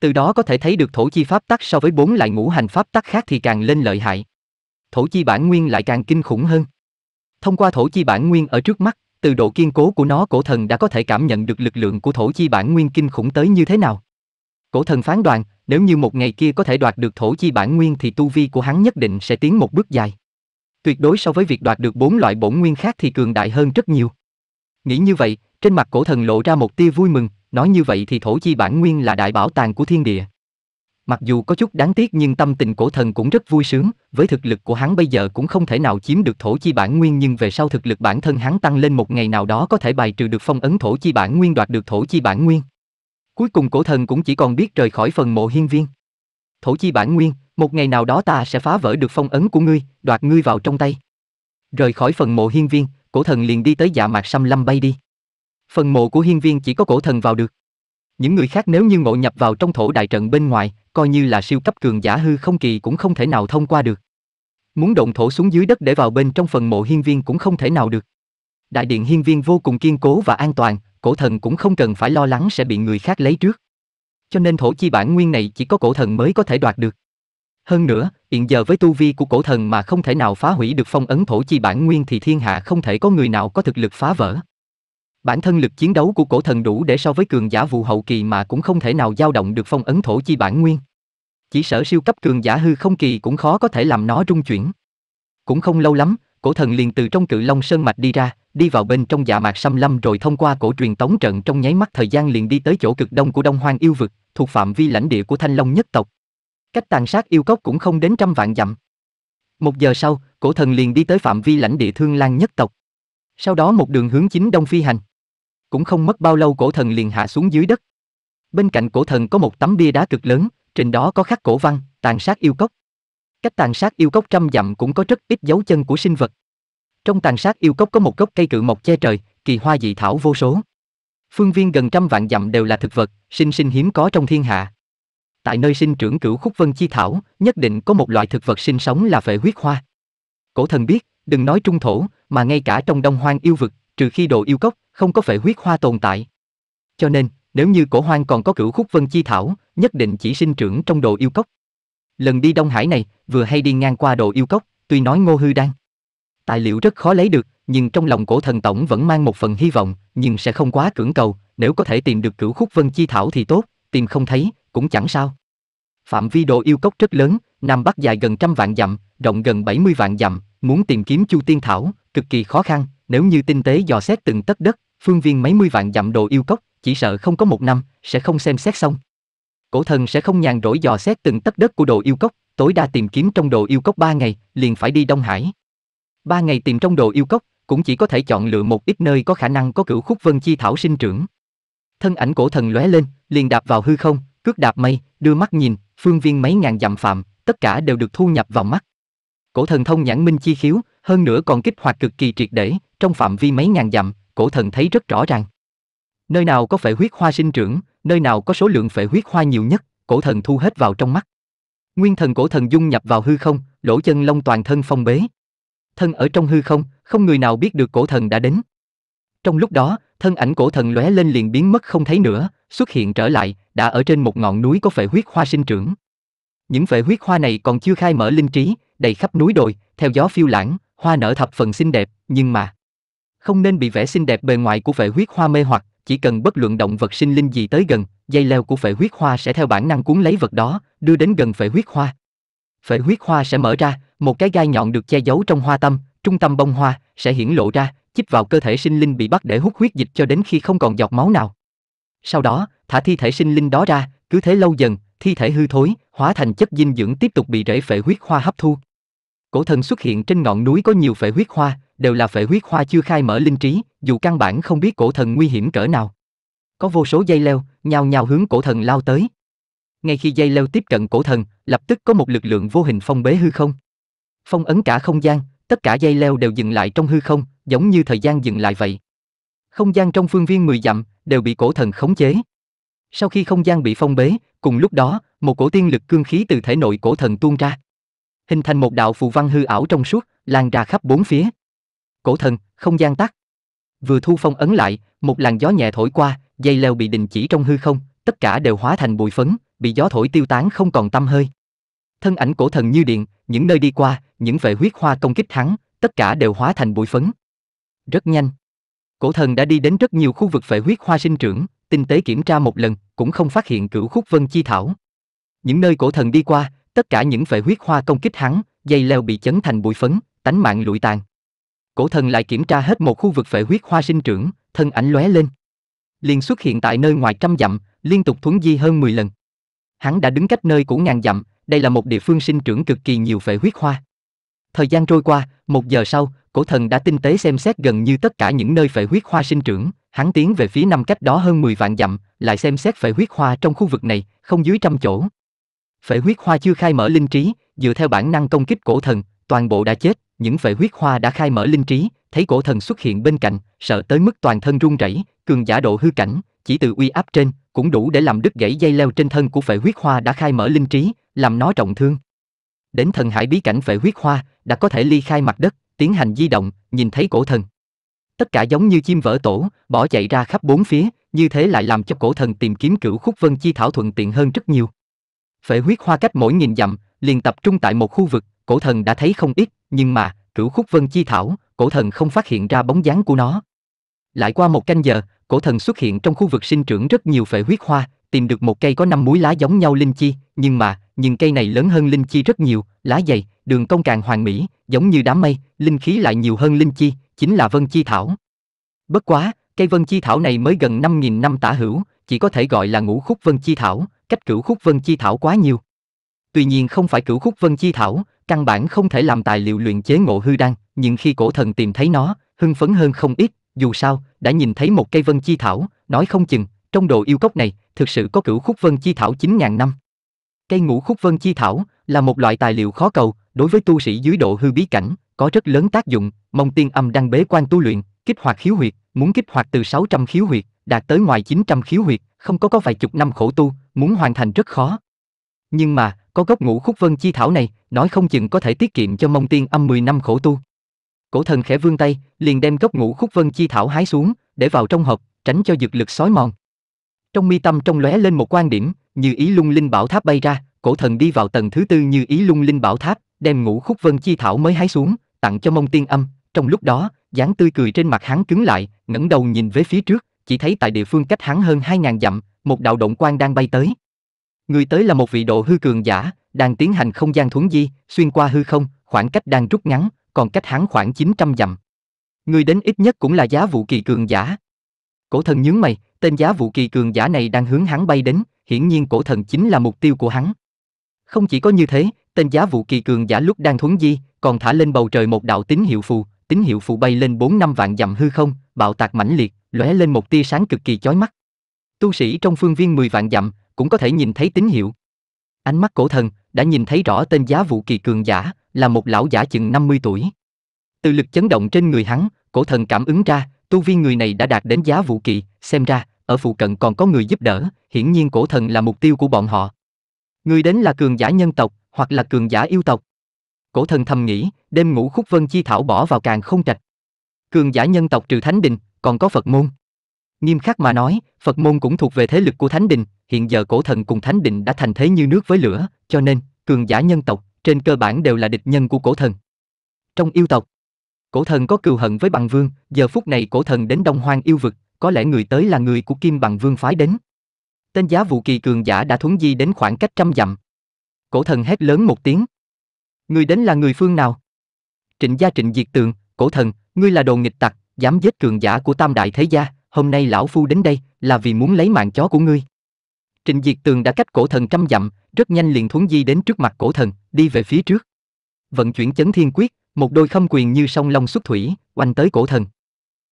Từ đó có thể thấy được thổ chi pháp tắc so với bốn loại ngũ hành pháp tắc khác thì càng lên lợi hại. Thổ chi bản nguyên lại càng kinh khủng hơn. Thông qua thổ chi bản nguyên ở trước mắt, từ độ kiên cố của nó cổ thần đã có thể cảm nhận được lực lượng của thổ chi bản nguyên kinh khủng tới như thế nào. Cổ thần phán đoán, nếu như một ngày kia có thể đoạt được thổ chi bản nguyên thì tu vi của hắn nhất định sẽ tiến một bước dài. Tuyệt đối so với việc đoạt được bốn loại bổn nguyên khác thì cường đại hơn rất nhiều. Nghĩ như vậy, trên mặt cổ thần lộ ra một tia vui mừng, nói như vậy thì thổ chi bản nguyên là đại bảo tàng của thiên địa. Mặc dù có chút đáng tiếc nhưng tâm tình cổ thần cũng rất vui sướng, với thực lực của hắn bây giờ cũng không thể nào chiếm được thổ chi bản nguyên nhưng về sau thực lực bản thân hắn tăng lên một ngày nào đó có thể bài trừ được phong ấn thổ chi bản nguyên đoạt được thổ chi bản nguyên. Cuối cùng cổ thần cũng chỉ còn biết rời khỏi phần mộ hiên viên. Thổ chi bản nguyên, một ngày nào đó ta sẽ phá vỡ được phong ấn của ngươi, đoạt ngươi vào trong tay. Rời khỏi phần mộ hiên viên, cổ thần liền đi tới dạ mạc xăm lâm bay đi. Phần mộ của hiên viên chỉ có cổ thần vào được. Những người khác nếu như ngộ nhập vào trong thổ đại trận bên ngoài, coi như là siêu cấp cường giả hư không kỳ cũng không thể nào thông qua được. Muốn động thổ xuống dưới đất để vào bên trong phần mộ hiên viên cũng không thể nào được. Đại điện hiên viên vô cùng kiên cố và an toàn, cổ thần cũng không cần phải lo lắng sẽ bị người khác lấy trước. Cho nên thổ chi bản nguyên này chỉ có cổ thần mới có thể đoạt được. Hơn nữa, hiện giờ với tu vi của cổ thần mà không thể nào phá hủy được phong ấn thổ chi bản nguyên thì thiên hạ không thể có người nào có thực lực phá vỡ. Bản thân lực chiến đấu của cổ thần đủ để so với cường giả vụ hậu kỳ mà cũng không thể nào dao động được phong ấn thổ chi bản nguyên. Chỉ sở siêu cấp cường giả hư không kỳ cũng khó có thể làm nó rung chuyển. Cũng không lâu lắm, cổ thần liền từ trong cự long sơn mạch đi ra, đi vào bên trong dạ mạc xâm lâm rồi thông qua cổ truyền tống trận trong nháy mắt thời gian liền đi tới chỗ cực đông của đông hoang yêu vực, thuộc phạm vi lãnh địa của thanh long nhất tộc. Cách tàn sát yêu cốc cũng không đến trăm vạn dặm. Một giờ sau, cổ thần liền đi tới phạm vi lãnh địa thương lan nhất tộc. Sau đó một đường hướng chính đông phi hành. Cũng không mất bao lâu cổ thần liền hạ xuống dưới đất. Bên cạnh cổ thần có một tấm bia đá cực lớn, trên đó có khắc cổ văn, tàn sát yêu cốc. Cách tàn sát yêu cốc trăm dặm cũng có rất ít dấu chân của sinh vật. Trong tàn sát yêu cốc có một gốc cây cự mộc che trời, kỳ hoa dị thảo vô số. Phương viên gần trăm vạn dặm đều là thực vật, sinh sinh hiếm có trong thiên hạ. Tại nơi sinh trưởng cửu khúc vân chi thảo, nhất định có một loại thực vật sinh sống là phệ huyết hoa. Cổ thần biết, đừng nói trung thổ, mà ngay cả trong đông hoang yêu vực, trừ khi đồ yêu cốc, không có phệ huyết hoa tồn tại. Cho nên, nếu như cổ hoang còn có cửu khúc vân chi thảo, nhất định chỉ sinh trưởng trong đồ yêu cốc. Lần đi Đông Hải này, vừa hay đi ngang qua đồ yêu cốc, tuy nói ngô hư đang. Tài liệu rất khó lấy được, nhưng trong lòng cổ thần tổng vẫn mang một phần hy vọng, nhưng sẽ không quá cưỡng cầu, nếu có thể tìm được cửu khúc vân chi thảo thì tốt, tìm không thấy, cũng chẳng sao. Phạm vi đồ yêu cốc rất lớn, Nam Bắc dài gần trăm vạn dặm, rộng gần 70 vạn dặm, muốn tìm kiếm Chu Tiên Thảo, cực kỳ khó khăn, nếu như tinh tế dò xét từng tất đất, phương viên mấy mươi vạn dặm đồ yêu cốc, chỉ sợ không có một năm, sẽ không xem xét xong. Cổ thần sẽ không nhàn rỗi dò xét từng tất đất của đồ yêu cốc, tối đa tìm kiếm trong đồ yêu cốc ba ngày, liền phải đi Đông Hải. Ba ngày tìm trong đồ yêu cốc, cũng chỉ có thể chọn lựa một ít nơi có khả năng có cửu khúc vân chi thảo sinh trưởng. Thân ảnh cổ thần lóe lên, liền đạp vào hư không, cước đạp mây, đưa mắt nhìn, phương viên mấy ngàn dặm phạm, tất cả đều được thu nhập vào mắt. Cổ thần thông nhãn minh chi khiếu, hơn nữa còn kích hoạt cực kỳ triệt để, trong phạm vi mấy ngàn dặm, cổ thần thấy rất rõ ràng. Nơi nào có phệ huyết hoa sinh trưởng, nơi nào có số lượng phệ huyết hoa nhiều nhất, cổ thần thu hết vào trong mắt. Nguyên thần cổ thần dung nhập vào hư không, lỗ chân long toàn thân phong bế. Thân ở trong hư không, không người nào biết được cổ thần đã đến. Trong lúc đó, thân ảnh cổ thần lóe lên liền biến mất không thấy nữa, xuất hiện trở lại, đã ở trên một ngọn núi có phệ huyết hoa sinh trưởng. Những vệ huyết hoa này còn chưa khai mở linh trí, đầy khắp núi đồi, theo gió phiêu lãng, hoa nở thập phần xinh đẹp, nhưng mà không nên bị vẻ xinh đẹp bề ngoài của vệ huyết hoa mê hoặc, chỉ cần bất luận động vật sinh linh gì tới gần, dây leo của vệ huyết hoa sẽ theo bản năng cuốn lấy vật đó, đưa đến gần vệ huyết hoa. vệ huyết hoa sẽ mở ra, một cái gai nhọn được che giấu trong hoa tâm, trung tâm bông hoa sẽ hiển lộ ra, chích vào cơ thể sinh linh bị bắt để hút huyết dịch cho đến khi không còn giọt máu nào. Sau đó, thả thi thể sinh linh đó ra, cứ thế lâu dần, thi thể hư thối, hóa thành chất dinh dưỡng tiếp tục bị rễ phệ huyết hoa hấp thu. Cổ thần xuất hiện trên ngọn núi có nhiều phệ huyết hoa, đều là phệ huyết hoa chưa khai mở linh trí, dù căn bản không biết cổ thần nguy hiểm cỡ nào. Có vô số dây leo, nhào nhào hướng cổ thần lao tới. Ngay khi dây leo tiếp cận cổ thần, lập tức có một lực lượng vô hình phong bế hư không. Phong ấn cả không gian, tất cả dây leo đều dừng lại trong hư không, giống như thời gian dừng lại vậy. Không gian trong phương viên 10 dặm đều bị cổ thần khống chế. Sau khi không gian bị phong bế, Cùng lúc đó, một cổ tiên lực cương khí từ thể nội cổ thần tuôn ra. Hình thành một đạo phù văn hư ảo trong suốt, lan ra khắp bốn phía. Cổ thần, không gian tắt. Vừa thu phong ấn lại, một làn gió nhẹ thổi qua, dây leo bị đình chỉ trong hư không, tất cả đều hóa thành bụi phấn, bị gió thổi tiêu tán không còn tâm hơi. Thân ảnh cổ thần như điện, những nơi đi qua, những vệ huyết hoa công kích hắn, tất cả đều hóa thành bụi phấn. Rất nhanh, cổ thần đã đi đến rất nhiều khu vực vệ huyết hoa sinh trưởng, tinh tế kiểm tra một lần, cũng không phát hiện cửu khúc vân chi thảo. Những nơi cổ thần đi qua, tất cả những phệ huyết hoa công kích hắn, dây leo bị chấn thành bụi phấn, tánh mạng lụi tàn. Cổ thần lại kiểm tra hết một khu vực phệ huyết hoa sinh trưởng, thân ảnh lóe lên. liên xuất hiện tại nơi ngoài trăm dặm, liên tục thuấn di hơn 10 lần. Hắn đã đứng cách nơi của ngàn dặm, đây là một địa phương sinh trưởng cực kỳ nhiều phệ huyết hoa. Thời gian trôi qua, một giờ sau, cổ thần đã tinh tế xem xét gần như tất cả những nơi phệ huyết hoa sinh trưởng, hắn tiến về phía năm cách đó hơn 10 vạn dặm, lại xem xét phệ huyết hoa trong khu vực này, không dưới trăm chỗ. Phệ huyết hoa chưa khai mở linh trí, dựa theo bản năng công kích cổ thần, toàn bộ đã chết, những phệ huyết hoa đã khai mở linh trí, thấy cổ thần xuất hiện bên cạnh, sợ tới mức toàn thân run rẩy, cường giả độ hư cảnh, chỉ từ uy áp trên cũng đủ để làm đứt gãy dây leo trên thân của phệ huyết hoa đã khai mở linh trí, làm nó trọng thương. Đến thần hải bí cảnh phệ huyết hoa, đã có thể ly khai mặt đất, tiến hành di động, nhìn thấy cổ thần, tất cả giống như chim vỡ tổ, bỏ chạy ra khắp bốn phía, như thế lại làm cho cổ thần tìm kiếm cửu khúc vân chi thảo thuận tiện hơn rất nhiều. Phệ huyết hoa cách mỗi nghìn dặm, liền tập trung tại một khu vực, cổ thần đã thấy không ít, nhưng mà, cửu khúc vân chi thảo, cổ thần không phát hiện ra bóng dáng của nó. Lại qua một canh giờ, cổ thần xuất hiện trong khu vực sinh trưởng rất nhiều phệ huyết hoa, tìm được một cây có năm múi lá giống nhau linh chi, nhưng mà, nhưng cây này lớn hơn linh chi rất nhiều, lá dày, đường cong càng hoàn mỹ, giống như đám mây, linh khí lại nhiều hơn linh chi, chính là Vân Chi Thảo. Bất quá, cây Vân Chi Thảo này mới gần 5.000 năm tả hữu, chỉ có thể gọi là ngũ khúc Vân Chi Thảo, cách cửu khúc Vân Chi Thảo quá nhiều. Tuy nhiên không phải cửu khúc Vân Chi Thảo, căn bản không thể làm tài liệu luyện chế ngộ hư đan, nhưng khi cổ thần tìm thấy nó, hưng phấn hơn không ít, dù sao, đã nhìn thấy một cây Vân Chi Thảo, nói không chừng, trong đồ yêu cốc này, thực sự có cửu khúc Vân Chi Thảo 9.000 năm. Cây ngũ khúc Vân Chi Thảo là một loại tài liệu khó cầu, đối với tu sĩ dưới độ hư bí cảnh, có rất lớn tác dụng, mông tiên âm đang bế quan tu luyện, kích hoạt khiếu huyệt, muốn kích hoạt từ 600 khiếu huyệt, đạt tới ngoài 900 khiếu huyệt, không có có vài chục năm khổ tu, muốn hoàn thành rất khó. Nhưng mà, có gốc ngũ khúc vân chi thảo này, nói không chừng có thể tiết kiệm cho mông tiên âm 10 năm khổ tu. Cổ thần khẽ vươn tay, liền đem gốc ngũ khúc vân chi thảo hái xuống, để vào trong hộp, tránh cho dược lực sói mòn. Trong mi tâm trong lóe lên một quan điểm, như ý lung linh bảo tháp bay ra, cổ thần đi vào tầng thứ tư như ý lung linh bảo tháp, đem ngũ khúc vân chi thảo mới hái xuống, tặng cho mông tiên âm, trong lúc đó, dáng tươi cười trên mặt hắn cứng lại, ngẩng đầu nhìn về phía trước, chỉ thấy tại địa phương cách hắn hơn hai ngàn dặm, một đạo động quang đang bay tới. Người tới là một vị độ hư cường giả, đang tiến hành không gian thuấn di, xuyên qua hư không, khoảng cách đang rút ngắn, còn cách hắn khoảng 900 dặm. Người đến ít nhất cũng là giá vũ kỳ cường giả. Cổ thần nhướng mày, tên giá vũ kỳ cường giả này đang hướng hắn bay đến, hiển nhiên cổ thần chính là mục tiêu của hắn. Không chỉ có như thế, tên giá vũ kỳ cường giả lúc đang thuấn di, còn thả lên bầu trời một đạo tín hiệu phù, tín hiệu phù bay lên bốn năm vạn dặm hư không, bạo tạc mãnh liệt, lóe lên một tia sáng cực kỳ chói mắt. Tu sĩ trong phương viên 10 vạn dặm cũng có thể nhìn thấy tín hiệu. Ánh mắt cổ thần đã nhìn thấy rõ tên giá vụ kỳ cường giả, là một lão giả chừng 50 tuổi. Từ lực chấn động trên người hắn, cổ thần cảm ứng ra, tu vi người này đã đạt đến giá vụ kỳ, xem ra, ở phụ cận còn có người giúp đỡ, hiển nhiên cổ thần là mục tiêu của bọn họ. Người đến là cường giả nhân tộc, hoặc là cường giả yêu tộc cổ thần thầm nghĩ, đêm ngủ khúc vân chi thảo bỏ vào càng không trạch. Cường giả nhân tộc trừ Thánh Đình, còn có Phật Môn. Nghiêm khắc mà nói, Phật Môn cũng thuộc về thế lực của Thánh Đình, hiện giờ cổ thần cùng Thánh Đình đã thành thế như nước với lửa, cho nên, cường giả nhân tộc, trên cơ bản đều là địch nhân của cổ thần. Trong yêu tộc, cổ thần có cừu hận với bằng vương, giờ phút này cổ thần đến đông hoang yêu vực, có lẽ người tới là người của kim bằng vương phái đến. Tên giá vụ kỳ cường giả đã thuấn di đến khoảng cách trăm dặm. Cổ thần hét lớn một tiếng, Người đến là người phương nào? Trịnh gia trịnh diệt tường, cổ thần, ngươi là đồ nghịch tặc, dám giết cường giả của tam đại thế gia, hôm nay lão phu đến đây là vì muốn lấy mạng chó của ngươi. Trịnh diệt tường đã cách cổ thần trăm dặm, rất nhanh liền thuấn di đến trước mặt cổ thần, đi về phía trước. Vận chuyển chấn thiên quyết, một đôi khâm quyền như sông long xuất thủy, oanh tới cổ thần.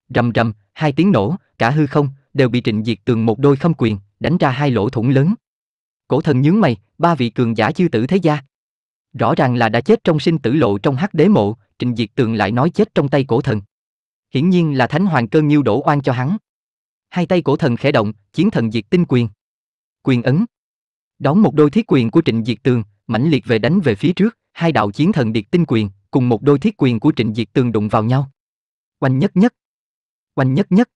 Rầm rầm, hai tiếng nổ, cả hư không, đều bị trịnh diệt tường một đôi khâm quyền, đánh ra hai lỗ thủng lớn. Cổ thần nhướng mày, ba vị cường giả chư tử thế gia, Rõ ràng là đã chết trong sinh tử lộ trong hắc đế mộ, Trình Diệt Tường lại nói chết trong tay cổ thần. Hiển nhiên là Thánh Hoàng Cơn Nhiêu đổ oan cho hắn. Hai tay cổ thần khẽ động, chiến thần diệt tinh quyền. Quyền ấn. Đón một đôi thiết quyền của Trịnh Diệt Tường, mãnh liệt về đánh về phía trước, hai đạo chiến thần diệt tinh quyền, cùng một đôi thiết quyền của Trịnh Diệt Tường đụng vào nhau. Oanh nhất nhất. Oanh nhất nhất.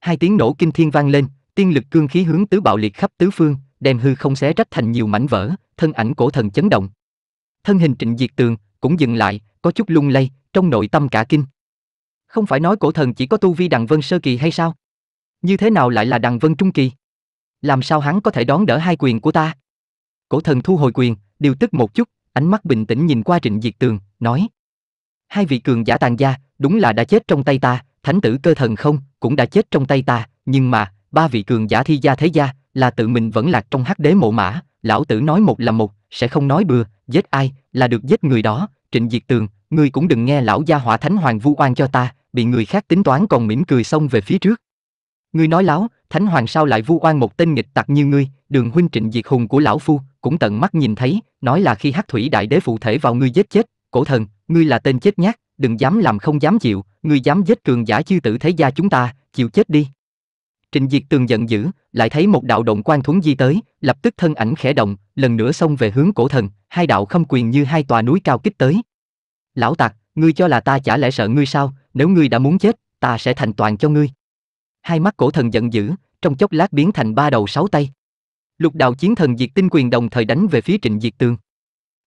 Hai tiếng nổ kinh thiên vang lên, tiên lực cương khí hướng tứ bạo liệt khắp tứ phương, đem hư không xé rách thành nhiều mảnh vỡ, thân ảnh cổ thần chấn động thân hình Trịnh Diệt Tường cũng dừng lại, có chút lung lay, trong nội tâm cả kinh. Không phải nói cổ thần chỉ có tu vi đằng vân sơ kỳ hay sao? Như thế nào lại là đằng vân trung kỳ? Làm sao hắn có thể đón đỡ hai quyền của ta? Cổ thần thu hồi quyền, điều tức một chút, ánh mắt bình tĩnh nhìn qua Trịnh Diệt Tường, nói: Hai vị cường giả tàn gia, đúng là đã chết trong tay ta, thánh tử cơ thần không, cũng đã chết trong tay ta, nhưng mà, ba vị cường giả thi gia thế gia, là tự mình vẫn lạc trong hắc đế mộ mã, lão tử nói một là một, sẽ không nói bừa, Giết ai là được giết người đó, Trịnh Diệt Tường, ngươi cũng đừng nghe lão gia hỏa thánh hoàng vu oan cho ta, bị người khác tính toán còn mỉm cười xông về phía trước. Ngươi nói láo, thánh hoàng sao lại vu oan một tên nghịch tặc như ngươi, đường huynh Trịnh Diệt Hùng của lão phu, cũng tận mắt nhìn thấy, nói là khi hắc thủy đại đế phụ thể vào ngươi giết chết, cổ thần, ngươi là tên chết nhát, đừng dám làm không dám chịu, ngươi dám giết cường giả chư tử thế gia chúng ta, chịu chết đi. Trịnh Diệt Tường giận dữ, lại thấy một đạo động quan thuấn di tới, lập tức thân ảnh khẽ động, lần nữa xông về hướng cổ thần, hai đạo không quyền như hai tòa núi cao kích tới. Lão tặc, ngươi cho là ta chả lẽ sợ ngươi sao, nếu ngươi đã muốn chết, ta sẽ thành toàn cho ngươi. Hai mắt cổ thần giận dữ, trong chốc lát biến thành ba đầu sáu tay. Lục đạo chiến thần diệt tinh quyền đồng thời đánh về phía Trịnh Diệt Tường.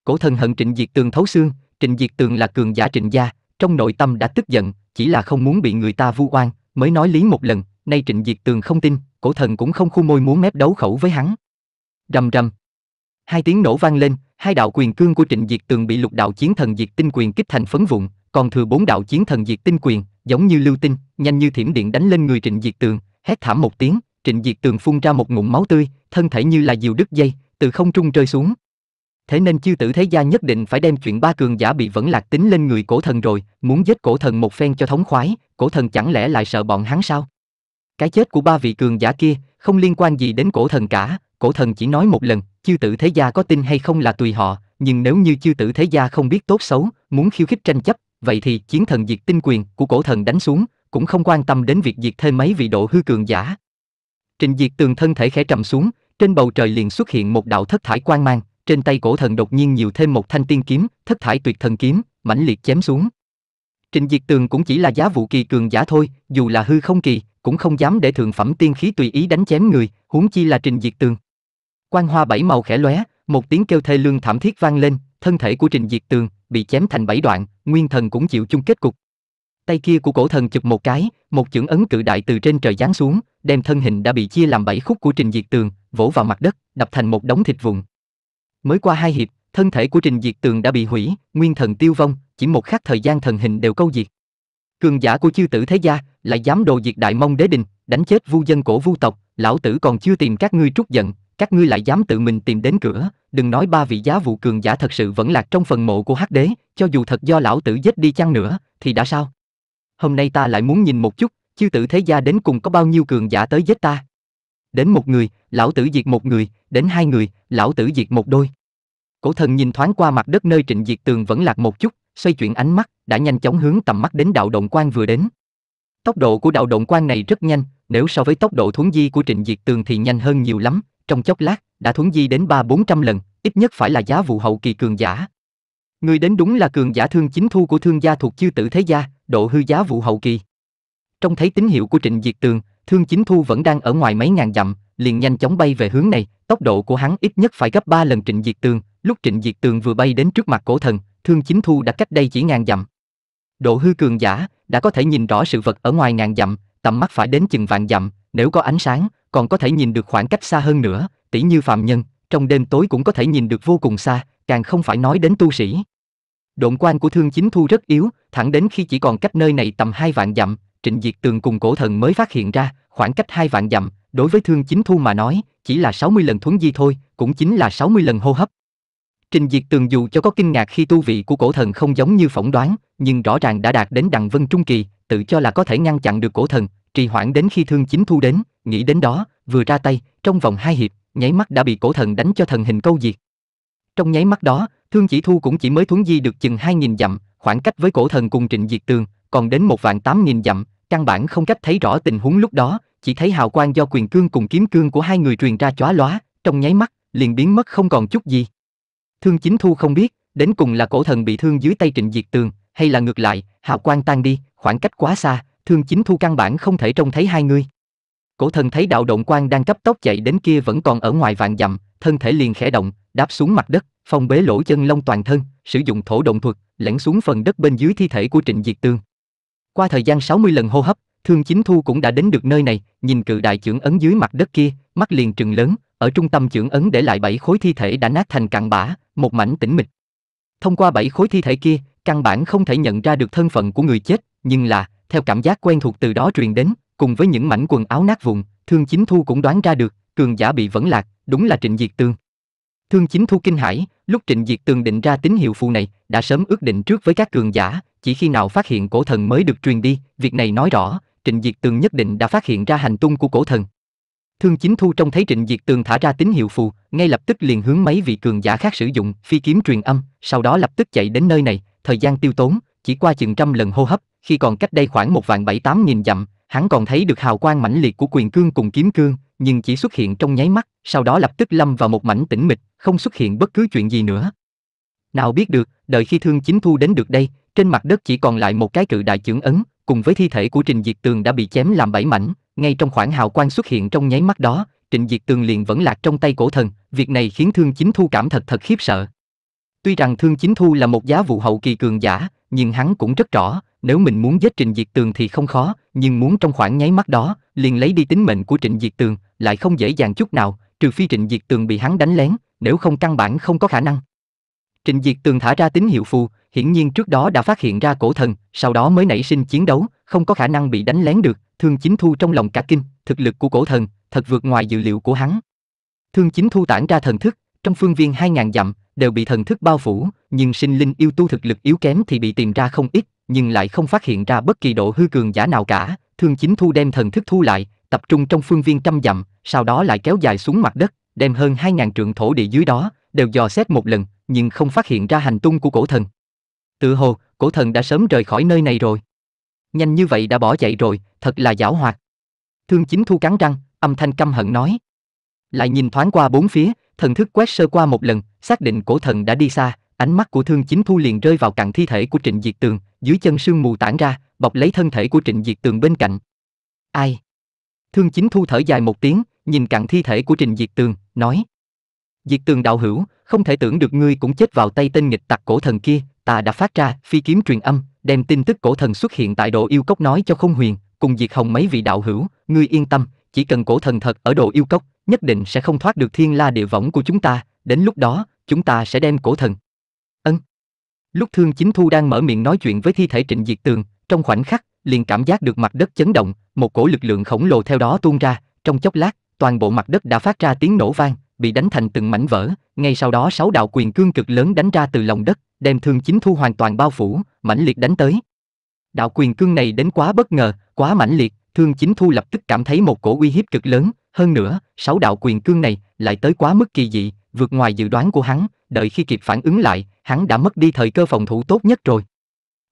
Cổ thần hận Trịnh Diệt Tường thấu xương, Trịnh Diệt Tường là cường giả Trịnh gia, trong nội tâm đã tức giận, chỉ là không muốn bị người ta vu oan, mới nói lý một lần, nay Trịnh Diệt Tường không tin, cổ thần cũng không khu môi muốn mép đấu khẩu với hắn. Rầm rầm. Hai tiếng nổ vang lên, hai đạo quyền cương của Trịnh Diệt Tường bị lục đạo chiến thần diệt tinh quyền kích thành phấn vụn, còn thừa bốn đạo chiến thần diệt tinh quyền, giống như lưu tinh, nhanh như thiểm điện đánh lên người Trịnh Diệt Tường, hét thảm một tiếng, Trịnh Diệt Tường phun ra một ngụm máu tươi, thân thể như là diều đứt dây, từ không trung rơi xuống. Thế nên chư tử thế gia nhất định phải đem chuyện ba cường giả bị vẫn lạc tính lên người cổ thần rồi, muốn giết cổ thần một phen cho thống khoái, cổ thần chẳng lẽ lại sợ bọn hắn sao? Cái chết của ba vị cường giả kia không liên quan gì đến cổ thần cả, cổ thần chỉ nói một lần, chư tử thế gia có tin hay không là tùy họ, nhưng nếu như chư tử thế gia không biết tốt xấu, muốn khiêu khích tranh chấp, vậy thì chiến thần diệt tinh quyền của cổ thần đánh xuống, cũng không quan tâm đến việc diệt thêm mấy vị độ hư cường giả. Trình diệt tường thân thể khẽ trầm xuống, trên bầu trời liền xuất hiện một đạo thất thải quang mang, trên tay cổ thần đột nhiên nhiều thêm một thanh tiên kiếm, thất thải tuyệt thần kiếm, mãnh liệt chém xuống. Trình Diệt Tường cũng chỉ là giá vụ kỳ cường giả thôi, dù là hư không kỳ, cũng không dám để thượng phẩm tiên khí tùy ý đánh chém người, huống chi là Trình Diệt Tường. Quang hoa bảy màu khẽ lóe, một tiếng kêu thê lương thảm thiết vang lên, thân thể của Trình Diệt Tường bị chém thành bảy đoạn, nguyên thần cũng chịu chung kết cục. Tay kia của cổ thần chụp một cái, một chưởng ấn cự đại từ trên trời giáng xuống, đem thân hình đã bị chia làm bảy khúc của Trình Diệt Tường, vỗ vào mặt đất, đập thành một đống thịt vụn. Mới qua hai hiệp, thân thể của Trình Diệt Tường đã bị hủy, nguyên thần tiêu vong, chỉ một khắc thời gian thần hình đều câu diệt. Cường giả của chư tử thế gia lại dám đồ diệt đại mông đế đình, đánh chết vu dân cổ vu tộc, lão tử còn chưa tìm các ngươi trút giận, các ngươi lại dám tự mình tìm đến cửa, đừng nói ba vị giá vụ cường giả thật sự vẫn lạc trong phần mộ của hắc đế, cho dù thật do lão tử giết đi chăng nữa, thì đã sao? Hôm nay ta lại muốn nhìn một chút, chư tử thế gia đến cùng có bao nhiêu cường giả tới giết ta. Đến một người, lão tử diệt một người, đến hai người, lão tử diệt một đôi. Cổ thần nhìn thoáng qua mặt đất nơi trịnh diệt tường vẫn lạc một chút, xoay chuyển ánh mắt, đã nhanh chóng hướng tầm mắt đến đạo động quan vừa đến. Tốc độ của đạo động quan này rất nhanh, nếu so với tốc độ thuấn di của Trịnh Diệt Tường thì nhanh hơn nhiều lắm, trong chốc lát, đã thuấn di đến ba bốn trăm lần, ít nhất phải là giá vụ hậu kỳ cường giả. Người đến đúng là cường giả thương chính thu của thương gia thuộc chư tử thế gia, độ hư giá vụ hậu kỳ. Trong thấy tín hiệu của Trịnh Diệt Tường, thương chính thu vẫn đang ở ngoài mấy ngàn dặm, liền nhanh chóng bay về hướng này, tốc độ của hắn ít nhất phải gấp 3 lần Trịnh Diệt Tường, lúc Trịnh Diệt Tường vừa bay đến trước mặt cổ thần, thương chính thu đã cách đây chỉ ngàn dặm. Độ hư cường giả, đã có thể nhìn rõ sự vật ở ngoài ngàn dặm, tầm mắt phải đến chừng vạn dặm, nếu có ánh sáng, còn có thể nhìn được khoảng cách xa hơn nữa, tỉ như Phạm nhân, trong đêm tối cũng có thể nhìn được vô cùng xa, càng không phải nói đến tu sĩ. Độn quan của Thương Chính Thu rất yếu, thẳng đến khi chỉ còn cách nơi này tầm hai vạn dặm, Trịnh Diệt Tường cùng cổ thần mới phát hiện ra, khoảng cách hai vạn dặm, đối với Thương Chính Thu mà nói, chỉ là 60 lần thuấn di thôi, cũng chính là 60 lần hô hấp. Trình Diệt Tường dù cho có kinh ngạc khi tu vị của cổ thần không giống như phỏng đoán, nhưng rõ ràng đã đạt đến đằng vân trung kỳ, tự cho là có thể ngăn chặn được cổ thần, trì hoãn đến khi thương chính thu đến, nghĩ đến đó, vừa ra tay, trong vòng hai hiệp, nháy mắt đã bị cổ thần đánh cho thần hình câu diệt. Trong nháy mắt đó, thương chỉ thu cũng chỉ mới thuấn di được chừng 2.000 dặm, khoảng cách với cổ thần cùng Trình Diệt Tường, còn đến một vạn 8.000 dặm, căn bản không cách thấy rõ tình huống lúc đó, chỉ thấy hào quang do quyền cương cùng kiếm cương của hai người truyền ra chóa lóa, trong nháy mắt, liền biến mất không còn chút gì. Thương Chính Thu không biết, đến cùng là cổ thần bị thương dưới tay Trịnh Diệt Tường, hay là ngược lại, hào Quan tan đi, khoảng cách quá xa, Thương Chính Thu căn bản không thể trông thấy hai người. Cổ thần thấy đạo động Quan đang cấp tốc chạy đến kia vẫn còn ở ngoài vạn dặm, thân thể liền khẽ động, đáp xuống mặt đất, phong bế lỗ chân lông toàn thân, sử dụng thổ động thuật, lẻn xuống phần đất bên dưới thi thể của Trịnh Diệt Tường. Qua thời gian 60 lần hô hấp, Thương Chính Thu cũng đã đến được nơi này, nhìn cự đại trưởng ấn dưới mặt đất kia, mắt liền trừng lớn, ở trung tâm trưởng ấn để lại bảy khối thi thể đã nát thành cặn bã, một mảnh tĩnh mịch. Thông qua bảy khối thi thể kia, căn bản không thể nhận ra được thân phận của người chết, nhưng là, theo cảm giác quen thuộc từ đó truyền đến, cùng với những mảnh quần áo nát vụn, Thương Chính Thu cũng đoán ra được, cường giả bị vẫn lạc, đúng là Trịnh Diệt Tường. Thương Chính Thu kinh hãi, lúc Trịnh Diệt Tường định ra tín hiệu phù này, đã sớm ước định trước với các cường giả, chỉ khi nào phát hiện cổ thần mới được truyền đi, việc này nói rõ, Trịnh Diệt Tường nhất định đã phát hiện ra hành tung của cổ thần. Thương Chính Thu trông thấy Trịnh Diệt Tường thả ra tín hiệu phù, ngay lập tức liền hướng mấy vị cường giả khác sử dụng phi kiếm truyền âm, sau đó lập tức chạy đến nơi này, thời gian tiêu tốn, chỉ qua chừng trăm lần hô hấp, khi còn cách đây khoảng một vạn bảy tám nghìn dặm, hắn còn thấy được hào quang mãnh liệt của quyền cương cùng kiếm cương, nhưng chỉ xuất hiện trong nháy mắt, sau đó lập tức lâm vào một mảnh tĩnh mịch, không xuất hiện bất cứ chuyện gì nữa. Nào biết được, đợi khi Thương Chính Thu đến được đây, trên mặt đất chỉ còn lại một cái cự đại chưởng ấn, cùng với thi thể của Trình Diệt Tường đã bị chém làm bảy mảnh, ngay trong khoảng hào quang xuất hiện trong nháy mắt đó, Trịnh Diệt Tường liền vẫn lạc trong tay cổ thần, việc này khiến Thương Chính Thu cảm thật thật khiếp sợ. Tuy rằng Thương Chính Thu là một giá vụ hậu kỳ cường giả, nhưng hắn cũng rất rõ, nếu mình muốn giết Trịnh Diệt Tường thì không khó, nhưng muốn trong khoảng nháy mắt đó, liền lấy đi tính mệnh của Trịnh Diệt Tường, lại không dễ dàng chút nào, trừ phi Trịnh Diệt Tường bị hắn đánh lén, nếu không căn bản không có khả năng. Trịnh Diệt Tường thả ra tín hiệu phù, hiển nhiên trước đó đã phát hiện ra cổ thần, sau đó mới nảy sinh chiến đấu, không có khả năng bị đánh lén được, Thương Chính Thu trong lòng cả kinh, thực lực của cổ thần, thật vượt ngoài dự liệu của hắn. Thương Chính Thu tản ra thần thức, trong phương viên 2000 dặm đều bị thần thức bao phủ, nhưng sinh linh yêu tu thực lực yếu kém thì bị tìm ra không ít, nhưng lại không phát hiện ra bất kỳ độ hư cường giả nào cả. Thương Chính Thu đem thần thức thu lại, tập trung trong phương viên trăm dặm, sau đó lại kéo dài xuống mặt đất, đem hơn 2000 trượng thổ địa dưới đó đều dò xét một lần, nhưng không phát hiện ra hành tung của cổ thần. Tự hồ, cổ thần đã sớm rời khỏi nơi này rồi nhanh như vậy đã bỏ chạy rồi, thật là giảo hoạt. Thương chính thu cắn răng, âm thanh căm hận nói. Lại nhìn thoáng qua bốn phía, thần thức quét sơ qua một lần, xác định cổ thần đã đi xa, ánh mắt của thương chính thu liền rơi vào cạnh thi thể của Trịnh Diệt Tường, dưới chân sương mù tản ra, bọc lấy thân thể của Trịnh Diệt Tường bên cạnh. Ai? Thương chính thu thở dài một tiếng, nhìn cạnh thi thể của Trịnh Diệt Tường, nói. Diệt Tường đạo hữu, không thể tưởng được ngươi cũng chết vào tay tên nghịch tặc cổ thần kia, ta đã phát ra phi kiếm truyền âm, đem tin tức cổ thần xuất hiện tại độ yêu cốc nói cho không huyền, cùng diệt hồng mấy vị đạo hữu, ngươi yên tâm, chỉ cần cổ thần thật ở độ yêu cốc, nhất định sẽ không thoát được thiên la địa võng của chúng ta, đến lúc đó, chúng ta sẽ đem cổ thần. Ân. Lúc Thương Chính Thu đang mở miệng nói chuyện với thi thể Trịnh Diệt Tường, trong khoảnh khắc, liền cảm giác được mặt đất chấn động, một cổ lực lượng khổng lồ theo đó tuôn ra, trong chốc lát, toàn bộ mặt đất đã phát ra tiếng nổ vang, bị đánh thành từng mảnh vỡ, ngay sau đó sáu đạo quyền cương cực lớn đánh ra từ lòng đất, đem thương chính thu hoàn toàn bao phủ, mãnh liệt đánh tới. Đạo quyền cương này đến quá bất ngờ, quá mãnh liệt, thương chính thu lập tức cảm thấy một cổ uy hiếp cực lớn, hơn nữa, sáu đạo quyền cương này lại tới quá mức kỳ dị, vượt ngoài dự đoán của hắn, đợi khi kịp phản ứng lại, hắn đã mất đi thời cơ phòng thủ tốt nhất rồi.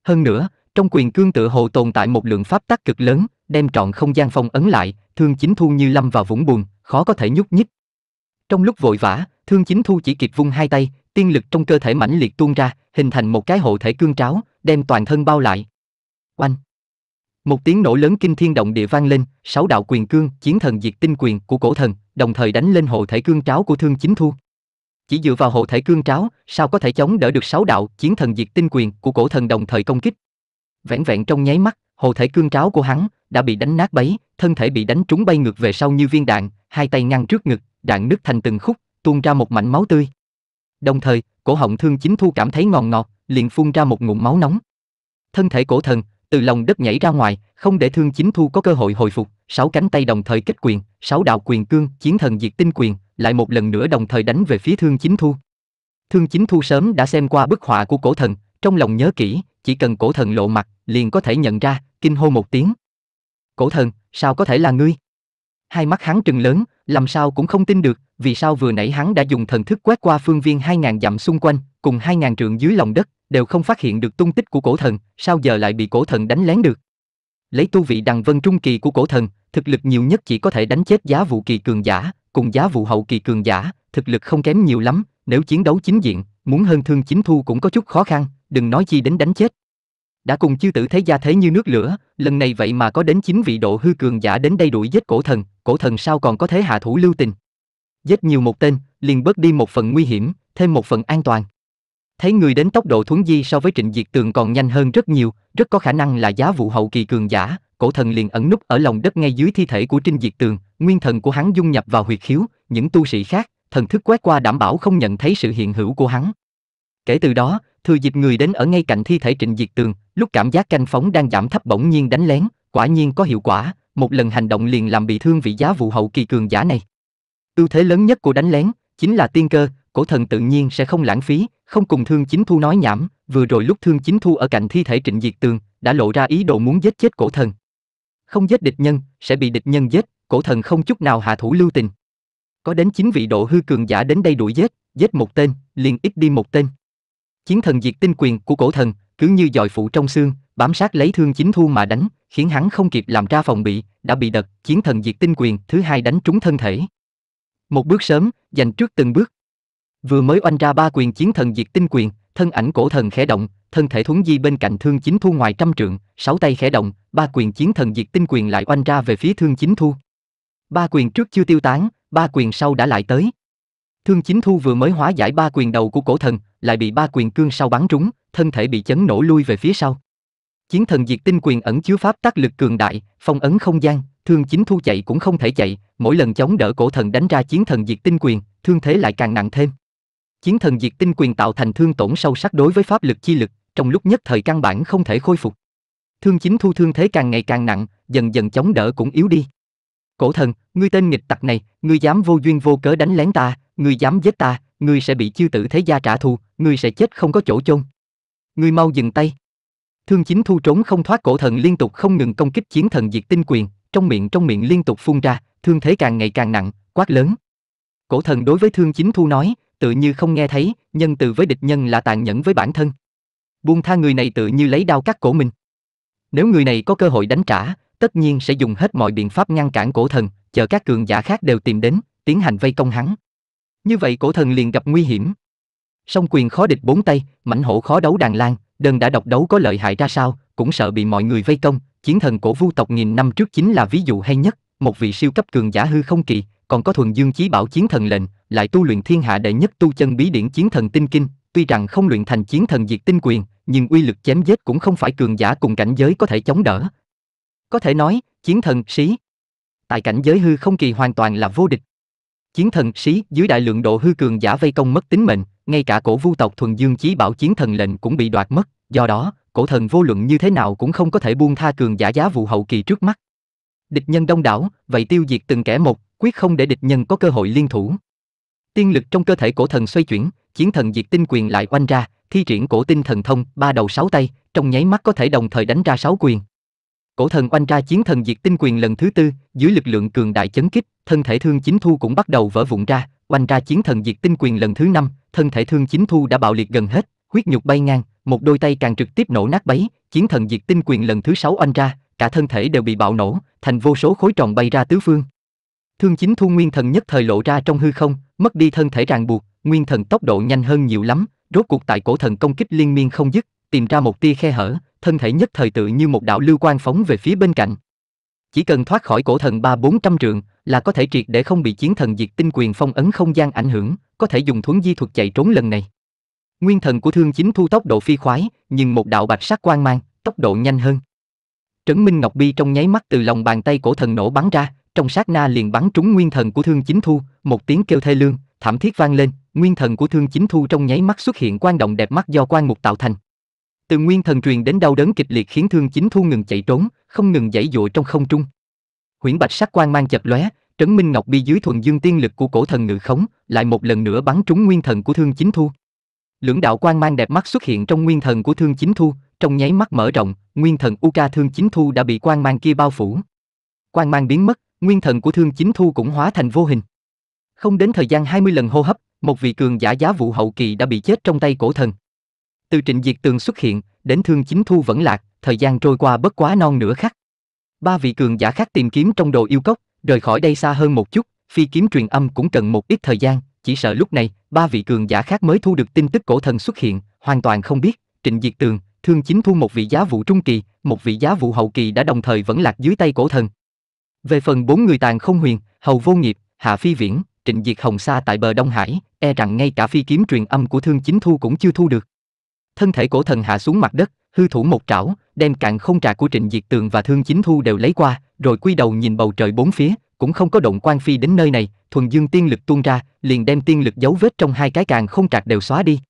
Hơn nữa, trong quyền cương tự hồ tồn tại một lượng pháp tắc cực lớn, đem trọn không gian phong ấn lại, thương chính thu như lâm vào vũng bùn, khó có thể nhúc nhích, trong lúc vội vã, Thương Chính Thu chỉ kịp vung hai tay, tiên lực trong cơ thể mãnh liệt tuôn ra, hình thành một cái hộ thể cương tráo, đem toàn thân bao lại. Oanh! Một tiếng nổ lớn kinh thiên động địa vang lên, sáu đạo quyền cương, chiến thần diệt tinh quyền của cổ thần, đồng thời đánh lên hộ thể cương tráo của Thương Chính Thu. Chỉ dựa vào hộ thể cương tráo, sao có thể chống đỡ được sáu đạo chiến thần diệt tinh quyền của cổ thần đồng thời công kích? Vẹn vẹn trong nháy mắt, hộ thể cương tráo của hắn đã bị đánh nát bấy, thân thể bị đánh trúng bay ngược về sau như viên đạn, hai tay ngăn trước ngực, rạn nứt thành từng khúc, tuôn ra một mảnh máu tươi. Đồng thời, cổ họng Thương Chính Thu cảm thấy ngòn ngọt, liền phun ra một ngụm máu nóng. Thân thể cổ thần từ lòng đất nhảy ra ngoài, không để Thương Chính Thu có cơ hội hồi phục, sáu cánh tay đồng thời kết quyền, sáu đạo quyền cương, chiến thần diệt tinh quyền, lại một lần nữa đồng thời đánh về phía Thương Chính Thu. Thương Chính Thu sớm đã xem qua bức họa của cổ thần, trong lòng nhớ kỹ, chỉ cần cổ thần lộ mặt, liền có thể nhận ra, kinh hô một tiếng. Cổ thần, sao có thể là ngươi? Hai mắt hắn trừng lớn, làm sao cũng không tin được, vì sao vừa nãy hắn đã dùng thần thức quét qua phương viên 2.000 dặm xung quanh, cùng 2.000 trượng dưới lòng đất, đều không phát hiện được tung tích của cổ thần, sao giờ lại bị cổ thần đánh lén được. Lấy tu vị đằng vân trung kỳ của cổ thần, thực lực nhiều nhất chỉ có thể đánh chết giá vụ kỳ cường giả, cùng giá vụ hậu kỳ cường giả, thực lực không kém nhiều lắm, nếu chiến đấu chính diện, muốn hơn thương chính thu cũng có chút khó khăn, đừng nói chi đến đánh chết đã cùng chư tử thế gia thế như nước lửa, lần này vậy mà có đến 9 vị độ hư cường giả đến đây đuổi giết cổ thần, cổ thần sao còn có thế hạ thủ lưu tình. Giết nhiều một tên, liền bớt đi một phần nguy hiểm, thêm một phần an toàn. Thấy người đến tốc độ thuấn di so với trịnh diệt tường còn nhanh hơn rất nhiều, rất có khả năng là giá vụ hậu kỳ cường giả, cổ thần liền ẩn núp ở lòng đất ngay dưới thi thể của trinh diệt tường, nguyên thần của hắn dung nhập vào huyệt khiếu, những tu sĩ khác, thần thức quét qua đảm bảo không nhận thấy sự hiện hữu của hắn. Kể từ đó, thừa dịp người đến ở ngay cạnh thi thể trịnh diệt tường, lúc cảm giác canh phóng đang giảm thấp bỗng nhiên đánh lén, quả nhiên có hiệu quả, một lần hành động liền làm bị thương vị giá vụ hậu kỳ cường giả này. Ưu thế lớn nhất của đánh lén chính là tiên cơ, cổ thần tự nhiên sẽ không lãng phí, không cùng thương chính thu nói nhảm, vừa rồi lúc thương chính thu ở cạnh thi thể Trịnh Diệt Tường, đã lộ ra ý đồ muốn giết chết cổ thần. Không giết địch nhân, sẽ bị địch nhân giết, cổ thần không chút nào hạ thủ lưu tình. Có đến 9 vị độ hư cường giả đến đây đuổi giết, giết một tên, liền ít đi một tên. Chiến thần diệt tinh quyền của cổ thần, cứ như dòi phụ trong xương, bám sát lấy thương chính thu mà đánh, khiến hắn không kịp làm ra phòng bị, đã bị đợt chiến thần diệt tinh quyền thứ hai đánh trúng thân thể. Một bước sớm, dành trước từng bước. Vừa mới oanh ra ba quyền chiến thần diệt tinh quyền, thân ảnh cổ thần khẽ động, thân thể thuấn di bên cạnh thương chính thu ngoài trăm trượng, sáu tay khẽ động, ba quyền chiến thần diệt tinh quyền lại oanh ra về phía thương chính thu. Ba quyền trước chưa tiêu tán, ba quyền sau đã lại tới. Thương chính thu vừa mới hóa giải ba quyền đầu của cổ thần, lại bị ba quyền cương sau bắn trúng, thân thể bị chấn nổ lui về phía sau. Chiến thần diệt tinh quyền ẩn chứa pháp tác lực cường đại, phong ấn không gian, thương chính thu chạy cũng không thể chạy, mỗi lần chống đỡ cổ thần đánh ra chiến thần diệt tinh quyền, thương thế lại càng nặng thêm. Chiến thần diệt tinh quyền tạo thành thương tổn sâu sắc đối với pháp lực chi lực, trong lúc nhất thời căn bản không thể khôi phục. Thương chính thu thương thế càng ngày càng nặng, dần dần chống đỡ cũng yếu đi. Cổ thần, ngươi tên nghịch tặc này, ngươi dám vô duyên vô cớ đánh lén ta, ngươi dám giết ta, ngươi sẽ bị chiêu tử thế gia trả thù, ngươi sẽ chết không có chỗ chôn. Ngươi mau dừng tay. Thương chính thu trốn không thoát cổ thần liên tục không ngừng công kích chiến thần diệt tinh quyền, trong miệng trong miệng liên tục phun ra, thương thế càng ngày càng nặng, quát lớn. Cổ thần đối với thương chính thu nói, tự như không nghe thấy, nhân từ với địch nhân là tàn nhẫn với bản thân. Buông tha người này tự như lấy đao cắt cổ mình. Nếu người này có cơ hội đánh trả, tất nhiên sẽ dùng hết mọi biện pháp ngăn cản cổ thần, chờ các cường giả khác đều tìm đến, tiến hành vây công hắn. Như vậy cổ thần liền gặp nguy hiểm. Song quyền khó địch bốn tay, mãnh hổ khó đấu đàn lan, đơn đã độc đấu có lợi hại ra sao, cũng sợ bị mọi người vây công, chiến thần cổ vu tộc nghìn năm trước chính là ví dụ hay nhất, một vị siêu cấp cường giả hư không kỳ, còn có thuần dương chí bảo chiến thần lệnh, lại tu luyện thiên hạ đệ nhất tu chân bí điển chiến thần tinh kinh, tuy rằng không luyện thành chiến thần diệt tinh quyền, nhưng uy lực chém giết cũng không phải cường giả cùng cảnh giới có thể chống đỡ. Có thể nói, chiến thần sĩ tại cảnh giới hư không kỳ hoàn toàn là vô địch. Chiến thần sĩ dưới đại lượng độ hư cường giả vây công mất tính mệnh, ngay cả cổ vu tộc thuần dương chí bảo chiến thần lệnh cũng bị đoạt mất, do đó, cổ thần vô luận như thế nào cũng không có thể buông tha cường giả giá vụ hậu kỳ trước mắt. Địch nhân đông đảo, vậy tiêu diệt từng kẻ một, quyết không để địch nhân có cơ hội liên thủ. Tiên lực trong cơ thể cổ thần xoay chuyển, chiến thần diệt tinh quyền lại oanh ra, thi triển cổ tinh thần thông, ba đầu sáu tay, trong nháy mắt có thể đồng thời đánh ra sáu quyền cổ thần oanh ra chiến thần diệt tinh quyền lần thứ tư, dưới lực lượng cường đại chấn kích, thân thể thương chính thu cũng bắt đầu vỡ vụn ra, oanh ra chiến thần diệt tinh quyền lần thứ năm, thân thể thương chính thu đã bạo liệt gần hết, huyết nhục bay ngang, một đôi tay càng trực tiếp nổ nát bấy, chiến thần diệt tinh quyền lần thứ sáu oanh ra, cả thân thể đều bị bạo nổ, thành vô số khối tròn bay ra tứ phương. Thương chính thu nguyên thần nhất thời lộ ra trong hư không, mất đi thân thể ràng buộc, nguyên thần tốc độ nhanh hơn nhiều lắm, rốt cuộc tại cổ thần công kích liên miên không dứt, tìm ra một tia khe hở, thân thể nhất thời tự như một đạo lưu quan phóng về phía bên cạnh. Chỉ cần thoát khỏi cổ thần ba bốn trăm trượng là có thể triệt để không bị chiến thần diệt tinh quyền phong ấn không gian ảnh hưởng, có thể dùng thuấn di thuật chạy trốn lần này. Nguyên thần của Thương Chính thu tốc độ phi khoái, nhưng một đạo bạch sắc quang mang, tốc độ nhanh hơn. Trấn Minh Ngọc Bi trong nháy mắt từ lòng bàn tay cổ thần nổ bắn ra, trong sát na liền bắn trúng nguyên thần của Thương Chính Thu, một tiếng kêu thê lương, thảm thiết vang lên, nguyên thần của Thương Chính Thu trong nháy mắt xuất hiện quang động đẹp mắt do quang mục tạo thành. Từ nguyên thần truyền đến đau đớn kịch liệt khiến Thương Chính Thu ngừng chạy trốn, không ngừng giãy dụa trong không trung. Huyễn bạch sắc quan mang chật lóe, Trấn Minh Ngọc Bi dưới thuần dương tiên lực của cổ thần ngự khống, lại một lần nữa bắn trúng nguyên thần của Thương Chính Thu. Lưỡng đạo quan mang đẹp mắt xuất hiện trong nguyên thần của Thương Chính Thu, trong nháy mắt mở rộng, nguyên thần u ca Thương Chính Thu đã bị quan mang kia bao phủ. Quan mang biến mất, nguyên thần của Thương Chính Thu cũng hóa thành vô hình. Không đến thời gian 20 lần hô hấp, một vị cường giả giá vụ hậu kỳ đã bị chết trong tay cổ thần. Từ trịnh diệt tường xuất hiện, đến thương chính thu vẫn lạc, thời gian trôi qua bất quá non nửa khắc. Ba vị cường giả khác tìm kiếm trong đồ yêu cốc, rời khỏi đây xa hơn một chút, phi kiếm truyền âm cũng cần một ít thời gian, chỉ sợ lúc này, ba vị cường giả khác mới thu được tin tức cổ thần xuất hiện, hoàn toàn không biết, trịnh diệt tường, thương chính thu một vị giá vụ trung kỳ, một vị giá vụ hậu kỳ đã đồng thời vẫn lạc dưới tay cổ thần. Về phần bốn người tàn không huyền, hầu vô nghiệp, hạ phi viễn, trịnh diệt hồng sa tại bờ Đông Hải, e rằng ngay cả phi kiếm truyền âm của thương chính thu cũng chưa thu được thân thể cổ thần hạ xuống mặt đất, hư thủ một trảo, đem cạn không trà của Trịnh Diệt Tường và Thương Chính Thu đều lấy qua, rồi quay đầu nhìn bầu trời bốn phía, cũng không có động quan phi đến nơi này, thuần dương tiên lực tuôn ra, liền đem tiên lực dấu vết trong hai cái càng không trạc đều xóa đi.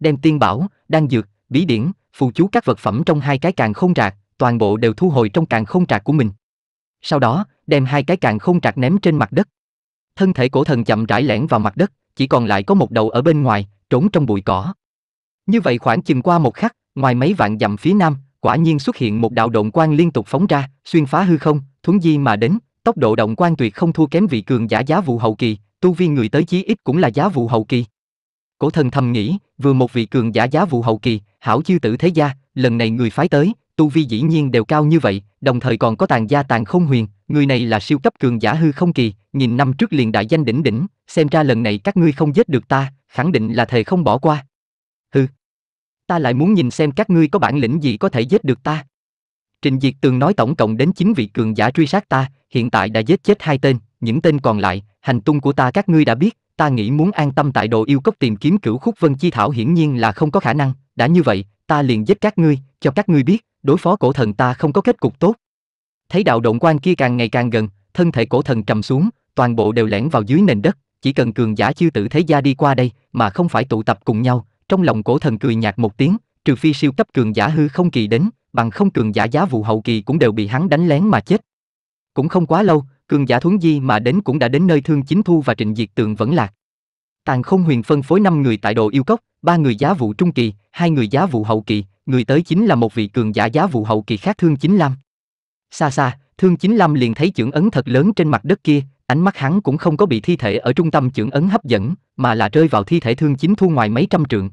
Đem tiên bảo, đan dược, bí điển, phù chú các vật phẩm trong hai cái càng không trạc, toàn bộ đều thu hồi trong càng không trạc của mình. Sau đó, đem hai cái càng không trạc ném trên mặt đất. Thân thể cổ thần chậm rãi lẻn vào mặt đất, chỉ còn lại có một đầu ở bên ngoài, trốn trong bụi cỏ. Như vậy khoảng chừng qua một khắc, ngoài mấy vạn dặm phía nam, quả nhiên xuất hiện một đạo động quang liên tục phóng ra, xuyên phá hư không, thuấn di mà đến, tốc độ động quang tuyệt không thua kém vị cường giả giá vụ hậu kỳ, tu vi người tới chí ít cũng là giá vụ hậu kỳ. Cổ thần thầm nghĩ, vừa một vị cường giả giá vụ hậu kỳ, hảo chư tử thế gia, lần này người phái tới, tu vi dĩ nhiên đều cao như vậy, đồng thời còn có tàn gia tàn không huyền, người này là siêu cấp cường giả hư không kỳ, nhìn năm trước liền đại danh đỉnh đỉnh, xem ra lần này các ngươi không giết được ta, khẳng định là thề không bỏ qua hừ. Ta lại muốn nhìn xem các ngươi có bản lĩnh gì có thể giết được ta. Trình Diệt Tường nói tổng cộng đến 9 vị cường giả truy sát ta, hiện tại đã giết chết hai tên, những tên còn lại, hành tung của ta các ngươi đã biết, ta nghĩ muốn an tâm tại đồ yêu cốc tìm kiếm cửu khúc vân chi thảo hiển nhiên là không có khả năng, đã như vậy, ta liền giết các ngươi, cho các ngươi biết, đối phó cổ thần ta không có kết cục tốt. Thấy đạo động quan kia càng ngày càng gần, thân thể cổ thần trầm xuống, toàn bộ đều lẻn vào dưới nền đất, chỉ cần cường giả chiêu tử thế gia đi qua đây, mà không phải tụ tập cùng nhau, trong lòng cổ thần cười nhạt một tiếng, trừ phi siêu cấp cường giả hư không kỳ đến, bằng không cường giả giá vụ hậu kỳ cũng đều bị hắn đánh lén mà chết. Cũng không quá lâu, cường giả thuấn di mà đến cũng đã đến nơi thương chính thu và trịnh diệt tường vẫn lạc. Tàn không huyền phân phối 5 người tại đồ yêu cốc, ba người giá vụ trung kỳ, hai người giá vụ hậu kỳ, người tới chính là một vị cường giả giá vụ hậu kỳ khác thương chính lam. Xa xa, thương chính lam liền thấy chưởng ấn thật lớn trên mặt đất kia, Ánh mắt hắn cũng không có bị thi thể ở trung tâm trưởng ấn hấp dẫn, mà là rơi vào thi thể thương chính thu ngoài mấy trăm trượng.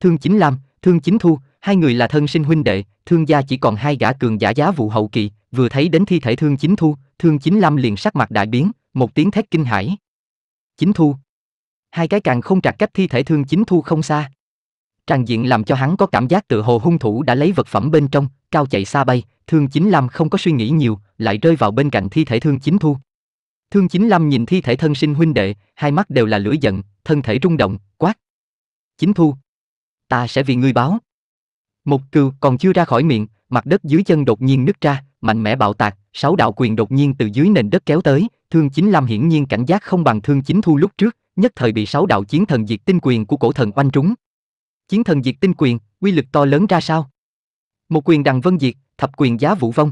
Thương chính Lam, thương chính thu, hai người là thân sinh huynh đệ, thương gia chỉ còn hai gã cường giả giá vụ hậu kỳ, vừa thấy đến thi thể thương chính thu, thương chính Lam liền sắc mặt đại biến, một tiếng thét kinh hãi. Chính thu. Hai cái càng không trạc cách thi thể thương chính thu không xa. Tràng diện làm cho hắn có cảm giác tự hồ hung thủ đã lấy vật phẩm bên trong, cao chạy xa bay, thương chính Lam không có suy nghĩ nhiều, lại rơi vào bên cạnh thi thể thương chính thu. Thương Chính Lâm nhìn thi thể thân sinh huynh đệ, hai mắt đều là lửa giận, thân thể rung động, quát. Chính thu. Ta sẽ vì ngươi báo. Một cừu còn chưa ra khỏi miệng, mặt đất dưới chân đột nhiên nứt ra, mạnh mẽ bạo tạc, sáu đạo quyền đột nhiên từ dưới nền đất kéo tới, Thương Chính Lâm hiển nhiên cảnh giác không bằng Thương Chính Thu lúc trước, nhất thời bị sáu đạo chiến thần diệt tinh quyền của cổ thần oanh trúng. Chiến thần diệt tinh quyền, quy lực to lớn ra sao? Một quyền đằng vân diệt, thập quyền giá vũ vong.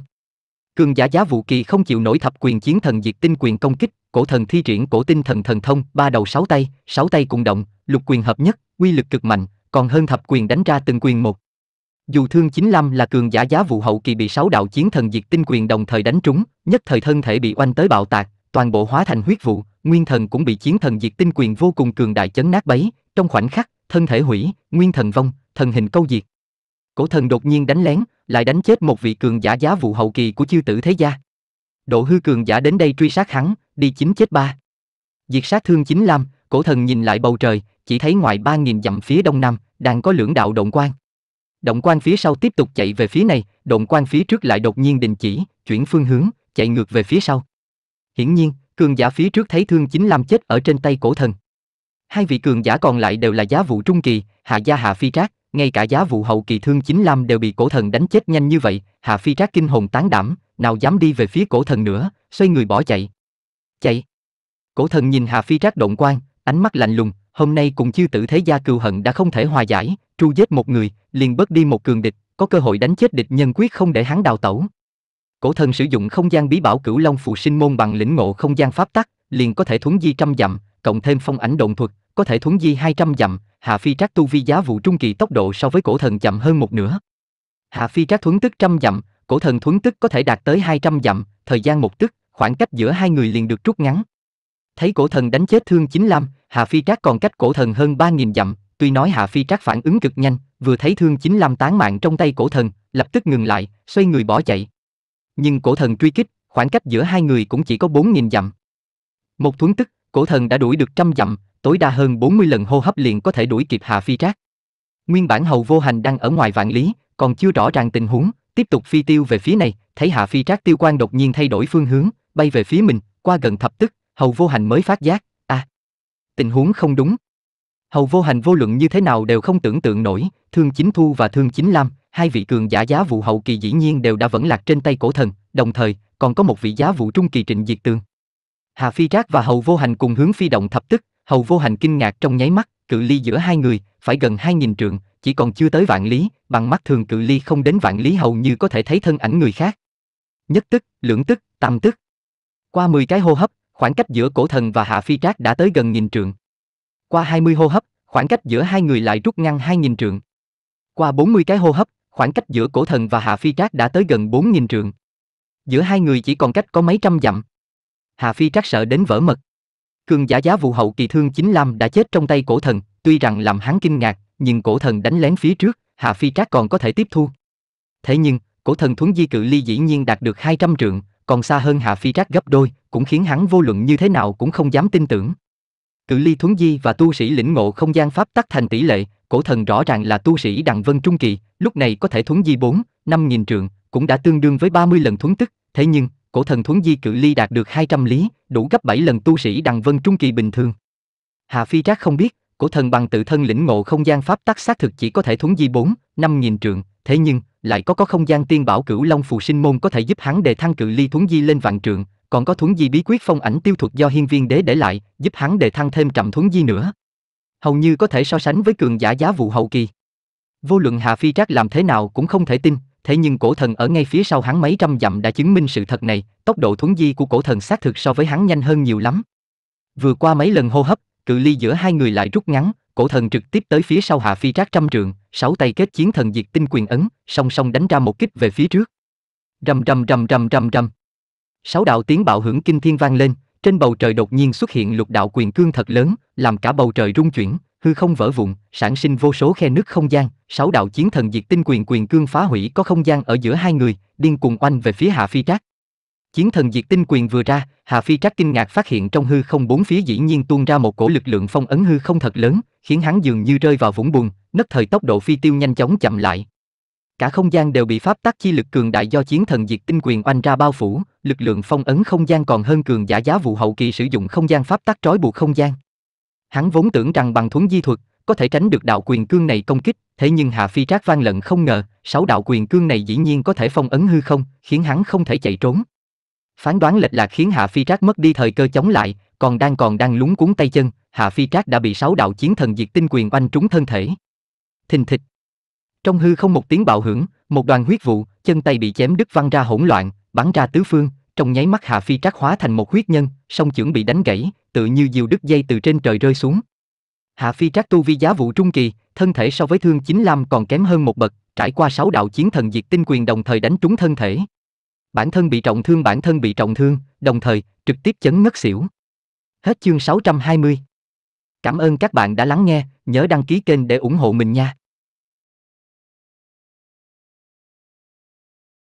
Cường giả giá vũ kỳ không chịu nổi thập quyền chiến thần diệt tinh quyền công kích, cổ thần thi triển cổ tinh thần thần thông, ba đầu sáu tay, sáu tay cùng động, lục quyền hợp nhất, uy lực cực mạnh, còn hơn thập quyền đánh ra từng quyền một. Dù thương chính lâm là cường giả giá vụ hậu kỳ bị sáu đạo chiến thần diệt tinh quyền đồng thời đánh trúng, nhất thời thân thể bị oanh tới bạo tạc, toàn bộ hóa thành huyết vụ, nguyên thần cũng bị chiến thần diệt tinh quyền vô cùng cường đại chấn nát bấy, trong khoảnh khắc, thân thể hủy, nguyên thần vong, thần hình câu diệt. Cổ thần đột nhiên đánh lén, lại đánh chết một vị cường giả giá vụ hậu kỳ của chư tử thế gia. Độ hư cường giả đến đây truy sát hắn, đi chín chết ba. Diệt sát thương chính lam, cổ thần nhìn lại bầu trời, chỉ thấy ngoài ba nghìn dặm phía đông nam, đang có lưỡng đạo động quan. Động quan phía sau tiếp tục chạy về phía này, động quan phía trước lại đột nhiên đình chỉ, chuyển phương hướng, chạy ngược về phía sau. Hiển nhiên, cường giả phía trước thấy thương chính lam chết ở trên tay cổ thần. Hai vị cường giả còn lại đều là giá vụ trung kỳ, hạ gia hạ phi trác, ngay cả giá vụ hậu kỳ thương chính lam đều bị cổ thần đánh chết nhanh như vậy, hà Phi Trác kinh hồn tán đảm, nào dám đi về phía cổ thần nữa, xoay người bỏ chạy. Chạy. Cổ thần nhìn hà Phi Trác động quan, ánh mắt lạnh lùng, hôm nay cùng chư tử thế gia cừu hận đã không thể hòa giải, tru giết một người, liền bớt đi một cường địch, có cơ hội đánh chết địch nhân quyết không để hắn đào tẩu. Cổ thần sử dụng không gian bí bảo cửu long phù sinh môn bằng lĩnh ngộ không gian pháp tắc, liền có thể thuấn di trăm dặm, cộng thêm phong ảnh động thuật, có thể thuấn di 200 dặm, Hạ Phi Trác tu vi giá vụ trung kỳ tốc độ so với cổ thần chậm hơn một nửa. Hạ Phi Trác thuấn tức trăm dặm, cổ thần thuấn tức có thể đạt tới 200 dặm, thời gian một tức, khoảng cách giữa hai người liền được rút ngắn. Thấy cổ thần đánh chết Thương Chính Lam, Hạ Phi Trác còn cách cổ thần hơn 3.000 dặm, tuy nói Hạ Phi Trác phản ứng cực nhanh, vừa thấy Thương Chính Lam tán mạng trong tay cổ thần, lập tức ngừng lại, xoay người bỏ chạy. Nhưng cổ thần truy kích, khoảng cách giữa hai người cũng chỉ có 4.000 dặm. Một thuấn tức, cổ thần đã đuổi được trăm dặm, tối đa hơn 40 lần hô hấp liền có thể đuổi kịp Hà Phi Trác. Nguyên bản hầu vô hành đang ở ngoài vạn lý, còn chưa rõ ràng tình huống, tiếp tục phi tiêu về phía này, thấy Hà Phi Trác tiêu quan đột nhiên thay đổi phương hướng, bay về phía mình, qua gần thập tức, hầu vô hành mới phát giác, à, tình huống không đúng. Hầu vô hành vô luận như thế nào đều không tưởng tượng nổi, Thương Chính Thu và Thương Chính Lam, hai vị cường giả giá vụ hậu kỳ dĩ nhiên đều đã vẫn lạc trên tay cổ thần, đồng thời còn có một vị giá vụ trung kỳ trịnh diệt tường. Hà Phi Trác và Hầu Vô Hành cùng hướng phi động thập tức, Hầu vô hành kinh ngạc trong nháy mắt, cự ly giữa hai người, phải gần hai nghìn trượng, chỉ còn chưa tới vạn lý, bằng mắt thường cự ly không đến vạn lý hầu như có thể thấy thân ảnh người khác. Nhất tức, lưỡng tức, tam tức. Qua mười cái hô hấp, khoảng cách giữa cổ thần và hạ phi trác đã tới gần nghìn trượng. Qua hai mươi hô hấp, khoảng cách giữa hai người lại rút ngăn hai nghìn trượng. Qua bốn mươi cái hô hấp, khoảng cách giữa cổ thần và hạ phi trác đã tới gần bốn nghìn trượng. Giữa hai người chỉ còn cách có mấy trăm dặm. Hạ phi trác sợ đến vỡ mật. Cường giả giá vụ hậu kỳ thương chính Lam đã chết trong tay cổ thần, tuy rằng làm hắn kinh ngạc, nhưng cổ thần đánh lén phía trước, Hà Phi Trác còn có thể tiếp thu. Thế nhưng, cổ thần thuấn di cự ly dĩ nhiên đạt được 200 trượng, còn xa hơn Hà Phi Trác gấp đôi, cũng khiến hắn vô luận như thế nào cũng không dám tin tưởng. Cự ly thuấn di và tu sĩ lĩnh ngộ không gian pháp tắc thành tỷ lệ, cổ thần rõ ràng là tu sĩ đằng vân trung kỳ, lúc này có thể thuấn di bốn, năm nghìn trượng, cũng đã tương đương với 30 lần thuấn tức, thế nhưng, cổ thần thuấn di cự ly đạt được 200 lý, đủ gấp 7 lần tu sĩ đằng vân trung kỳ bình thường. Hà Phi Trác không biết, cổ thần bằng tự thân lĩnh ngộ không gian pháp tắc xác thực chỉ có thể thuấn di 4, 5 nghìn trượng, thế nhưng, lại có có không gian tiên bảo cửu long phù sinh môn có thể giúp hắn đề thăng cự ly thuấn di lên vạn trượng, còn có thuấn di bí quyết phong ảnh tiêu thuật do hiên viên đế để lại, giúp hắn đề thăng thêm trầm thuấn di nữa. Hầu như có thể so sánh với cường giả giá vụ hậu kỳ. Vô luận Hà Phi Trác làm thế nào cũng không thể tin, thế nhưng cổ thần ở ngay phía sau hắn mấy trăm dặm đã chứng minh sự thật này, tốc độ thuấn di của cổ thần xác thực so với hắn nhanh hơn nhiều lắm. Vừa qua mấy lần hô hấp, cự ly giữa hai người lại rút ngắn, cổ thần trực tiếp tới phía sau Hạ Phi Trác trăm trượng, sáu tay kết chiến thần diệt tinh quyền ấn, song song đánh ra một kích về phía trước. Rầm rầm rầm rầm rầm rầm. Sáu đạo tiếng bạo hưởng kinh thiên vang lên, trên bầu trời đột nhiên xuất hiện lục đạo quyền cương thật lớn, làm cả bầu trời rung chuyển, hư không vỡ vụn, sản sinh vô số khe nứt không gian, sáu đạo chiến thần diệt tinh quyền quyền cương phá hủy có không gian ở giữa hai người, điên cuồng oanh về phía Hạ Phi Trác. Chiến thần diệt tinh quyền vừa ra, Hạ Phi Trác kinh ngạc phát hiện trong hư không bốn phía dĩ nhiên tuôn ra một cổ lực lượng phong ấn hư không thật lớn, khiến hắn dường như rơi vào vũng bùn, nấc thời tốc độ phi tiêu nhanh chóng chậm lại. Cả không gian đều bị pháp tắc chi lực cường đại do chiến thần diệt tinh quyền oanh ra bao phủ, lực lượng phong ấn không gian còn hơn cường giả giá vụ hậu kỳ sử dụng không gian pháp tắc trói buộc không gian. Hắn vốn tưởng rằng bằng thuấn di thuật, có thể tránh được đạo quyền cương này công kích, thế nhưng Hà Phi Trác vang lận không ngờ, sáu đạo quyền cương này dĩ nhiên có thể phong ấn hư không, khiến hắn không thể chạy trốn. Phán đoán lệch lạc khiến Hà Phi Trác mất đi thời cơ chống lại, còn đang còn đang lúng cuốn tay chân, Hà Phi Trác đã bị sáu đạo chiến thần diệt tinh quyền oanh trúng thân thể. Thình thịch. Trong hư không một tiếng bạo hưởng, một đoàn huyết vụ, chân tay bị chém đứt văng ra hỗn loạn, bắn ra tứ phương, trong nháy mắt Hạ Phi Trác hóa thành một huyết nhân, song chưởng bị đánh gãy, tự như diều đứt dây từ trên trời rơi xuống. Hạ Phi Trác tu vi giá vụ trung kỳ, thân thể so với Thương Chính Lam còn kém hơn một bậc, trải qua sáu đạo chiến thần diệt tinh quyền đồng thời đánh trúng thân thể. Bản thân bị trọng thương, bản thân bị trọng thương, đồng thời trực tiếp chấn ngất xỉu. Hết chương 620. Cảm ơn các bạn đã lắng nghe, nhớ đăng ký kênh để ủng hộ mình nha.